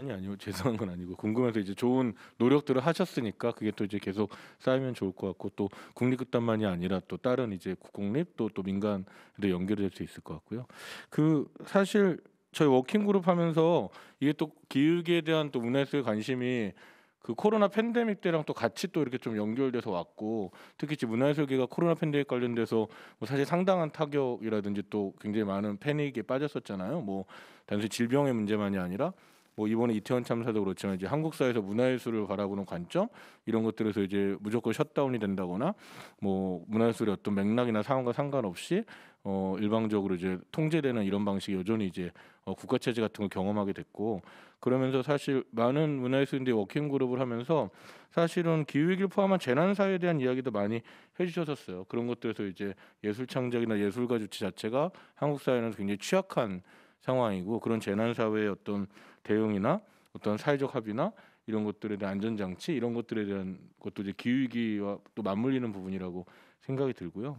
[SPEAKER 1] 아니 아니요 죄송한 건 아니고 궁금해서 이제 좋은 노력들을 하셨으니까 그게 또 이제 계속 쌓이면 좋을 것 같고 또 국립극단만이 아니라 또 다른 이제 국공립 또 또 민간에도 연결될 수 있을 것 같고요. 그 사실 저희 워킹 그룹 하면서 이게 또기획에 대한 또 문화예술 관심이 그 코로나 팬데믹 때랑 또 같이 또 이렇게 좀 연결돼서 왔고 특히 이제 문화예술계가 코로나 팬데믹 관련돼서 뭐 사실 상당한 타격이라든지 또 굉장히 많은 패닉에 빠졌었잖아요. 뭐 단순히 질병의 문제만이 아니라 뭐 이번에 이태원 참사도 그렇지만 이제 한국 사회에서 문화예술을 바라보는 관점 이런 것들에서 이제 무조건 셧다운이 된다거나 뭐 문화예술의 어떤 맥락이나 상황과 상관없이 어 일방적으로 이제 통제되는 이런 방식이 여전히 이제 어 국가 체제 같은 걸 경험하게 됐고 그러면서 사실 많은 문화예술인들이 워킹 그룹을 하면서 사실은 기후위기를 포함한 재난사에 대한 이야기도 많이 해주셨었어요 그런 것들에서 이제 예술 창작이나 예술가 주체 자체가 한국 사회는 굉장히 취약한 상황이고 그런 재난 사회의 어떤 대응이나 어떤 사회적 합의나 이런 것들에 대한 안전 장치 이런 것들에 대한 것도 이제 기후 위기와 또 맞물리는 부분이라고 생각이 들고요.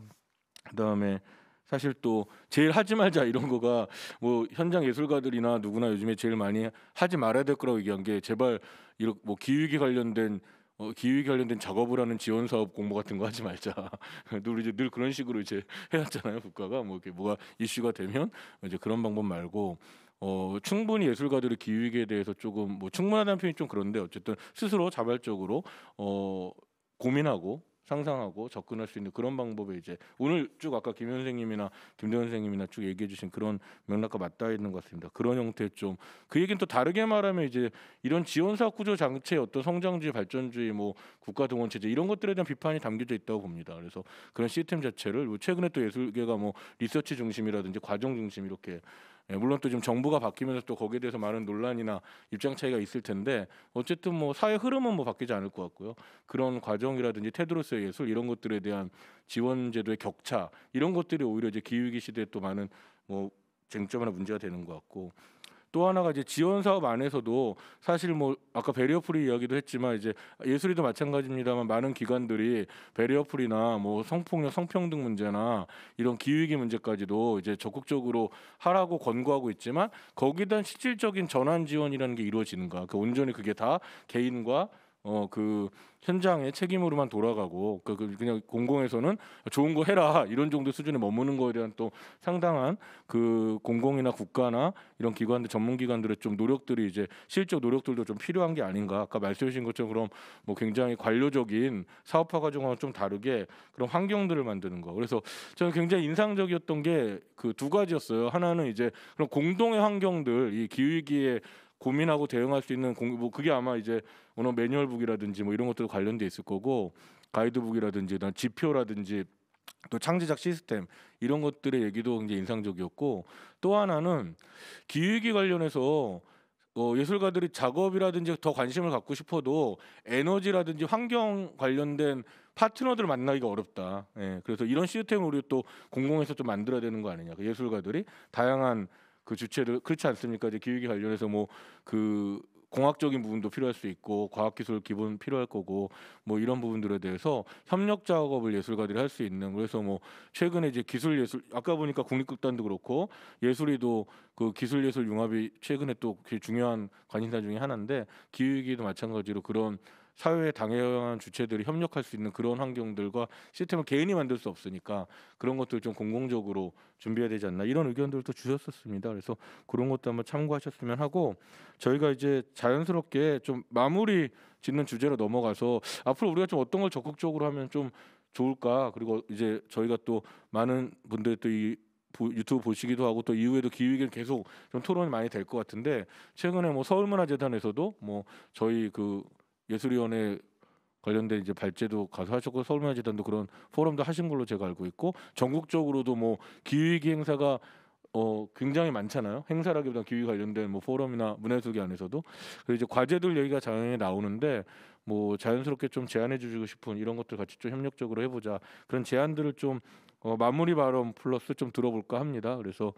[SPEAKER 1] 그다음에 사실 또 제일 하지 말자 이런 거가 뭐 현장 예술가들이나 누구나 요즘에 제일 많이 하지 말아야 될 거라고 얘기한 게 제발 이렇게 뭐 기후위기 관련된 어, 기후 관련된 작업을 하는 지원 사업 공모 같은 거 하지 말자. 늘 이제 늘 그런 식으로 이제 해왔잖아요. 국가가 뭐 이렇게 뭐가 이슈가 되면 이제 그런 방법 말고 어, 충분히 예술가들의 기후에 대해서 조금 뭐 충분하다는 표현이 좀 그런데 어쨌든 스스로 자발적으로 어, 고민하고 상상하고 접근할 수 있는 그런 방법에 이제 오늘 쭉 아까 김 선생님이나 김대원 선생님이나 쭉 얘기해 주신 그런 맥락과 맞닿아 있는 것 같습니다. 그런 형태 좀 그 얘기는 또 다르게 말하면 이제 이런 지원 사업 구조 장치의 어떤 성장주의 발전주의 뭐 국가 동원 체제 이런 것들에 대한 비판이 담겨져 있다고 봅니다. 그래서 그런 시스템 자체를 뭐 최근에 또 예술계가 뭐 리서치 중심이라든지 과정 중심 이렇게 예, 물론 또 지금 정부가 바뀌면서 또 거기에 대해서 많은 논란이나 입장 차이가 있을 텐데 어쨌든 뭐 사회 흐름은 뭐 바뀌지 않을 것 같고요. 그런 과정이라든지 테드로스의 예술 이런 것들에 대한 지원 제도의 격차 이런 것들이 오히려 이제 기후위기 시대에 또 많은 뭐 쟁점이나 문제가 되는 것 같고 또 하나가 이제 지원 사업 안에서도 사실 뭐 아까 베리어 프리 이야기도 했지만 이제 예술이도 마찬가지입니다만 많은 기관들이 베리어 프리나 뭐 성폭력, 성평등 문제나 이런 기후위기 문제까지도 이제 적극적으로 하라고 권고하고 있지만 거기에 대한 실질적인 전환 지원이라는 게 이루어지는가? 그 온전히 그게 다 개인과 어그 현장의 책임으로만 돌아가고 그, 그 그냥 공공에서는 좋은 거 해라 이런 정도 수준에 머무는 거에 대한 또 상당한 그 공공이나 국가나 이런 기관들 전문 기관들의 좀 노력들이 이제 실적 노력들도 좀 필요한 게 아닌가 아까 말씀하신 것처럼 그럼 뭐 굉장히 관료적인 사업화 과정하고 좀 다르게 그런 환경들을 만드는 거 그래서 저는 굉장히 인상적이었던 게 그 두 가지였어요 하나는 이제 그런 공동의 환경들 이 기후위기에 고민하고 대응할 수 있는 공, 뭐 그게 아마 이제 언어 매뉴얼북이라든지 뭐 이런 것들도 관련돼 있을 거고 가이드북이라든지 지표라든지 또 창제작 시스템 이런 것들의 얘기도 굉장히 인상적이었고 또 하나는 기획위 관련해서 어, 예술가들이 작업이라든지 더 관심을 갖고 싶어도 에너지라든지 환경 관련된 파트너들 을 만나기가 어렵다. 예, 그래서 이런 시스템을 우리 또 공공에서 좀 만들어야 되는 거 아니냐. 그 예술가들이 다양한 그 주체를 그렇지 않습니까? 이제 기후에 관련해서 뭐 그 공학적인 부분도 필요할 수 있고 과학기술 기본 필요할 거고 뭐 이런 부분들에 대해서 협력 작업을 예술가들이 할 수 있는 그래서 뭐 최근에 이제 기술 예술 아까 보니까 국립극단도 그렇고 예술이도 그 기술 예술 융합이 최근에 또 중요한 관심사 중에 하나인데 기획이도 마찬가지로 그런 사회에 당연한 주체들이 협력할 수 있는 그런 환경들과 시스템을 개인이 만들 수 없으니까 그런 것들 좀 공공적으로 준비해야 되지 않나 이런 의견들도 주셨었습니다. 그래서 그런 것도 한번 참고하셨으면 하고 저희가 이제 자연스럽게 좀 마무리 짓는 주제로 넘어가서 앞으로 우리가 좀 어떤 걸 적극적으로 하면 좀 좋을까 그리고 이제 저희가 또 많은 분들 또이 유튜브 보시기도 하고 또 이후에도 기획은 계속 좀 토론이 많이 될 것 같은데 최근에 뭐 서울문화재단에서도 뭐 저희 그 예술위원회 관련된 이제 발제도 가서 하셨고 서울문화재단도 그런 포럼도 하신 걸로 제가 알고 있고 전국적으로도 뭐기획 행사가 어 굉장히 많잖아요 행사라기보다 기획 관련된 뭐 포럼이나 문화예술계 안에서도 그리고 이제 과제들 얘기가 자연히 나오는데 뭐 자연스럽게 좀 제안해 주시고 싶은 이런 것들 같이 좀 협력적으로 해보자 그런 제안들을 좀 어, 마무리 발언 플러스 좀 들어볼까 합니다 그래서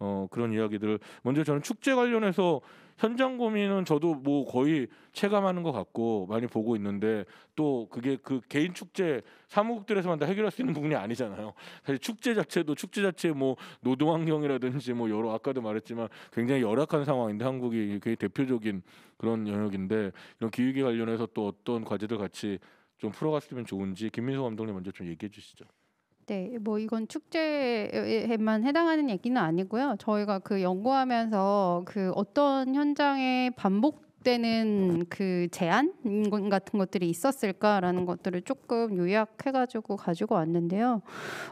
[SPEAKER 1] 어, 그런 이야기들을 먼저 저는 축제 관련해서 현장 고민은 저도 뭐 거의 체감하는 것 같고 많이 보고 있는데 또 그게 그 개인 축제 사무국들에서만 다 해결할 수 있는 부분이 아니잖아요. 사실 축제 자체도 축제 자체 뭐 노동 환경이라든지 뭐 여러 아까도 말했지만 굉장히 열악한 상황인데 한국이 그게 대표적인 그런 영역인데 이런 기획에 관련해서 또 어떤 과제들 같이 좀 풀어갔으면 좋은지 김민수 감독님 먼저 좀 얘기해 주시죠.
[SPEAKER 4] 네, 뭐 이건 축제에만 해당하는 얘기는 아니고요. 저희가 그 연구하면서 그 어떤 현장의 반복 반복는그제안 같은 것들이 있었을까라는 것들을 조금 요약해가지고 가지고 왔는데요.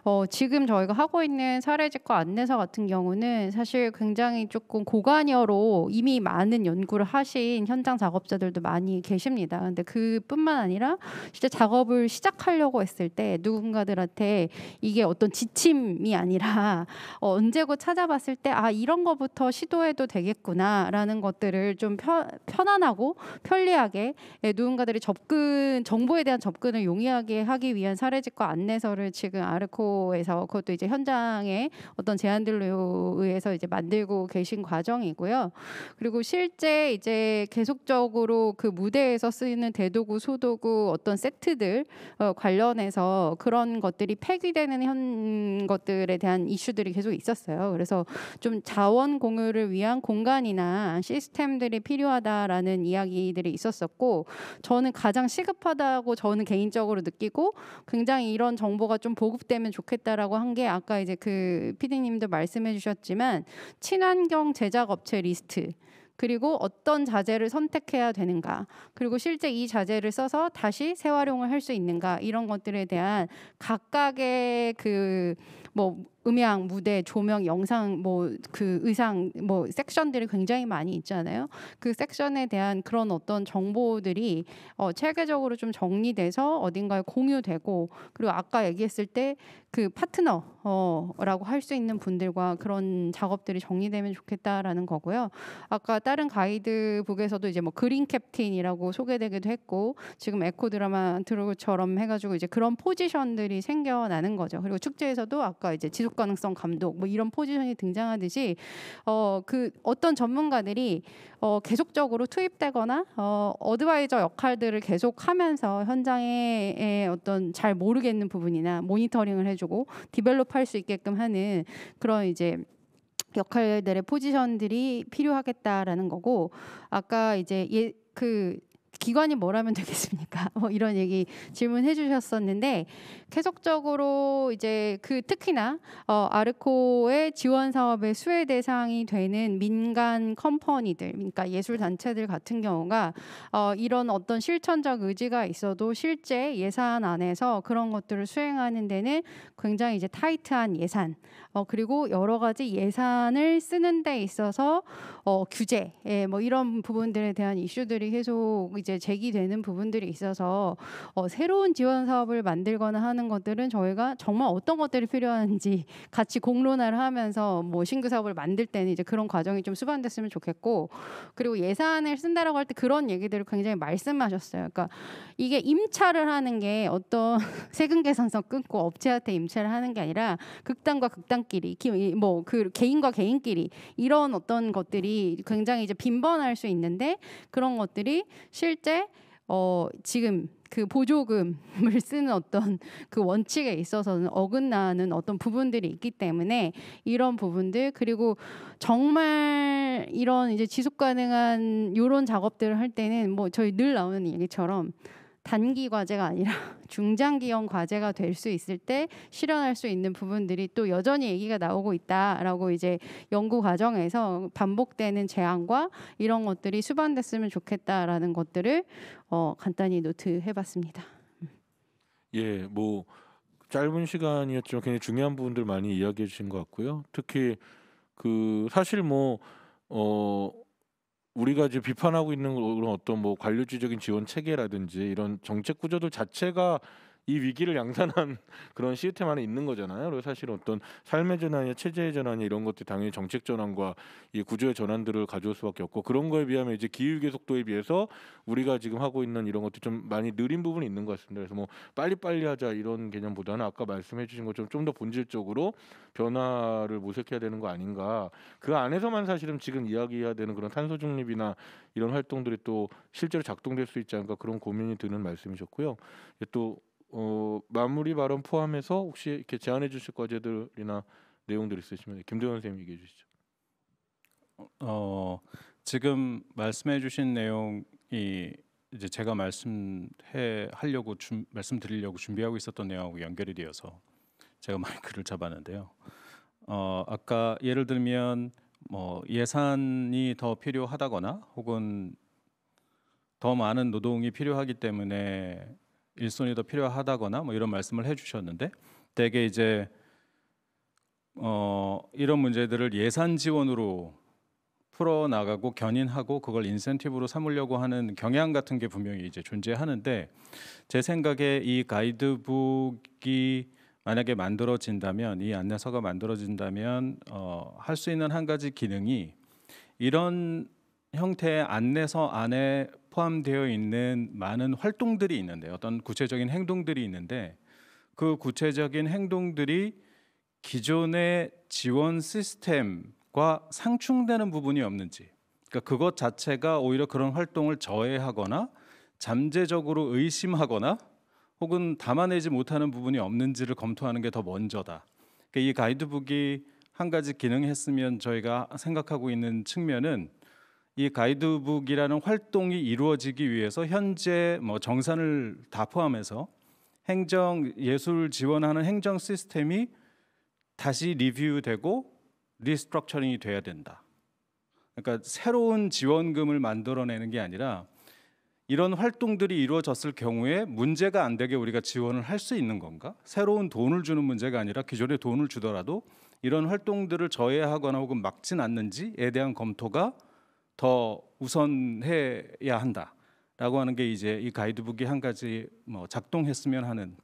[SPEAKER 4] 어, 지금 저희가 하고 있는 사례직과 안내서 같은 경우는 사실 굉장히 조금 고관여로 이미 많은 연구를 하신 현장 작업자들도 많이 계십니다. 근데 그뿐만 아니라 실제 작업을 시작하려고 했을 때 누군가들한테 이게 어떤 지침이 아니라 어, 언제고 찾아봤을 때아 이런 거부터 시도해도 되겠구나라는 것들을 좀 편, 편 편안하고 편리하게 예, 누군가들이 접근 정보에 대한 접근을 용이하게 하기 위한 사례집과 안내서를 지금 아르코에서 그것도 이제 현장의 어떤 제안들로 의해서 이제 만들고 계신 과정이고요. 그리고 실제 이제 계속적으로 그 무대에서 쓰는 이 대도구, 소도구 어떤 세트들 어, 관련해서 그런 것들이 폐기되는 현 것들에 대한 이슈들이 계속 있었어요. 그래서 좀 자원 공유를 위한 공간이나 시스템들이 필요하다. 된다라는 이야기들이 있었었고 저는 가장 시급하다고 저는 개인적으로 느끼고 굉장히 이런 정보가 좀 보급되면 좋겠다라고 한 게 아까 이제 그 피디님도 말씀해 주셨지만 친환경 제작 업체 리스트 그리고 어떤 자재를 선택해야 되는가 그리고 실제 이 자재를 써서 다시 재활용을 할 수 있는가 이런 것들에 대한 각각의 그뭐 음향, 무대, 조명, 영상, 뭐 그 의상, 뭐 섹션들이 굉장히 많이 있잖아요. 그 섹션에 대한 그런 어떤 정보들이 어, 체계적으로 좀 정리돼서 어딘가에 공유되고 그리고 아까 얘기했을 때 그 파트너라고 할 수 있는 분들과 그런 작업들이 정리되면 좋겠다라는 거고요. 아까 다른 가이드북에서도 이제 뭐 그린 캡틴이라고 소개되기도 했고 지금 에코 드라마 드로처럼 해가지고 이제 그런 포지션들이 생겨나는 거죠. 그리고 축제에서도 아까 이제 지속 가능성 감독 뭐 이런 포지션이 등장하듯이 어 그 어떤 전문가들이 어 계속적으로 투입되거나 어 어드바이저 역할들을 계속 하면서 현장에 어떤 잘 모르겠는 부분이나 모니터링을 해주고 디벨롭할 수 있게끔 하는 그런 이제 역할들의 포지션들이 필요하겠다라는 거고 아까 이제 예, 그 기관이 뭐라면 되겠습니까? 뭐 이런 얘기 질문해 주셨었는데 계속적으로 이제 그 특히나 어, 아르코의 지원 사업의 수혜 대상이 되는 민간 컴퍼니들, 그러니까 예술 단체들 같은 경우가 어, 이런 어떤 실천적 의지가 있어도 실제 예산 안에서 그런 것들을 수행하는 데는 굉장히 이제 타이트한 예산 어, 그리고 여러 가지 예산을 쓰는 데 있어서 어, 규제 예, 뭐 이런 부분들에 대한 이슈들이 계속 이제 제기되는 부분들이 있어서 어, 새로운 지원 사업을 만들거나 하는 것들은 저희가 정말 어떤 것들이 필요한지 같이 공론화를 하면서 뭐 신규 사업을 만들 때는 이제 그런 과정이 좀 수반됐으면 좋겠고 그리고 예산을 쓴다라고 할 때 그런 얘기들을 굉장히 말씀하셨어요. 그러니까 이게 임차를 하는 게 어떤 세금 계산서 끊고 업체한테 임차를 하는 게 아니라 극단과 극단 회사끼리, 뭐 그 개인과 개인끼리 이런 어떤 것들이 굉장히 이제 빈번할 수 있는데 그런 것들이 실제 어 지금 그 보조금을 쓰는 어떤 그 원칙에 있어서는 어긋나는 어떤 부분들이 있기 때문에 이런 부분들 그리고 정말 이런 이제 지속 가능한 요런 작업들을 할 때는 뭐 저희 늘 나오는 얘기처럼 단기 과제가 아니라 중장기형 과제가 될 수 있을 때 실현할 수 있는 부분들이 또 여전히 얘기가 나오고 있다라고 이제 연구 과정에서 반복되는 제안과 이런 것들이 수반됐으면 좋겠다라는 것들을 어, 간단히 노트해봤습니다.
[SPEAKER 1] 예, 뭐 짧은 시간이었지만 굉장히 중요한 부분들 많이 이야기해 주신 것 같고요. 특히 그 사실 뭐 어. 우리가 지금 비판하고 있는 그런 어떤 뭐 관료주의적인 지원 체계라든지 이런 정책 구조들 자체가 이 위기를 양산한 그런 시스템 안에 있는 거잖아요. 그래서 사실 어떤 삶의 전환이나 체제의 전환이 이런 것들이 당연히 정책 전환과 이 구조의 전환들을 가져올 수밖에 없고 그런 거에 비하면 이제 기후위기 속도에 비해서 우리가 지금 하고 있는 이런 것도 좀 많이 느린 부분이 있는 것 같습니다. 그래서 뭐 빨리빨리 하자 이런 개념보다는 아까 말씀해 주신 것처럼 좀 더 본질적으로 변화를 모색해야 되는 거 아닌가. 그 안에서만 사실은 지금 이야기해야 되는 그런 탄소 중립이나 이런 활동들이 또 실제로 작동될 수 있지 않을까 그런 고민이 드는 말씀이셨고요. 또 어, 마무리 발언 포함해서 혹시 이렇게 제안해 주실 과제들이나 내용들 있으시면 김대현 선생님 얘기해 주시죠.
[SPEAKER 3] 어, 지금 말씀해 주신 내용이 이제 제가 말씀해 하려고 주, 말씀드리려고 준비하고 있었던 내용하고 연결이 되어서 제가 마이크를 잡았는데요. 어, 아까 예를 들면 뭐 예산이 더 필요하다거나 혹은 더 많은 노동이 필요하기 때문에 일손이 더 필요하다거나 뭐 이런 말씀을 해주셨는데 대개 이제 어, 이런 문제들을 예산 지원으로 풀어 나가고 견인하고 그걸 인센티브로 삼으려고 하는 경향 같은 게 분명히 이제 존재하는데 제 생각에 이 가이드북이 만약에 만들어진다면 이 안내서가 만들어진다면 어, 할수 있는 한 가지 기능이 이런 형태의 안내서 안에 포함되어 있는 많은 활동들이 있는데 어떤 구체적인 행동들이 있는데 그 구체적인 행동들이 기존의 지원 시스템과 상충되는 부분이 없는지 그러니까 그것 자체가 오히려 그런 활동을 저해하거나 잠재적으로 의심하거나 혹은 담아내지 못하는 부분이 없는지를 검토하는 게 더 먼저다. 그러니까 이 가이드북이 한 가지 기능했으면 저희가 생각하고 있는 측면은 이 가이드북이라는 활동이 이루어지기 위해서 현재 뭐 정산을 다 포함해서 행정 예술 지원하는 행정 시스템이 다시 리뷰되고 리스트럭처링이 돼야 된다. 그러니까 새로운 지원금을 만들어내는 게 아니라 이런 활동들이 이루어졌을 경우에 문제가 안 되게 우리가 지원을 할 수 있는 건가? 새로운 돈을 주는 문제가 아니라 기존에 돈을 주더라도 이런 활동들을 저해하거나 혹은 막진 않는지에 대한 검토가 더 우선해야 한다라고 하는 게 이제 이 가이드북이 한 가지 뭐 작동했으면 하는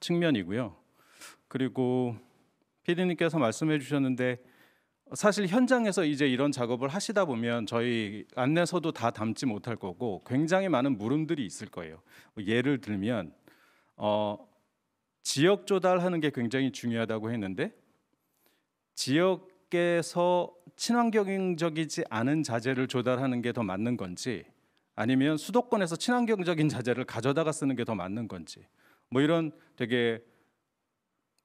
[SPEAKER 3] 측면이고요. 그리고 피디님께서 말씀해 주셨는데 사실 현장에서 이제 이런 작업을 하시다 보면 저희 안내서도 다 담지 못할 거고 굉장히 많은 물음들이 있을 거예요. 뭐 예를 들면 어, 지역 조달하는 게 굉장히 중요하다고 했는데 지역 대학에서 친환경적이지 않은 자재를 조달하는 게 더 맞는 건지 아니면 수도권에서 친환경적인 자재를 가져다가 쓰는 게 더 맞는 건지 뭐 이런 되게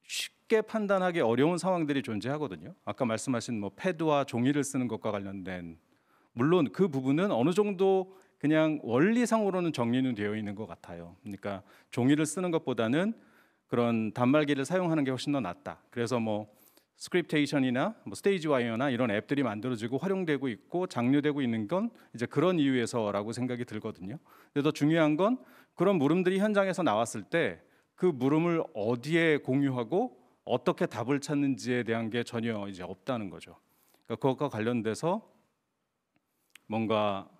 [SPEAKER 3] 쉽게 판단하기 어려운 상황들이 존재하거든요. 아까 말씀하신 뭐 패드와 종이를 쓰는 것과 관련된 물론 그 부분은 어느 정도 그냥 원리상으로는 정리는 되어 있는 것 같아요. 그러니까 종이를 쓰는 것보다는 그런 단말기를 사용하는 게 훨씬 더 낫다. 그래서 뭐 스크립테이션이나 뭐 스테이지 와이어나 이런 앱들이 만들어지고 활용되고 있고 장려되고 있는 건 이제 그런 이유에서라고 생각이 들거든요. 근데 더 중요한 건 그런 물음들이 현장에서 나왔을 때 그 물음을 어디에 공유하고 어떻게 답을 찾는지에 대한 게 전혀 이제 없다는 거죠. 그러니까 그것과 관련돼서 뭔가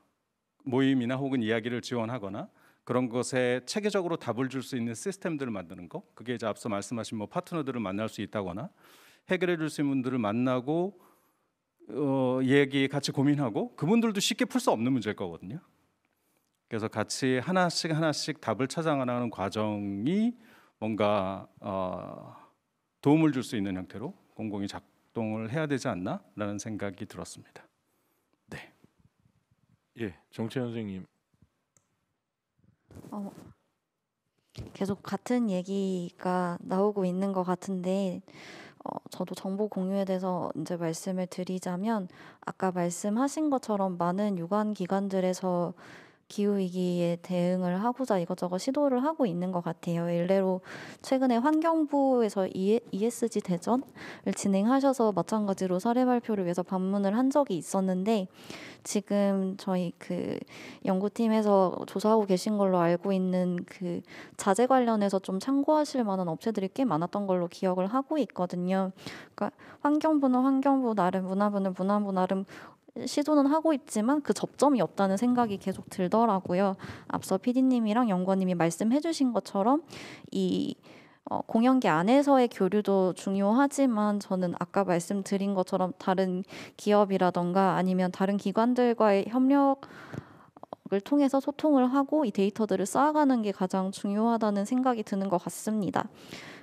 [SPEAKER 3] 모임이나 혹은 이야기를 지원하거나 그런 것에 체계적으로 답을 줄 수 있는 시스템들을 만드는 거 그게 이제 앞서 말씀하신 뭐 파트너들을 만날 수 있다거나 해결해 줄 수 있는 분들을 만나고 어, 얘기 같이 고민하고 그분들도 쉽게 풀 수 없는 문제일 거거든요. 그래서 같이 하나씩 하나씩 답을 찾아가는 과정이 뭔가 어, 도움을 줄 수 있는 형태로 공공이 작동을 해야 되지 않나라는 생각이 들었습니다. 네. 예, 정채 선생님.
[SPEAKER 5] 어, 계속 같은 얘기가 나오고 있는 것 같은데 어, 저도 정보 공유에 대해서 이제 말씀을 드리자면 아까 말씀하신 것처럼 많은 유관 기관들에서 기후위기에 대응을 하고자 이것저것 시도를 하고 있는 것 같아요. 일례로 최근에 환경부에서 ESG e 대전을 진행하셔서 마찬가지로 사례 발표를 위해서 방문을 한 적이 있었는데 지금 저희 그 연구팀에서 조사하고 계신 걸로 알고 있는 그 자재 관련해서 좀 참고하실 만한 업체들이 꽤 많았던 걸로 기억을 하고 있거든요. 그러니까 환경부는 환경부 나름 문화부는 문화부 나름 시도는 하고 있지만 그 접점이 없다는 생각이 계속 들더라고요. 앞서 PD님이랑 연구원님이 말씀해주신 것처럼 이 어, 공연계 안에서의 교류도 중요하지만 저는 아까 말씀드린 것처럼 다른 기업이라던가 아니면 다른 기관들과의 협력을 통해서 소통을 하고 이 데이터들을 쌓아가는 게 가장 중요하다는 생각이 드는 것 같습니다.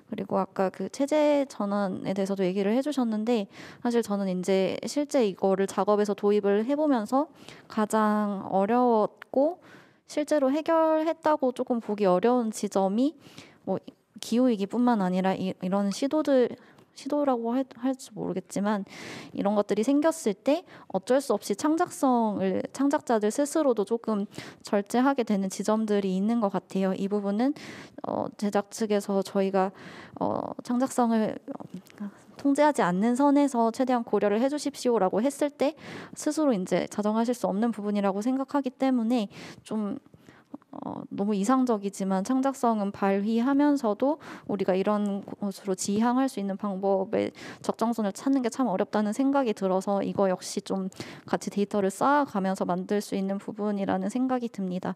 [SPEAKER 5] 그리고 아까 그 체제 전환에 대해서도 얘기를 해주셨는데 사실 저는 이제 실제 이거를 작업에서 도입을 해보면서 가장 어려웠고 실제로 해결했다고 조금 보기 어려운 지점이 뭐 기후 위기뿐만 아니라 이, 이런 시도들 시도라고 할, 할지 모르겠지만 이런 것들이 생겼을 때 어쩔 수 없이 창작성을 창작자들 스스로도 조금 절제하게 되는 지점들이 있는 것 같아요. 이 부분은 어, 제작 측에서 저희가 어, 창작성을 어, 통제하지 않는 선에서 최대한 고려를 해주십시오라고 했을 때 스스로 이제 자정하실 수 없는 부분이라고 생각하기 때문에 좀 어, 너무 이상적이지만 창작성은 발휘하면서도 우리가 이런 것으로 지향할 수 있는 방법의 적정선을 찾는 게 참 어렵다는 생각이 들어서 이거 역시 좀 같이 데이터를 쌓아가면서 만들 수 있는 부분이라는 생각이 듭니다.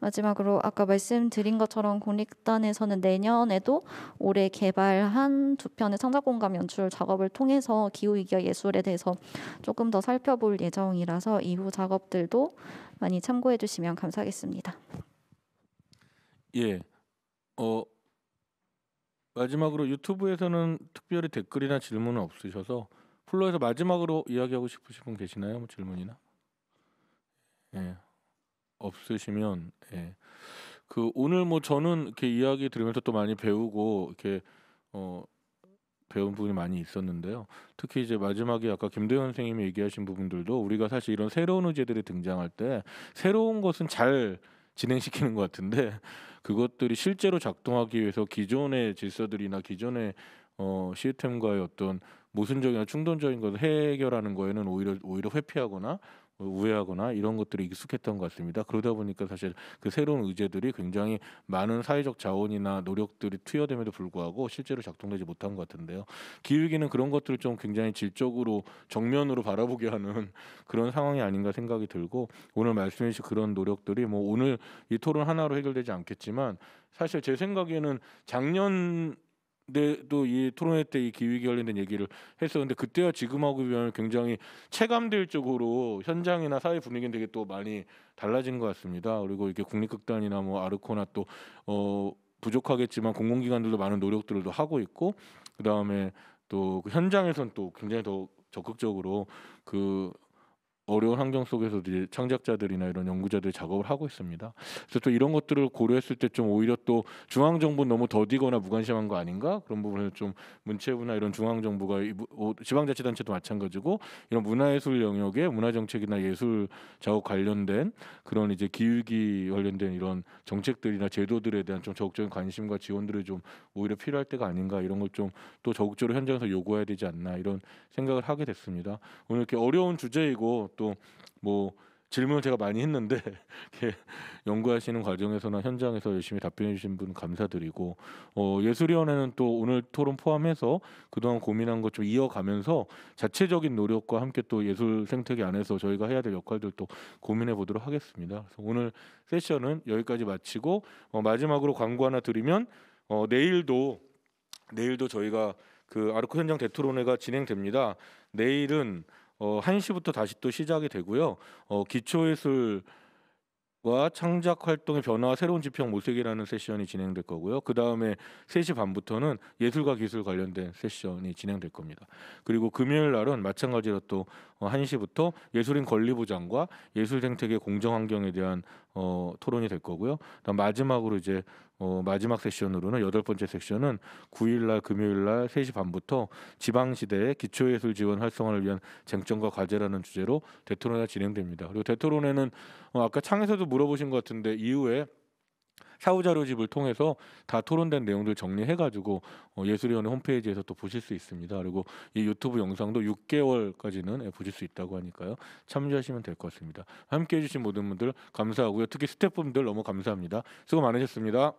[SPEAKER 5] 마지막으로 아까 말씀드린 것처럼 공익단에서는 내년에도 올해 개발한 두 편의 창작 공감 연출 작업을 통해서 기후 위기와 예술에 대해서 조금 더 살펴볼 예정이라서 이후 작업들도 많이 참고해 주시면 감사하겠습니다.
[SPEAKER 1] 예. 어 마지막으로 유튜브에서는 특별히 댓글이나 질문은 없으셔서 플로에서 마지막으로 이야기하고 싶으신 분 계시나요? 뭐 질문이나? 예. 없으시면 예. 그 오늘 뭐 저는 이렇게 이야기 들으면서 또 많이 배우고 이렇게 어 배운 부분이 많이 있었는데요. 특히 이제 마지막에 아까 김대현 선생님이 얘기하신 부분들도 우리가 사실 이런 새로운 의제들이 등장할 때 새로운 것은 잘 진행시키는 것 같은데 그것들이 실제로 작동하기 위해서 기존의 질서들이나 기존의 어, 시스템과의 어떤 모순적이나 충동적인 것을 해결하는 거에는 오히려 오히려 회피하거나 우회하거나 이런 것들이 익숙했던 것 같습니다. 그러다 보니까 사실 그 새로운 의제들이 굉장히 많은 사회적 자원이나 노력들이 투여됨에도 불구하고 실제로 작동되지 못한 것 같은데요. 기후위기는 그런 것들을 좀 굉장히 질적으로 정면으로 바라보게 하는 그런 상황이 아닌가 생각이 들고 오늘 말씀해 주신 그런 노력들이 뭐 오늘 이 토론 하나로 해결되지 않겠지만 사실 제 생각에는 작년 근데 네, 또이 토론회 때이기획에 관련된 얘기를 했었는데 그때와 지금하고 비하면 굉장히 체감될 쪽으로 현장이나 사회 분위기는 되게 또 많이 달라진 것 같습니다. 그리고 이렇게 국립극단이나 뭐 아르코나 또어 부족하겠지만 공공기관들도 많은 노력들도 하고 있고 그다음에 또 그 현장에선 또 굉장히 더 적극적으로 그 어려운 환경 속에서 창작자들이나 이런 연구자들이 작업을 하고 있습니다. 그래서 또 이런 것들을 고려했을 때 좀 오히려 또 중앙 정부 너무 더디거나 무관심한 거 아닌가 그런 부분에좀 문체부나 이런 중앙 정부가 어, 지방자치단체도 마찬가지고 이런 문화예술 영역에 문화 정책이나 예술 작업 관련된 그런 이제 기육이 관련된 이런 정책들이나 제도들에 대한 좀 적극적인 관심과 지원들이 좀 오히려 필요할 때가 아닌가 이런 걸 좀 또 적극적으로 현장에서 요구해야 되지 않나 이런 생각을 하게 됐습니다. 오늘 이렇게 어려운 주제이고 또뭐 질문을 제가 많이 했는데 연구하시는 과정에서나 현장에서 열심히 답변해 주신 분 감사드리고 어, 예술위원회는 또 오늘 토론 포함해서 그동안 고민한 것 좀 이어가면서 자체적인 노력과 함께 또 예술 생태계 안에서 저희가 해야 될 역할들도 고민해 보도록 하겠습니다. 그래서 오늘 세션은 여기까지 마치고 어, 마지막으로 광고 하나 드리면 어, 내일도 내일도 저희가 그 아르코 현장 대토론회가 진행됩니다. 내일은 어, 1시부터 다시 또 시작이 되고요. 어, 기초예술 과 창작 활동의 변화와 새로운 지평 모색이라는 세션이 진행될 거고요. 그 다음에 3시 반부터는 예술과 기술 관련된 세션이 진행될 겁니다. 그리고 금요일 날은 마찬가지로 또 1시부터 어, 예술인 권리보장과 예술 생태계 공정 환경에 대한 어, 토론이 될 거고요. 그다음 마지막으로 이제 어, 마지막 세션으로는 여덟 번째 섹션은 9일날 금요일날 3시 반부터 지방시대의 기초예술 지원 활성화를 위한 쟁점과 과제라는 주제로 대토론회 진행됩니다. 그리고 대토론회는 어, 아까 창에서도 물어보신 것 같은데 이후에 사후 자료집을 통해서 다 토론된 내용들 정리해가지고 어, 예술위원회 홈페이지에서 또 보실 수 있습니다. 그리고 이 유튜브 영상도 6개월까지는 예, 보실 수 있다고 하니까요. 참조하시면 될 것 같습니다. 함께해주신 모든 분들 감사하고요. 특히 스태프분들 너무 감사합니다. 수고 많으셨습니다.